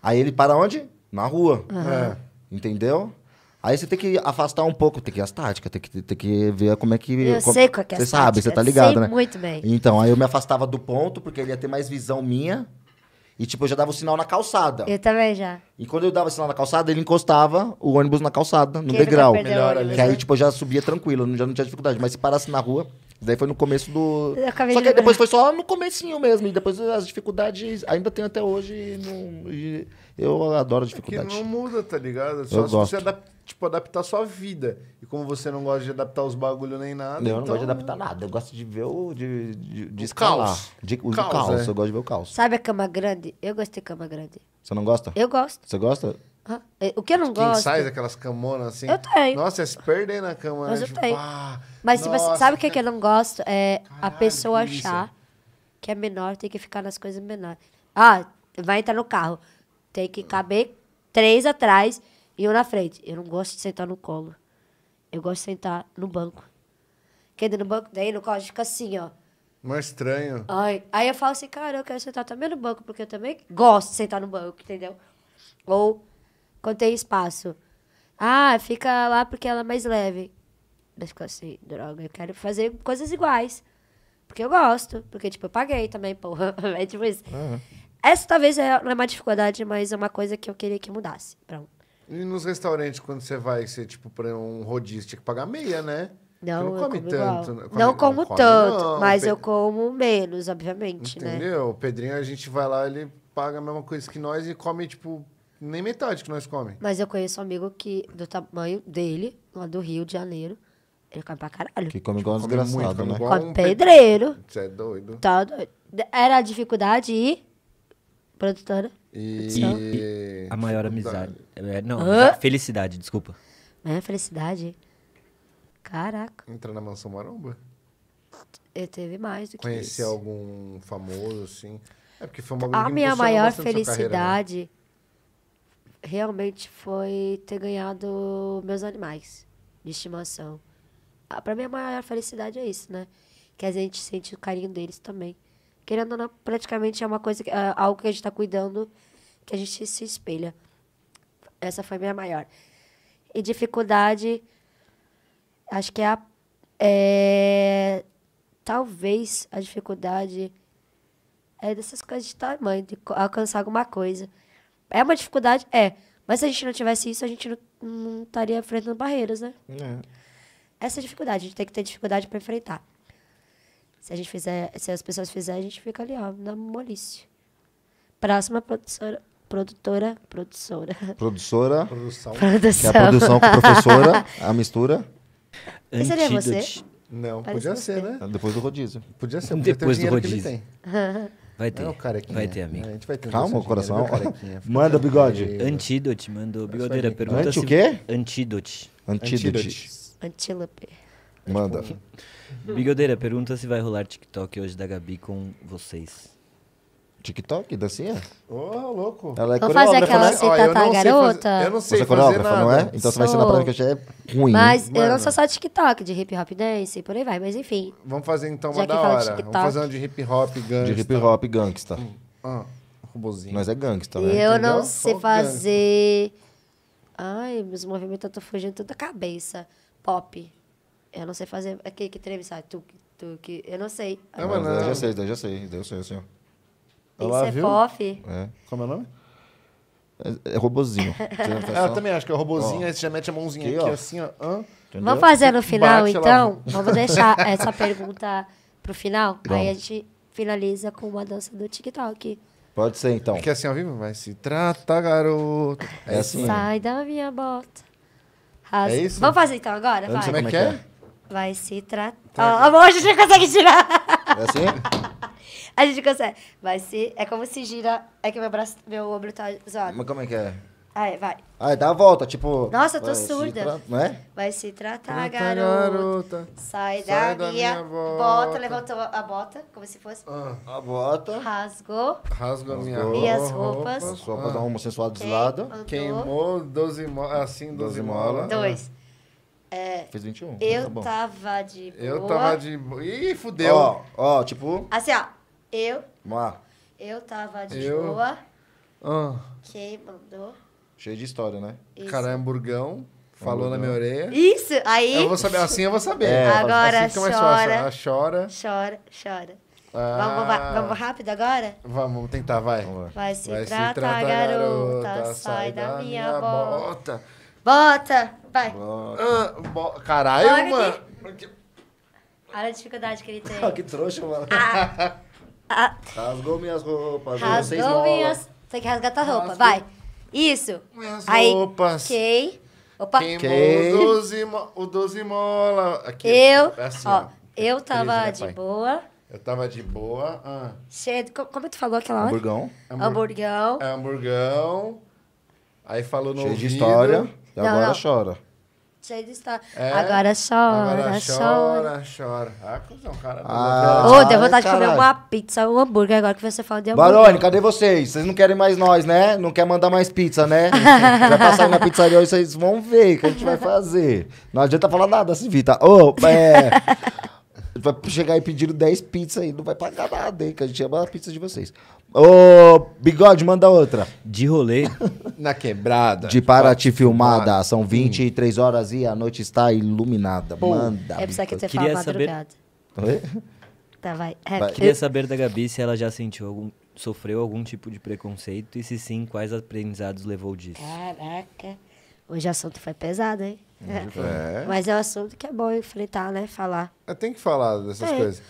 aí ele para onde? Na rua. Uhum. É. Entendeu? Aí você tem que afastar um pouco, tem que ir as táticas, tem que, tem que ver como é que. Eu como, sei qual é que é Você sabe, você tá ligado, sei né? Muito bem. Então, aí eu me afastava do ponto, porque ele ia ter mais visão minha. E, tipo, eu já dava o sinal na calçada. Eu também já. E quando eu dava o sinal na calçada, ele encostava o ônibus na calçada, no que degrau. Melhor ali. Que aí, né? tipo, eu já subia tranquilo, já não tinha dificuldade. Mas se parasse na rua, daí foi no começo do. Só que de depois foi só no comecinho mesmo. E depois as dificuldades ainda tem até hoje. não... E... Eu adoro é dificuldade. É não muda, tá ligado? É só eu se gosto. você adaptar tipo, adaptar sua vida. E como você não gosta de adaptar os bagulho nem nada. Eu não gosto de então adaptar nada. Eu gosto de ver o. de, de, de o escalar. Caos. De, o caos. caos. É. Eu gosto de ver o caos. Sabe a cama grande? Eu gosto de cama grande. Você não gosta? Eu gosto. Você gosta? É, o que eu não Quem gosto. Sai aquelas camonas assim. Eu tenho. Nossa, se perder na cama. Mas né? eu tipo, tenho. Ah, Mas tipo assim, nossa, você sabe o que, é que eu não gosto? É Caralho, a pessoa que achar que é menor, tem que ficar nas coisas menores. Ah, vai entrar no carro. Tem que caber três atrás e um na frente. Eu não gosto de sentar no colo. Eu gosto de sentar no banco. Quem no banco daí, no colo, fica assim, ó. Mas estranho. Ai, aí eu falo assim, cara, eu quero sentar também no banco, porque eu também gosto de sentar no banco, entendeu? Ou quando tem espaço. Ah, fica lá porque ela é mais leve. Mas fica assim, droga, eu quero fazer coisas iguais. Porque eu gosto. Porque, tipo, eu paguei também, porra. É tipo isso. Uhum. Essa talvez é não é uma dificuldade, mas é uma coisa que eu queria que mudasse. Pronto. E nos restaurantes, quando você vai, você, tipo, pra um rodízio, tinha que pagar meia, né? Não, não come tanto. Né? Come, não como não come, tanto, não, mas Pedro. eu como menos, obviamente, Entendeu? né? Entendeu? O Pedrinho, a gente vai lá, ele paga a mesma coisa que nós e come, tipo, nem metade que nós come. Mas eu conheço um amigo que, do tamanho dele, lá do Rio de Janeiro, ele come pra caralho. Que come tipo, igual um desgraçado, muito, né? Come pedreiro. Você é doido. Tá doido. Era a dificuldade e Produtora. E... e a maior amizade. É, não, Hã? felicidade, desculpa. É, felicidade. Caraca. Entrar na mansão maromba? Eu teve mais do Conhecer isso. Conhecer algum famoso, assim. É porque foi uma A minha maior felicidade carreira, né? realmente foi ter ganhado meus animais de estimação. Ah, pra mim, a maior felicidade é isso, né? Que a gente sente o carinho deles também querendo ou não, praticamente é uma coisa, é algo que a gente está cuidando, que a gente se espelha. Essa foi minha maior. E dificuldade, acho que é a. É, talvez a dificuldade é dessas coisas de tamanho, de alcançar alguma coisa. É uma dificuldade? É. Mas se a gente não tivesse isso, a gente não, não estaria enfrentando barreiras, né? É. Essa é a dificuldade, a gente tem que ter dificuldade para enfrentar. Se a gente fizer, se as pessoas fizerem, a gente fica ali, ó, na molice. Próxima produtora. Produtora. Produtora. Produtora. Produção. produção. Que é a produção com a professora, a mistura. E seria você? Não, Parece podia ser, né? Depois do rodízio. Podia ser, podia Depois do rodízio. Vai ter. É vai ter, amigo. É, ter Calma, o coração. Dinheiro, Manda, bigode. Antídote, mandou. Bigodeira, pergunta Anti o quê? Antídote. Antídote. Antílope. É tipo Manda. Bigodeira, pergunta se vai rolar TikTok hoje da Gabi com vocês. TikTok, dancinha? Ô, oh, louco. Ela é Vou fazer né? aquela né? se garota. eu não sei Você é coreógrafa, nada. não é? Então Sou. você vai ser na prática, que eu ruim. Mas eu não sou só TikTok, de hip hop dance e por aí vai, mas enfim. Vamos fazer então uma Já da hora. Vamos fazer uma de hip hop gangsta. De hip hop gangsta. Hum. Ah, Mas é gangsta, né? Eu Entendeu? não sei fazer... Ai, meus movimentos estão fugindo toda a cabeça. Pop. Eu não sei fazer aquele que treme, sabe? Tu, tu, que, eu não sei. Não, é, mas não. Eu já sei, eu já sei. Deu sei, senhor. ó. Tem Olá, que tá ser viu? pop. É. Como é o nome? É, é robozinho. Ah, também acho que é robozinho, aí você já mete a mãozinha aqui, ó. assim, ó. Hã? Vamos fazer no final, Bate então? Lá. Vamos deixar essa pergunta pro final? Aí a gente finaliza com uma dança do TikTok. Pode ser, então. Porque assim ao vivo vai se trata, garoto. É, é assim. assim. Sai da minha bota. As... É isso? Vamos fazer então agora? Vai. Como é, é que é? vai se tratar. Tá. Ó, a gente consegue tirar. É assim? a gente consegue. Vai se. É como se gira. É que meu braço, meu ombro tá zoado. Mas como é que é? Aí, ah, é, vai. Aí, ah, é, dá a volta, tipo. Nossa, eu tô surda. Tra... Não é? Vai se tratar, garota. garota. Sai, sai da, minha, minha bota. Levantou a bota, como se fosse. Ah, a bota. Rasgou. Rasgou a minha roupa. E as roupas. Roupa. pra ah. dar uma homossexual deslada. Queimou 12 molas assim, 12 molas. Dois. É, Fez 21. Eu tá tava de boa. Eu tava de boa. Ih, fudeu. Ó, ó, tipo... Assim, ó. Eu... Vamos lá. Eu tava de Eu- boa. Ah, Quem mandou? Cheio de história, né? Isso. é hamburgão. Falou na minha orelha. Isso! Aí... Eu vou saber, assim eu vou saber. É. Assim agora assim chora. chora. Chora, ah. Vamos, vamos, vamos rápido agora? vamos, tentar, vai. Vai se tratar, garota, sai da minha bota. bota. Bota! Vai. Ah, caralho, Olha mano. Que... Olha a dificuldade que ele tem. Ah, que trouxa, mano. Ah. Ah. Rasgou minhas roupas. Rasgou minhas... Tem que rasgar tua roupa, vai. Isso. Minhas Aí, roupas. Ok. Opa. Queimou o doze, o doze mola. Aqui, eu, é assim, ó, eu tava de boa. Eu tava de boa. Ah. Cheio, como é tu falou aquela hora? Hamburgão. Hamburgão. Hamburgão. Aí falou no Cheio ouvido. de história. E não, agora não. chora. Cheio de história. É, agora chora, agora chora. Chora, chora. Ah, cuzão, cara. Ah, Ô, oh, deu vontade de comer uma pizza, um hambúrguer agora que você fala de hambúrguer. Barone, cadê vocês? Vocês não querem mais nós, né? Não quer mandar mais pizza, né? vai passar aí na pizzaria e vocês vão ver o que a gente vai fazer. Não adianta falar nada, se Vita. Ô, é... vai chegar aí pedindo 10 pizzas aí não vai pagar nada, hein? Que a gente ama a pizza de vocês. Ô, Bigode, manda outra. De rolê. Na quebrada. De Paraty filmada. filmada. São 23 Sim. Hum. horas e a noite está iluminada. Pô. Manda. É por isso que você fala madrugada. Saber... Oi? Tá, vai. É. vai. Queria saber da Gabi se ela já sentiu algum... Sofreu algum tipo de preconceito e se sim, quais aprendizados levou disso? Caraca. Hoje o assunto foi pesado, hein? É. Mas é um assunto que é bom enfrentar, né? Falar. Tem que falar dessas é. coisas.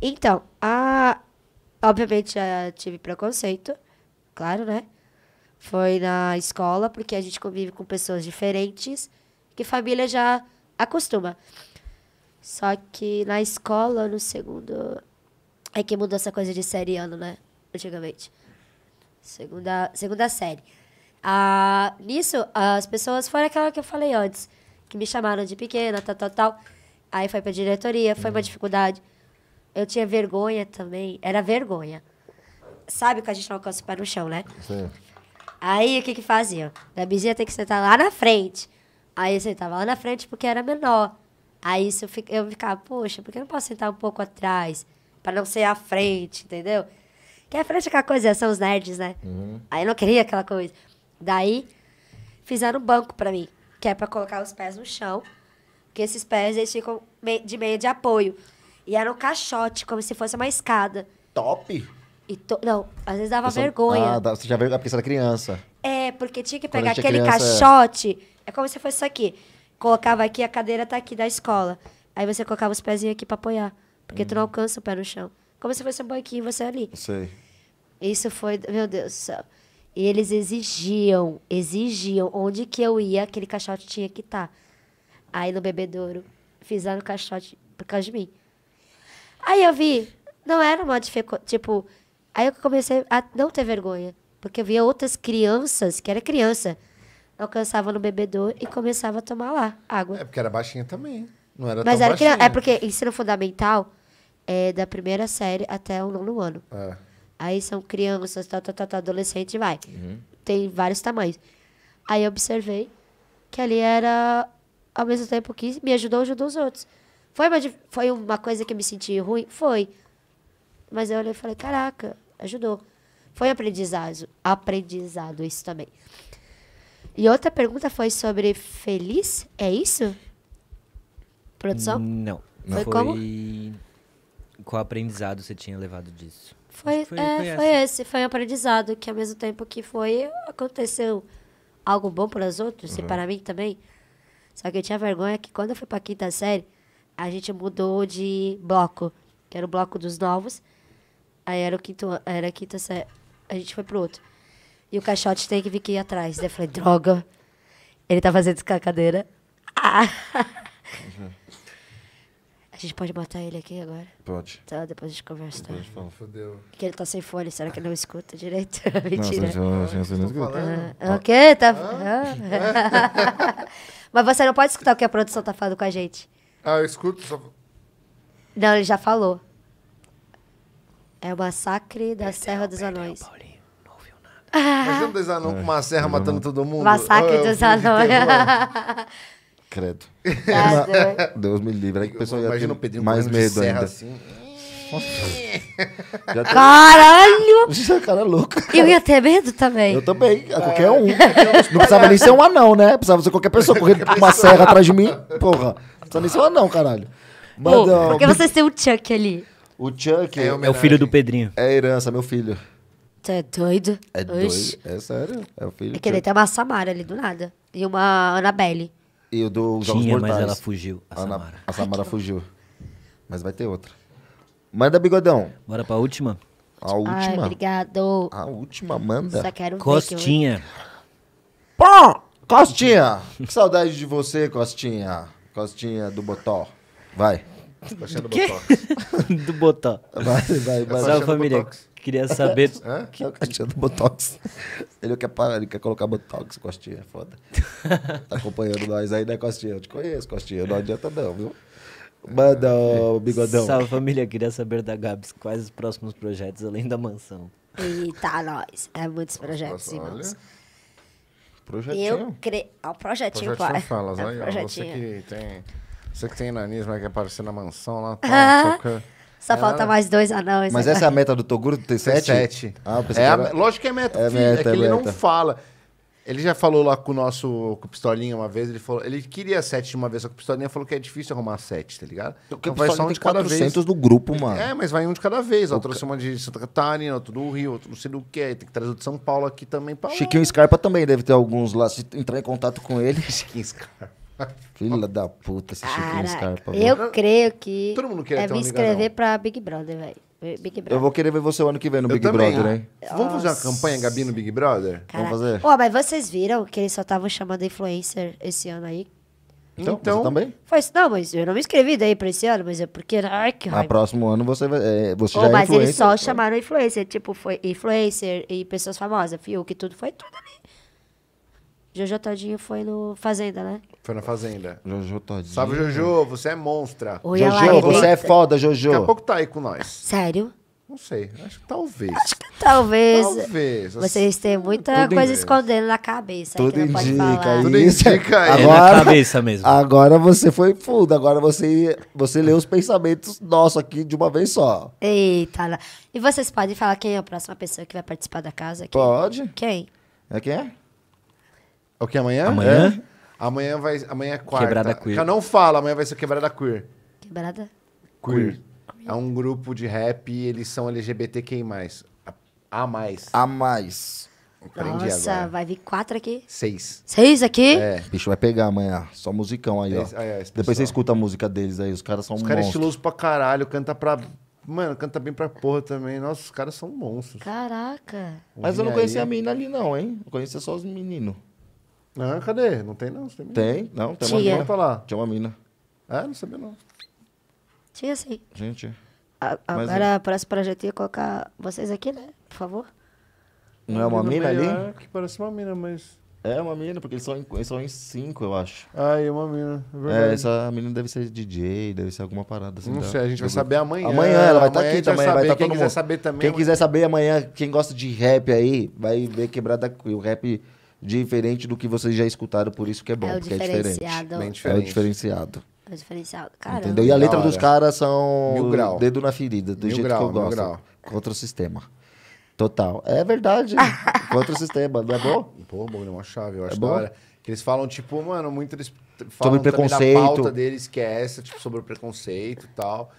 Então, a Obviamente já eh, tive preconceito, claro, né? Foi na escola, porque a gente convive com pessoas diferentes, que família já acostuma. Só que na escola, no segundo. É que mudou essa coisa de série ano, né? Antigamente. Segunda, segunda série. Ah, nisso, as pessoas foram aquela que eu falei antes, que me chamaram de pequena, tal, tal, tal. Aí foi pra diretoria, foi uma uhum. dificuldade. Eu tinha vergonha também. Era vergonha. Sabe que a gente não alcança o pé no chão, né? Sim. Aí o que que fazia? Da vizinha tem que sentar lá na frente. Aí eu sentava lá na frente porque era menor. Aí eu, fico, eu ficava, poxa, por que eu não posso sentar um pouco atrás? Pra não ser à frente, entendeu? Que à frente é aquela coisa, são os nerds, né? Uhum. Aí eu não queria aquela coisa. Daí fizeram um banco pra mim, que é pra colocar os pés no chão. Porque esses pés eles ficam de meio de apoio. E era um caixote, como se fosse uma escada. Top! E to... Não, às vezes dava vergonha. Ah, você já veio a pista da criança. É, porque tinha que pegar aquele criança, é. caixote. É... é... como se fosse isso aqui. Colocava aqui, a cadeira tá aqui da escola. Aí você colocava os pezinhos aqui pra apoiar. Porque hum. tu não hum. alcança o pé no chão. Como se fosse um banquinho você é ali. Sei. Isso foi, meu Deus do céu. E eles exigiam, exigiam onde que eu ia, aquele caixote tinha que estar. Tá. Aí no bebedouro, fizeram o caixote por causa de mim. Aí eu vi, não era uma dificuldade. Tipo, aí eu comecei a não ter vergonha. Porque eu via outras crianças, que era criança, alcançava no bebedouro e começava a tomar lá água. É porque era baixinha também. Não era Mas tão era criança. É porque ensino fundamental é da primeira série até o nono ano. É. Aí são crianças, tá, tá, tá, tá adolescente, vai. Uhum. Tem vários tamanhos. Aí eu observei que ali era, ao mesmo tempo que me ajudou, ajudou os outros. Foi uma, foi uma coisa que eu me senti ruim? Foi. Mas eu olhei e falei, caraca, ajudou. Foi aprendizado, aprendizado isso também. E outra pergunta foi sobre feliz? É isso? Produção? Não. Foi, foi como? Qual aprendizado você tinha levado disso? Foi, foi, é, foi, foi esse, foi um aprendizado que ao mesmo tempo que foi, aconteceu algo bom para os outros uhum. e para mim também. Só que eu tinha vergonha que quando eu fui para quinta série, a gente mudou de bloco, que era o bloco dos novos. Aí era o quinto, era a quinta série. A gente foi pro outro. E o caixote tem que vir aqui atrás. Daí eu falei, droga. Ele tá fazendo isso com a cadeira. Ah. Uhum. A gente pode matar ele aqui agora? Pode. Tá, depois a gente conversa. Tá? Depois Fodeu. Porque ele tá sem fone, será que ele não escuta direito? Mentira. Não, você não, escuta. o quê? Ah, tá... Ah. Ah. Mas você não pode escutar o que a produção tá falando com a gente. Ah, eu escuto só. Não, ele já falou. É, é o massacre da Serra dos Anões. Paulinho, não ouviu nada. Imagina dois anões com uma serra matando todo mundo. Massacre ah, dos anões. Credo. Deus me livre. Aí é que o pessoal ia Imagina ter Pedrinho mais de medo serra ainda. assim. Já tem- Caralho! Esse cara é louco. Eu ia ter medo também. Eu também, a qualquer um. Não precisava nem ser um anão, né? Precisava ser qualquer pessoa correndo com uma serra atrás de mim. Porra. Tô nem não, caralho. Mas, Ô, porque vocês têm o Chuck ali. O Chuck é, é o filho do Pedrinho. É herança, meu filho. Tu é doido? É doido. É sério. É o filho É que ele tem uma Samara ali do nada. E uma Annabelle. E o do Jogos Tinha, Mortais. mas ela fugiu, a Ana- Samara. a Samara fugiu. Mas vai ter outra. Mas da Bigodão, Bora pra última? a Ai, última. obrigado. a última manda. Só quero ver que eu- Costinha. Pô! Costinha! Que saudade de você, Costinha. Costinha do Botó. Vai. Coxinha do, do Botox. do Botó. Vai, vai, vai. Salve, família. Botox. Queria saber. é Que... É o coxinha do Botox. Ele quer parar, ele quer colocar Botox, Costinha, é foda. Tá acompanhando nós aí, né, Costinha? Eu te conheço, Costinha. Não adianta não, viu? Manda o bigodão. Salve família, queria saber da Gabs quais os próximos projetos além da mansão. Eita, nós. É muitos projetos, irmãos. Olha. Projetinho? Eu cre... Ó, o projetinho, projetinho Falas, é aí, projetinho. Ó, você que tem... Você que tem nanismo, aparecer na mansão lá, tá? Ah. Toca... Só é, falta mais dois anões. mas agora. Né? essa é a meta do Toguro do T7? t Ah, é, a, lógico que é meta, é filho, meta é que é ele meta. não fala. Ele já falou lá com o nosso com o Pistolinha uma vez, ele falou, ele queria sete de uma vez, só que o Pistolinha falou que é difícil arrumar sete, tá ligado? Porque então vai só um de cada 400 vez. do grupo, é, mano. É, mas vai um de cada vez. Ó, trouxe ca... uma de Santa Catarina, outro do Rio, outro não sei do que, tem que trazer o de São Paulo aqui também. Pra... Chiquinho Scarpa também deve ter alguns lá, se entrar em contato com ele. Chiquinho Scarpa. Filha da puta, esse Caraca, Chiquinho Scarpa. Eu creio que Todo mundo quer deve é um escrever pra Big Brother, velho. Big Brother. Eu vou querer ver você o ano que vem no Eu Big também, Brother, ó. hein? Vamos fazer uma campanha, Gabi, no Big Brother? Caraca. Vamos fazer? Ó, mas vocês viram que eles só estavam chamando influencer esse ano aí? Então, Então- você também? Foi Não, mas eu não me inscrevi daí pra esse ano, mas é porque... Ai, que Na raiva. próximo ano você, vai- é, você já Ô, é mas eles só chamaram influencer. Tipo, foi influencer e pessoas famosas. Fiuk, tudo foi tudo Jojo Todinho foi no Fazenda, né? Foi na Fazenda. Jojo Todinho. Salve, Jojo, você é monstra. Oi, Jojo, você é foda, Jojo. Daqui a pouco tá aí com nós. Sério? Não sei, acho que talvez. Acho que talvez. Talvez. Assim, vocês têm muita Tudo coisa escondendo na cabeça. Tudo indica, falar. Tudo indica aí. Agora, é na cabeça mesmo. Agora você foi fundo, agora você, você leu os pensamentos nossos aqui de uma vez só. Eita. E vocês podem falar quem é a próxima pessoa que vai participar da casa? aqui? Pode. Quem? É quem é? o que? Amanhã? Amanhã? É. Amanhã, vai, amanhã é quarta. Quebrada queer. Já não fala, amanhã vai ser quebrada queer. Quebrada? Queer. queer. É um grupo de rap eles são LGBTQI+. A mais. A mais. Aprendi Nossa, agora. vai vir quatro aqui? Seis. Seis aqui? É. Bicho, vai pegar amanhã. Só musicão aí, Esse, ó. Aí, Depois você escuta a música deles aí. Os caras são os um Os caras é estilosos pra caralho. Canta pra... Mano, canta bem pra porra também. Nossa, os caras são monstros. Caraca. Mas eu não conhecia aí... a menina ali não, hein? Eu conhecia só os meninos. Ah, cadê? Não tem não? Tem, tem, não. Tem Tia. uma mina. Tá lá. Tinha uma mina. Ah, não sabia não. Tinha sim. Gente. A, agora, é. parece para gente colocar vocês aqui, né? Por favor. Não é uma mina ali? É, que parece uma mina, mas... É uma mina, porque eles são, em, eles são em cinco, eu acho. Ah, é uma mina. É, é verdade. é, essa mina deve ser DJ, deve ser alguma parada assim. Não tá? sei, a gente vai saber amanhã. Amanhã ela vai estar tá aqui também. Vai, vai tá quem quiser saber também. Quem mas... É quiser saber amanhã, quem gosta de rap aí, vai ver Quebrada O rap diferente do que vocês já escutaram, por isso que é bom, é porque é diferente. Bem diferente. É o diferenciado. É o diferenciado. Caramba. Entendeu? E a letra dos caras são mil grau. dedo na ferida, do mil jeito grau, que eu gosto. Grau. Contra o sistema. Total. É verdade. Contra o sistema, não é bom? Pô, bom, é uma chave, eu é acho é bom? da hora. Que eles falam, tipo, mano, muito eles falam sobre preconceito. da pauta deles, que é essa, tipo, sobre o preconceito e tal.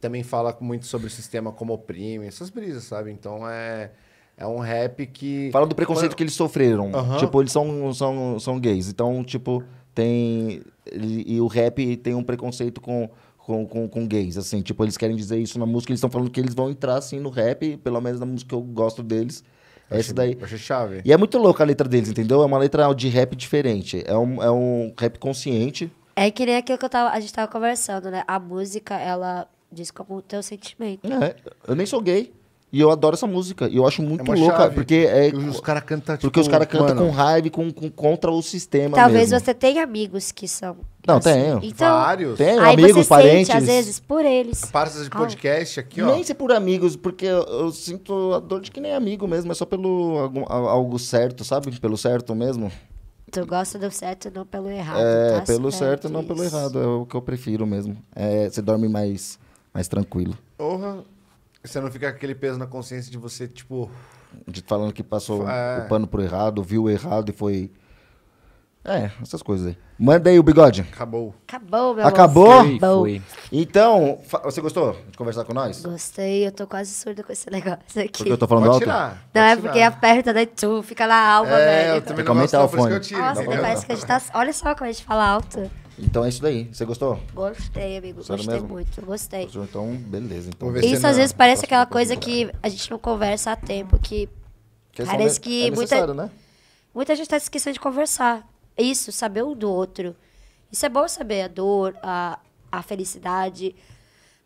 Também fala muito sobre o sistema como oprime, essas brisas, sabe? Então é. É um rap que. Fala do preconceito que eles sofreram. Uhum. Tipo, eles são, são, são gays. Então, tipo, tem. E o rap tem um preconceito com. Com, com, com, gays, assim, tipo, eles querem dizer isso na música, eles estão falando que eles vão entrar, assim, no rap, pelo menos na música que eu gosto deles, é essa daí. Achei chave. E é muito louca a letra deles, entendeu? É uma letra de rap diferente, é um, é um rap consciente. É que nem aquilo que eu tava, a gente tava conversando, né? A música, ela diz como o teu sentimento. É, eu nem sou gay. E eu adoro essa música. E eu acho é muito é louca. Porque é. Os caras tipo, cantam tipo, Porque os caras cantam com raiva com, com, contra o sistema. Talvez mesmo. você tenha amigos que são. Não, assim. tenho. Então, Vários. Tenho aí amigos, você parentes. Sente, às vezes, por eles. Parças de ah. podcast aqui, ó. Nem se por amigos, porque eu, eu, sinto a dor de que nem amigo mesmo. É só pelo algum, algo certo, sabe? Pelo certo mesmo. Tu gosta do certo não pelo errado. É, tá pelo certo isso. não pelo errado. É o que eu prefiro mesmo. É, você dorme mais, mais tranquilo. Porra. Uhum. Você não fica com aquele peso na consciência de você, tipo. De falando que passou é... o pano pro errado, viu errado e foi. É, essas coisas aí. Manda aí o bigode. Acabou. Acabou, meu Acabou? Então, você gostou de conversar com nós? Gostei, eu tô quase surda com esse negócio aqui. Porque eu tô falando pode alto? Tirar, não, pode é tirar. porque aperta, daí né? tu fica lá alto, é, velho. Né? Eu também Tem que aumentar Nossa, parece que a gente tá... Olha só como a gente fala alto. Então é isso daí. Você gostou? Gostei, amigo. gostei mesmo? muito. Gostei. Gostou? Então, beleza. Então, isso às vezes parece aquela coisa que a gente não conversa há tempo, que, que é parece que é muita né? muita gente está esquecendo de conversar. Isso, saber um do outro. Isso é bom saber a dor, a, a felicidade,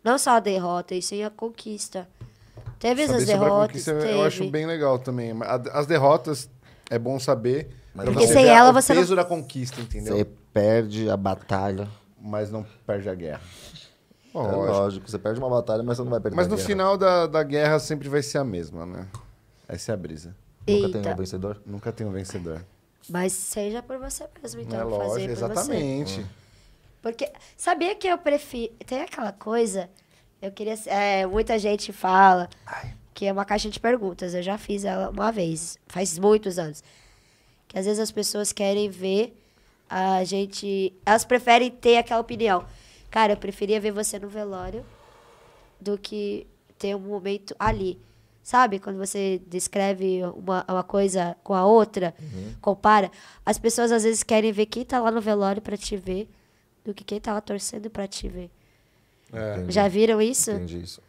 não só a derrota, isso aí é a conquista. Teve saber as derrotas, teve. Eu acho bem legal também. As derrotas é bom saber. Mas porque sem ela o você. O peso não... da conquista, entendeu? Você perde a batalha. Mas não perde a guerra. Bom, é lógico, você perde uma batalha, mas você não vai perder Mas no guerra. final da, da guerra sempre vai ser a mesma, né? Essa é a brisa. Eita. Nunca tem um vencedor? Nunca tem um vencedor. Mas seja por você mesmo, então. É lógico, fazer exatamente. você. Hum. Porque sabia que eu prefiro. Tem aquela coisa. Eu queria. É, muita gente fala. Ai que é uma caixa de perguntas. Eu já fiz ela uma vez, faz muitos anos. Que às vezes as pessoas querem ver a gente. Elas preferem ter aquela opinião. Cara, eu preferia ver você no velório do que ter um momento ali. Sabe? Quando você descreve uma, uma coisa com a outra, uhum. compara. As pessoas às vezes querem ver quem tá lá no velório para te ver do que quem tá lá torcendo para te ver. É, Já viram isso? Entendi isso.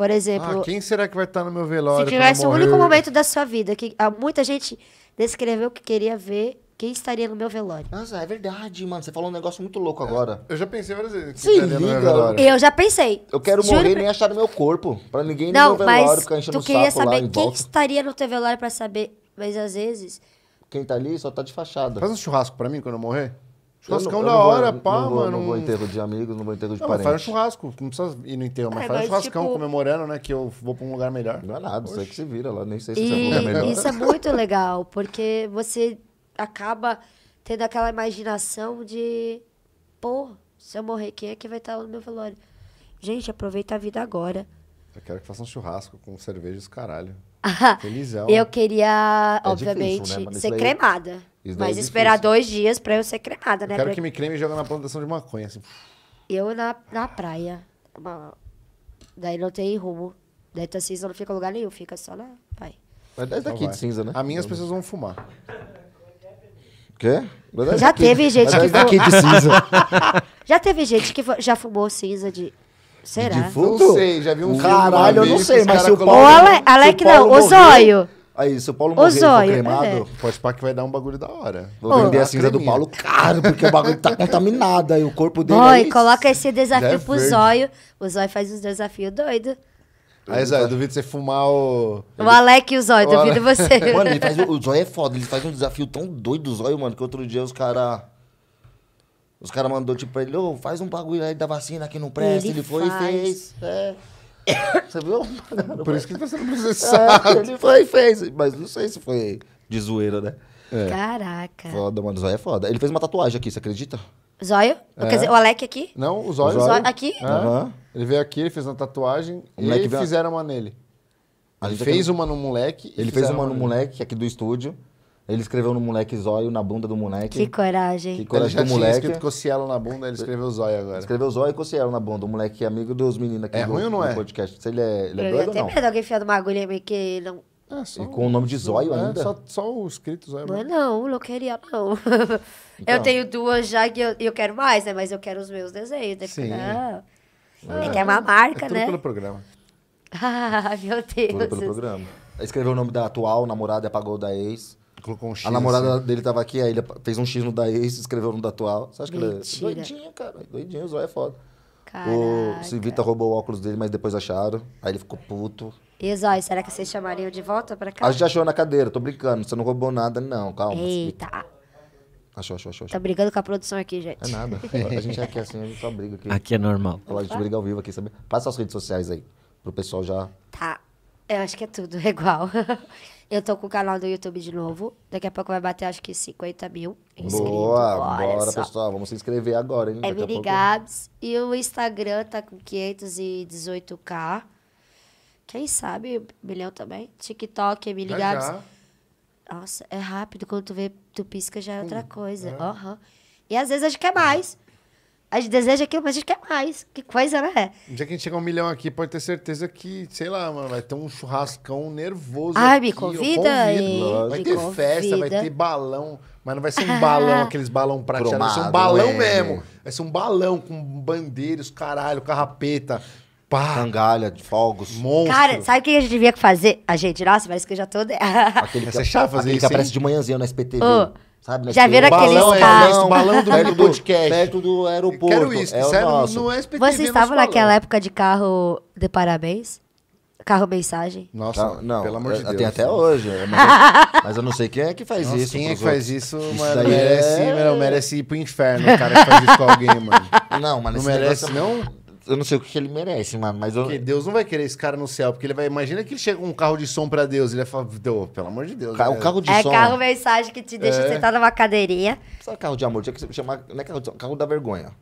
Por exemplo. Ah, quem será que vai estar no meu velório? Se tivesse o único momento da sua vida, que há ah, muita gente descreveu que queria ver quem estaria no meu velório. Nossa, é verdade, mano. Você falou um negócio muito louco agora. Eu já pensei várias vezes. Se liga. Eu já pensei. Eu quero Juro morrer e nem achar no meu corpo. Pra ninguém Não, no meu velório mas ficar enchendo tu queria saber quem volta. estaria no teu velório pra saber. Mas às vezes. Quem tá ali só tá de fachada. Faz um churrasco pra mim quando eu morrer? Churrascão da hora, pá, não vou, mano. Não vou enterro de amigos, não vou enterro de não, parentes. Mas faz um churrasco, não precisa ir no enterro, mas é, faz um churrascão tipo... comemorando, né? Que eu vou pra um lugar melhor. Não é nada, isso você que se vira lá, nem sei se você é lugar melhor. Isso é muito legal, porque você acaba tendo aquela imaginação de, pô, se eu morrer, quem é que vai estar tá no meu velório? Gente, aproveita a vida agora. Eu quero que faça um churrasco com cerveja e caralho. Felizão. eu queria, é obviamente, difícil, né? ser daí... cremada. É mas é esperar dois dias pra eu ser cremada, né? eu né? Quero pra... que me creme e joga na plantação de maconha, assim. Eu na, na praia. Uma... Daí não tem rumo. Daí tua tá cinza não fica lugar nenhum, fica só na. Vai. É daqui tá de cinza, né? A minha as pessoas vão fumar. Quê? Já tá teve gente que. Daqui de cinza. já teve gente que já fumou cinza de. Será? Defunto? Não sei, já vi um Caralho, eu não sei, mas se o Paulo. o Ale... Alec, não, o Zóio. Aí, se o Paulo morrer é. o zóio, cremado, é. pode pá que vai dar um bagulho da hora. Vou vender a cinza creminha. do Paulo caro, porque o bagulho tá contaminado aí, o corpo dele... Oi, é coloca esse desafio pro Zóio. O Zóio faz uns desafios doidos. Aí, Zóio, duvido você fumar o... O Alec e o Zóio, duvido Ale... você. Mano, ele faz, o Zóio é foda, ele faz um desafio tão doido, o Zóio, mano, que outro dia os caras... Os caras mandou tipo pra ele, ô, oh, faz um bagulho aí da vacina que não presta. Ele, ele foi faz. e fez. É. Você viu? Por isso que ele tá sendo é, processado. É, ele foi e fez. Mas não sei se foi de zoeira, né? É. Caraca. Foda, mano. Zóia é foda. Ele fez uma tatuagem aqui, você acredita? Zóio? É. Quer dizer, o Alec aqui? Não, o Zóio. O Zóio. Aqui? Uhum. Ele veio aqui, ele fez uma tatuagem o e fizeram uma nele. Ele fez uma no moleque. Ele fez uma no moleque aqui do estúdio. Ele escreveu no moleque zóio, na bunda do moleque. Que coragem. Que coragem ele já do moleque. Tinha escrito Cocielo na bunda, ele escreveu zóio agora. Escreveu zóio e Cocielo na bunda. O moleque é amigo dos meninos aqui é do, ruim ou não é? podcast. Se ele é, ele é doido ou não? Eu tenho medo de alguém enfiar uma agulha meio que não... É, só, e com o nome de zóio é, ainda? Só, só o escrito zóio. Não, não, não queria, não. Então. Eu tenho duas já e eu, eu, quero mais, né? Mas eu quero os meus desenhos. Né? Sim. Ah, é, é que é uma marca, é tudo né? pelo programa. ah, meu Deus. Tudo pelo programa. Escreveu o nome da atual namorada e apagou da ex. Colocou um X. A namorada assim. dele tava aqui, aí ele fez um X no da ex, escreveu no da atual. Você acha Mentira. que ele é doidinho, cara? Doidinho, o zóio é foda. Caraca. O Civita roubou o óculos dele, mas depois acharam. Aí ele ficou puto. E Zóio, será que vocês chamariam de volta pra cá? A gente achou na cadeira, tô brincando. Você não roubou nada, não. Calma. Eita. Achou, achou, achou. Tá brigando com a produção aqui, gente. É nada. A gente é aqui assim, a gente só briga aqui. Aqui é normal. A gente briga ao vivo aqui, sabe? Passa as redes sociais aí, pro pessoal já... Tá. Eu acho que é tudo igual. Eu tô com o canal do YouTube de novo. Daqui a pouco vai bater acho que 50 mil inscritos. Boa, agora, bora pessoal. Vamos se inscrever agora, hein? É Daqui Gabs. E o Instagram tá com 518k. Quem sabe, milhão também. TikTok, é Gabs. Nossa, é rápido. Quando tu vê, tu pisca já é outra coisa. É. Aham. É. Uhum. E às vezes a gente quer é mais. A gente deseja aquilo, mas a gente quer mais. Que coisa, né? Um dia que a gente chegar a um milhão aqui, pode ter certeza que, sei lá, mano, vai ter um churrascão nervoso. Ai, aqui. me convida. aí. Vai ter convida. festa, vai ter balão. Mas não vai ser um balão, ah. aqueles balão prateados. Vai ser um balão é. mesmo. Vai ser um balão com bandeiros, caralho, carrapeta. Pá. Cangalha, fogos. Monstro. Cara, sabe o que a gente devia fazer? A gente, nossa, mas que eu já tô. Aquele que, é chato fazer aquele isso, que aparece de manhãzinha no SPTV. Oh. Sabe, Já viram aquele balão, O balão do, do podcast. Perto do aeroporto. Quero isso, é sério, nosso. não Você estava naquela época de carro de parabéns? Carro mensagem? Nossa, não. Pelo amor de Deus. Tem até hoje. Mas eu, mas eu não sei quem é que faz Nossa, isso. Quem é que faz isso, isso é merece, é... merece ir pro inferno, o cara que faz isso com alguém, mano. Não, mas não merece, não eu não sei o que, que ele merece, mano. Mas eu... Porque Deus não vai querer esse cara no céu, porque ele vai. Imagina que ele chega com um carro de som pra Deus. Ele vai falar, Deus, pelo amor de Deus. Ca né? O carro de é som. É carro mensagem que te deixa é. sentado numa cadeirinha. Sabe carro de amor? Tinha que chamar. Não é carro de som, carro da vergonha.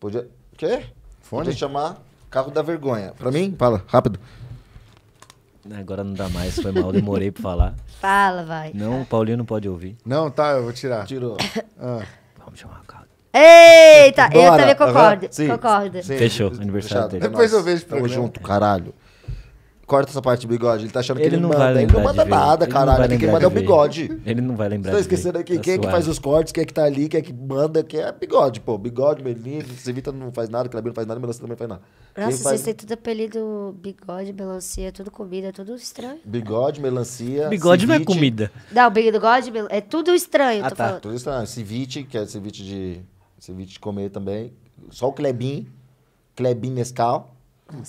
Podia. Quê? Fone? Podia chamar carro da vergonha. Pra mim? Fala, rápido. Agora não dá mais, foi mal, demorei pra falar. Fala, vai. Não, o Paulinho não pode ouvir. Não, tá, eu vou tirar. Tirou. ah. Vamos chamar o carro. Eita, Bora. eu também concordo. Uhum. Sim, concordo. Sim. Fechou, aniversário dele. Depois Nossa. eu vejo pra Tamo junto, caralho. Corta essa parte do bigode. Ele tá achando ele que ele não manda. ele não manda nada, caralho. Quem que manda é o bigode. Ele não vai lembrar. Você tá esquecendo aqui. Tá quem é que faz os cortes, quem é que tá ali, quem é que manda, quem é bigode, pô. Bigode, Melina, Cevita não faz nada, Clabino não faz nada, Melancia também não faz nada. Nossa, quem vocês têm tudo apelido bigode, melancia, tudo comida, tudo estranho. Bigode, melancia. Bigode ceviche. não é comida. Não, bigode é tudo estranho. Ah, tá. Falando. Tudo estranho. Ceviche, que é ceviche de. Ceviche de comer também. Só o Klebin. Klebin Nescau.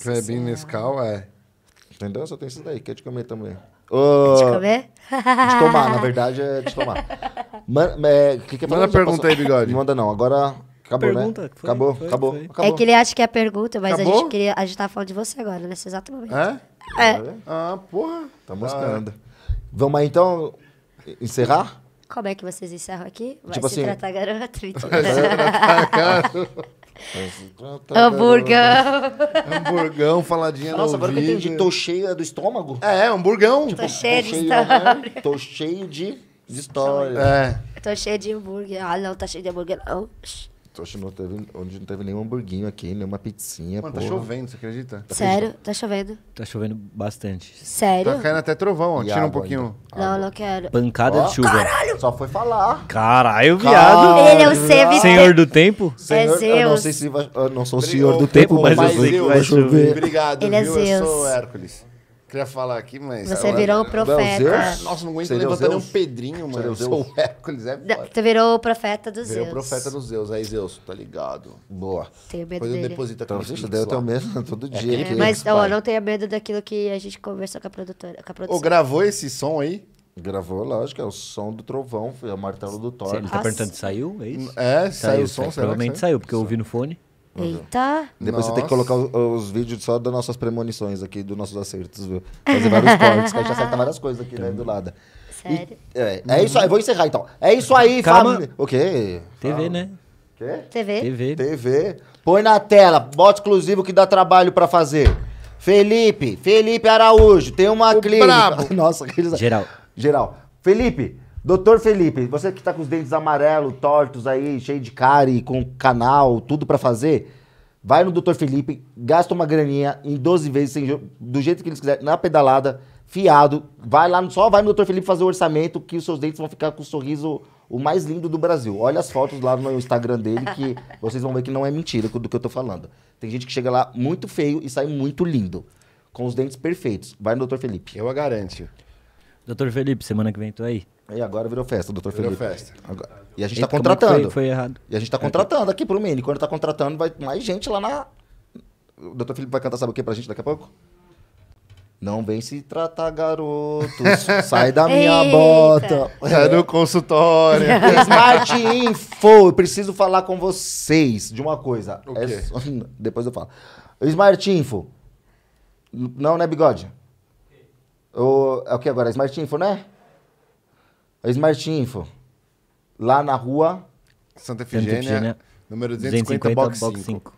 Klebin Nescau, é. Entendeu? Só tem isso daí. Quer é de comer também. Uh, de comer? De tomar, na verdade é de tomar. Man, é, que que é Manda a pergunta passou? aí, bigode. Não manda não. Agora acabou, né? pergunta, né? Foi, acabou, foi, acabou, foi. acabou, É que ele acha que é a pergunta, mas a gente queria. A gente tava falando de você agora, nesse né? exato momento. É? É. Ah, porra. Tá mostrando Ah. Vamos aí então encerrar? Como é que vocês encerram aqui? Vai tipo se assim, tratar garoto. Então. Vai se tratar garoto. Hamburgão. Hamburgão, faladinha Nossa, no agora vídeo. que eu entendi. Tô cheia do estômago? É, é, hamburgão. Tô tipo, cheia de história. Né? Tô cheio de, de história. Tô cheio de hambúrguer. Ah, não, tá cheio de hambúrguer, não onde não teve, hoje não teve nenhum hamburguinho aqui, nenhuma pizzinha. Mano, tá porra. tá chovendo, você acredita? Tá Sério? Tá chovendo? Tá chovendo bastante. Sério? Tá caindo até trovão, ó. E Tira um pouquinho. ainda. Não, não quero. Pancada de chuva. Caralho! Só foi falar. Caralho, viado. Ele é o Sevi. Senhor do tempo? Senhor, eu não é sei se vai, eu não sou o senhor do tempo, mas eu sei que vai chover. Obrigado, Ele é Zeus. Eu sou Hércules queria falar aqui, mas. Você agora, virou o profeta. Zeus? Ah, nossa, não aguento levantar nem um Pedrinho, mano. Eu sou o Hércules, é foda. Você virou o profeta dos Zeus. Virou o profeta dos Zeus. Aí, Zeus, tá ligado. Boa. Tenho medo Depois eu deposito aqui. Então, eu tenho medo todo dia. É, mas, ó, não tenha medo daquilo que a gente conversou com a produtora. Com a produção. Ô, gravou esse som aí? Gravou, lógico, é o som do trovão, foi o martelo do Thor. Ele tá perguntando se saiu, é isso? É, saiu, saiu o som, Provavelmente saiu, porque eu ouvi no fone. Eita! Depois Nossa. você tem que colocar os, os, vídeos só das nossas premonições aqui, dos nossos acertos, viu? Fazer vários cortes, que a gente acerta várias coisas aqui, né, do lado. Sério? E, é, é isso aí, vou encerrar então. É isso aí, família. O quê? TV, né? Quê? TV. TV. TV. Põe na tela, bota exclusivo que dá trabalho pra fazer. Felipe, Felipe Araújo, tem uma o clínica. Brabo. Nossa, que... Geral. Geral. Felipe, Doutor Felipe, você que tá com os dentes amarelos, tortos aí, cheio de cárie, com canal, tudo para fazer, vai no Doutor Felipe, gasta uma graninha em 12 vezes, sem, do jeito que eles quiserem, na pedalada, fiado, vai lá, só vai no Doutor Felipe fazer o orçamento que os seus dentes vão ficar com o sorriso o mais lindo do Brasil. Olha as fotos lá no Instagram dele que vocês vão ver que não é mentira do que eu tô falando. Tem gente que chega lá muito feio e sai muito lindo, com os dentes perfeitos. Vai no Doutor Felipe. Eu a garanto. Doutor Felipe, semana que vem tu aí. E agora virou festa, doutor virou Felipe. Virou festa. Agora... E a gente Eita, tá é contratando. Foi, foi, errado. E a gente tá é, contratando aqui pro Mini. Quando tá contratando, vai mais gente lá na. O doutor Felipe vai cantar sabe o que pra gente daqui a pouco? Não vem se tratar, garoto. Sai da minha Eita. bota. É no consultório. Smart Info. Eu preciso falar com vocês de uma coisa. É só... Depois eu falo. Smart Info. Não, né, bigode? O, é o que agora? Smart Info, né? A é Smart Info. Lá na rua. Santa Efigênia, Santa Efigênia número 250, 250 box, box 5. 5.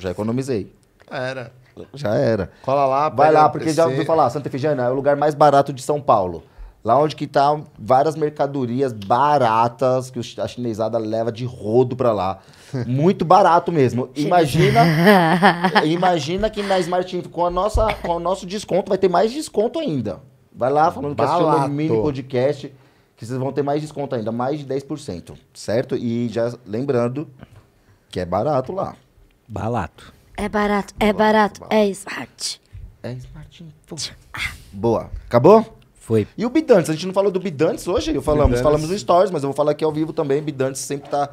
Já economizei. Era. Já era. Cola lá, vai lá, porque PC. já ouviu falar, Santa Efigênia é o lugar mais barato de São Paulo. Lá onde que tá várias mercadorias baratas que a chinesada leva de rodo pra lá. Muito barato mesmo. Imagina, imagina que na Smart Info, com, a nossa, com o nosso desconto, vai ter mais desconto ainda. Vai lá falando que tá assistiu no mini podcast, que vocês vão ter mais desconto ainda, mais de 10%, certo? E já lembrando que é barato lá. Barato. É barato, é barato, barato. é smart. É smart. Boa. Acabou? Foi. E o Bidantes, a gente não falou do Bidantes hoje, eu falamos, Bidantes. falamos no Stories, mas eu vou falar aqui ao vivo também, Bidantes sempre tá...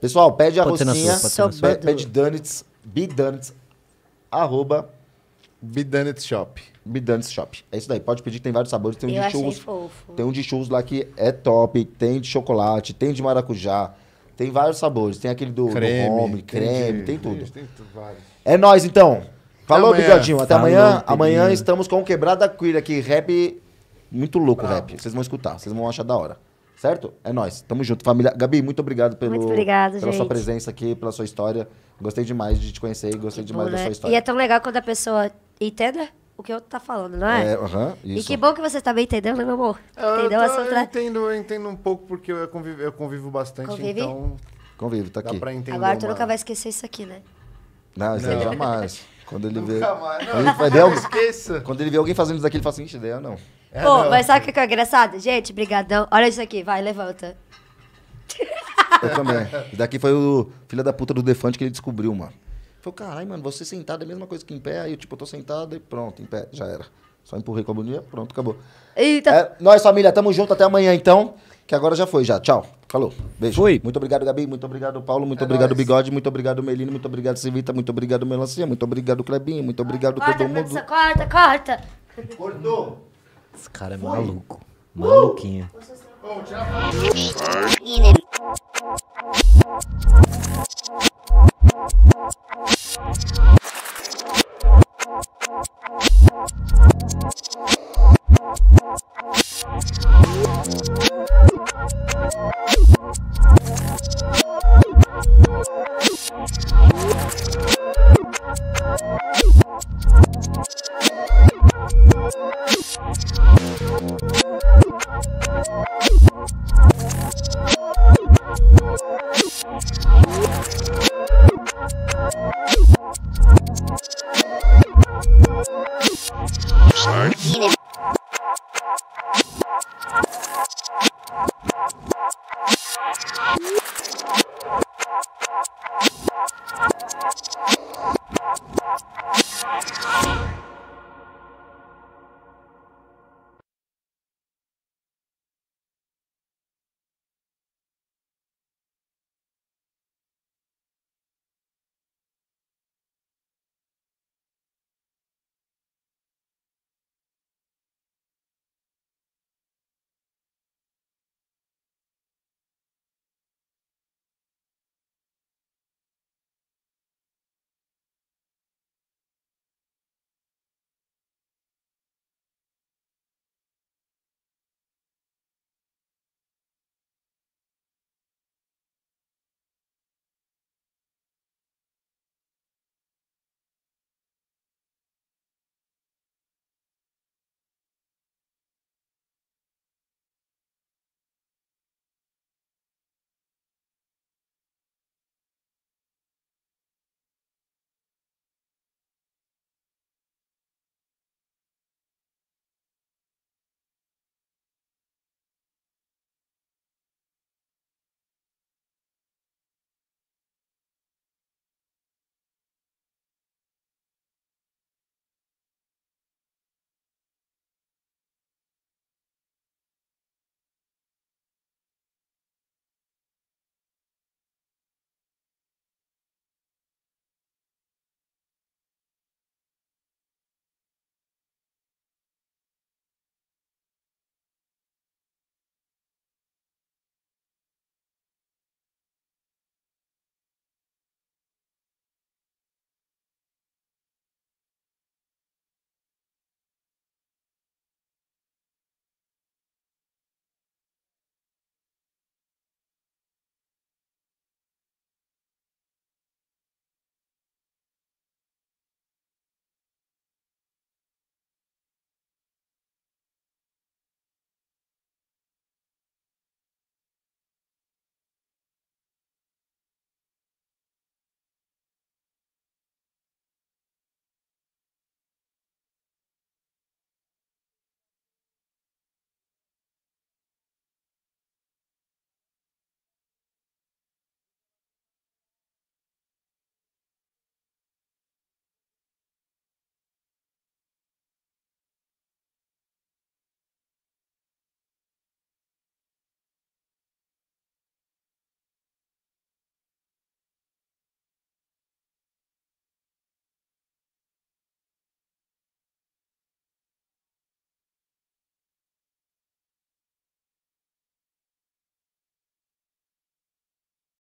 Pessoal, pede a pode rocinha, sua, pede, pede Dunnets, Bidantes, arroba... Bidantes Shop. Bidanets Shop. É isso daí. Pode pedir, tem vários sabores. Tem um eu de churros. Fofo. Tem um de churros lá que é top. Tem de chocolate, tem de maracujá. Tem vários sabores. Tem aquele do, creme, do homem, creme, tem tudo. Tem vários. É nóis, então. Falou, até Bigodinho. Até amanhã. Amanhã estamos com Quebrada Queer aqui. Rap muito louco Bravo. rap. Vocês vão escutar, vocês vão achar da hora. Certo? É nós. Tamo junto, família. Gabi, muito obrigado pelo muito obrigado, pela gente. sua presença aqui, pela sua história. Gostei demais de te conhecer e gostei que demais bom, da né? sua história. E é tão legal quando a pessoa entenda o que eu tá falando, não é? é isso. E que bom que você também me né, meu amor? Ah, eu entendeu tô, tra... eu entendo, eu entendo um pouco porque eu convivo, eu convivo bastante, Convive? então Convivo, tá aqui. Agora tu nunca vai esquecer isso aqui, né? Não, não. jamais. Quando ele nunca vê. Mais. Não, quando ele, não, vê alguém... Esqueça. Quando ele vê alguém fazendo isso daqui, ele fala assim, ideia não. É, Pô, não. mas sabe o que é engraçado? Gente, brigadão. Olha isso aqui, vai, levanta. Eu também. Isso daqui foi o filho da puta do Defante que ele descobriu, mano. Falei, caralho, mano, você sentado é a mesma coisa que em pé. Aí tipo, eu tô sentado e pronto, em pé, já era. Só empurrei com a boninha, pronto, acabou. Eita. É, nós, família, tamo junto até amanhã, então. Que agora já foi, já. Tchau. Falou. Beijo. Fui. Muito obrigado, Gabi. Muito obrigado, Paulo. Muito é obrigado, nóis. Bigode. Muito obrigado, Melino. Muito obrigado, Civita. Muito obrigado, Melancia. Muito obrigado, Clebinho. Muito obrigado, corta, todo mundo. Corta, corta. Cortou. Esse cara é Foi. maluco. Uh! Maluquinho. Uh!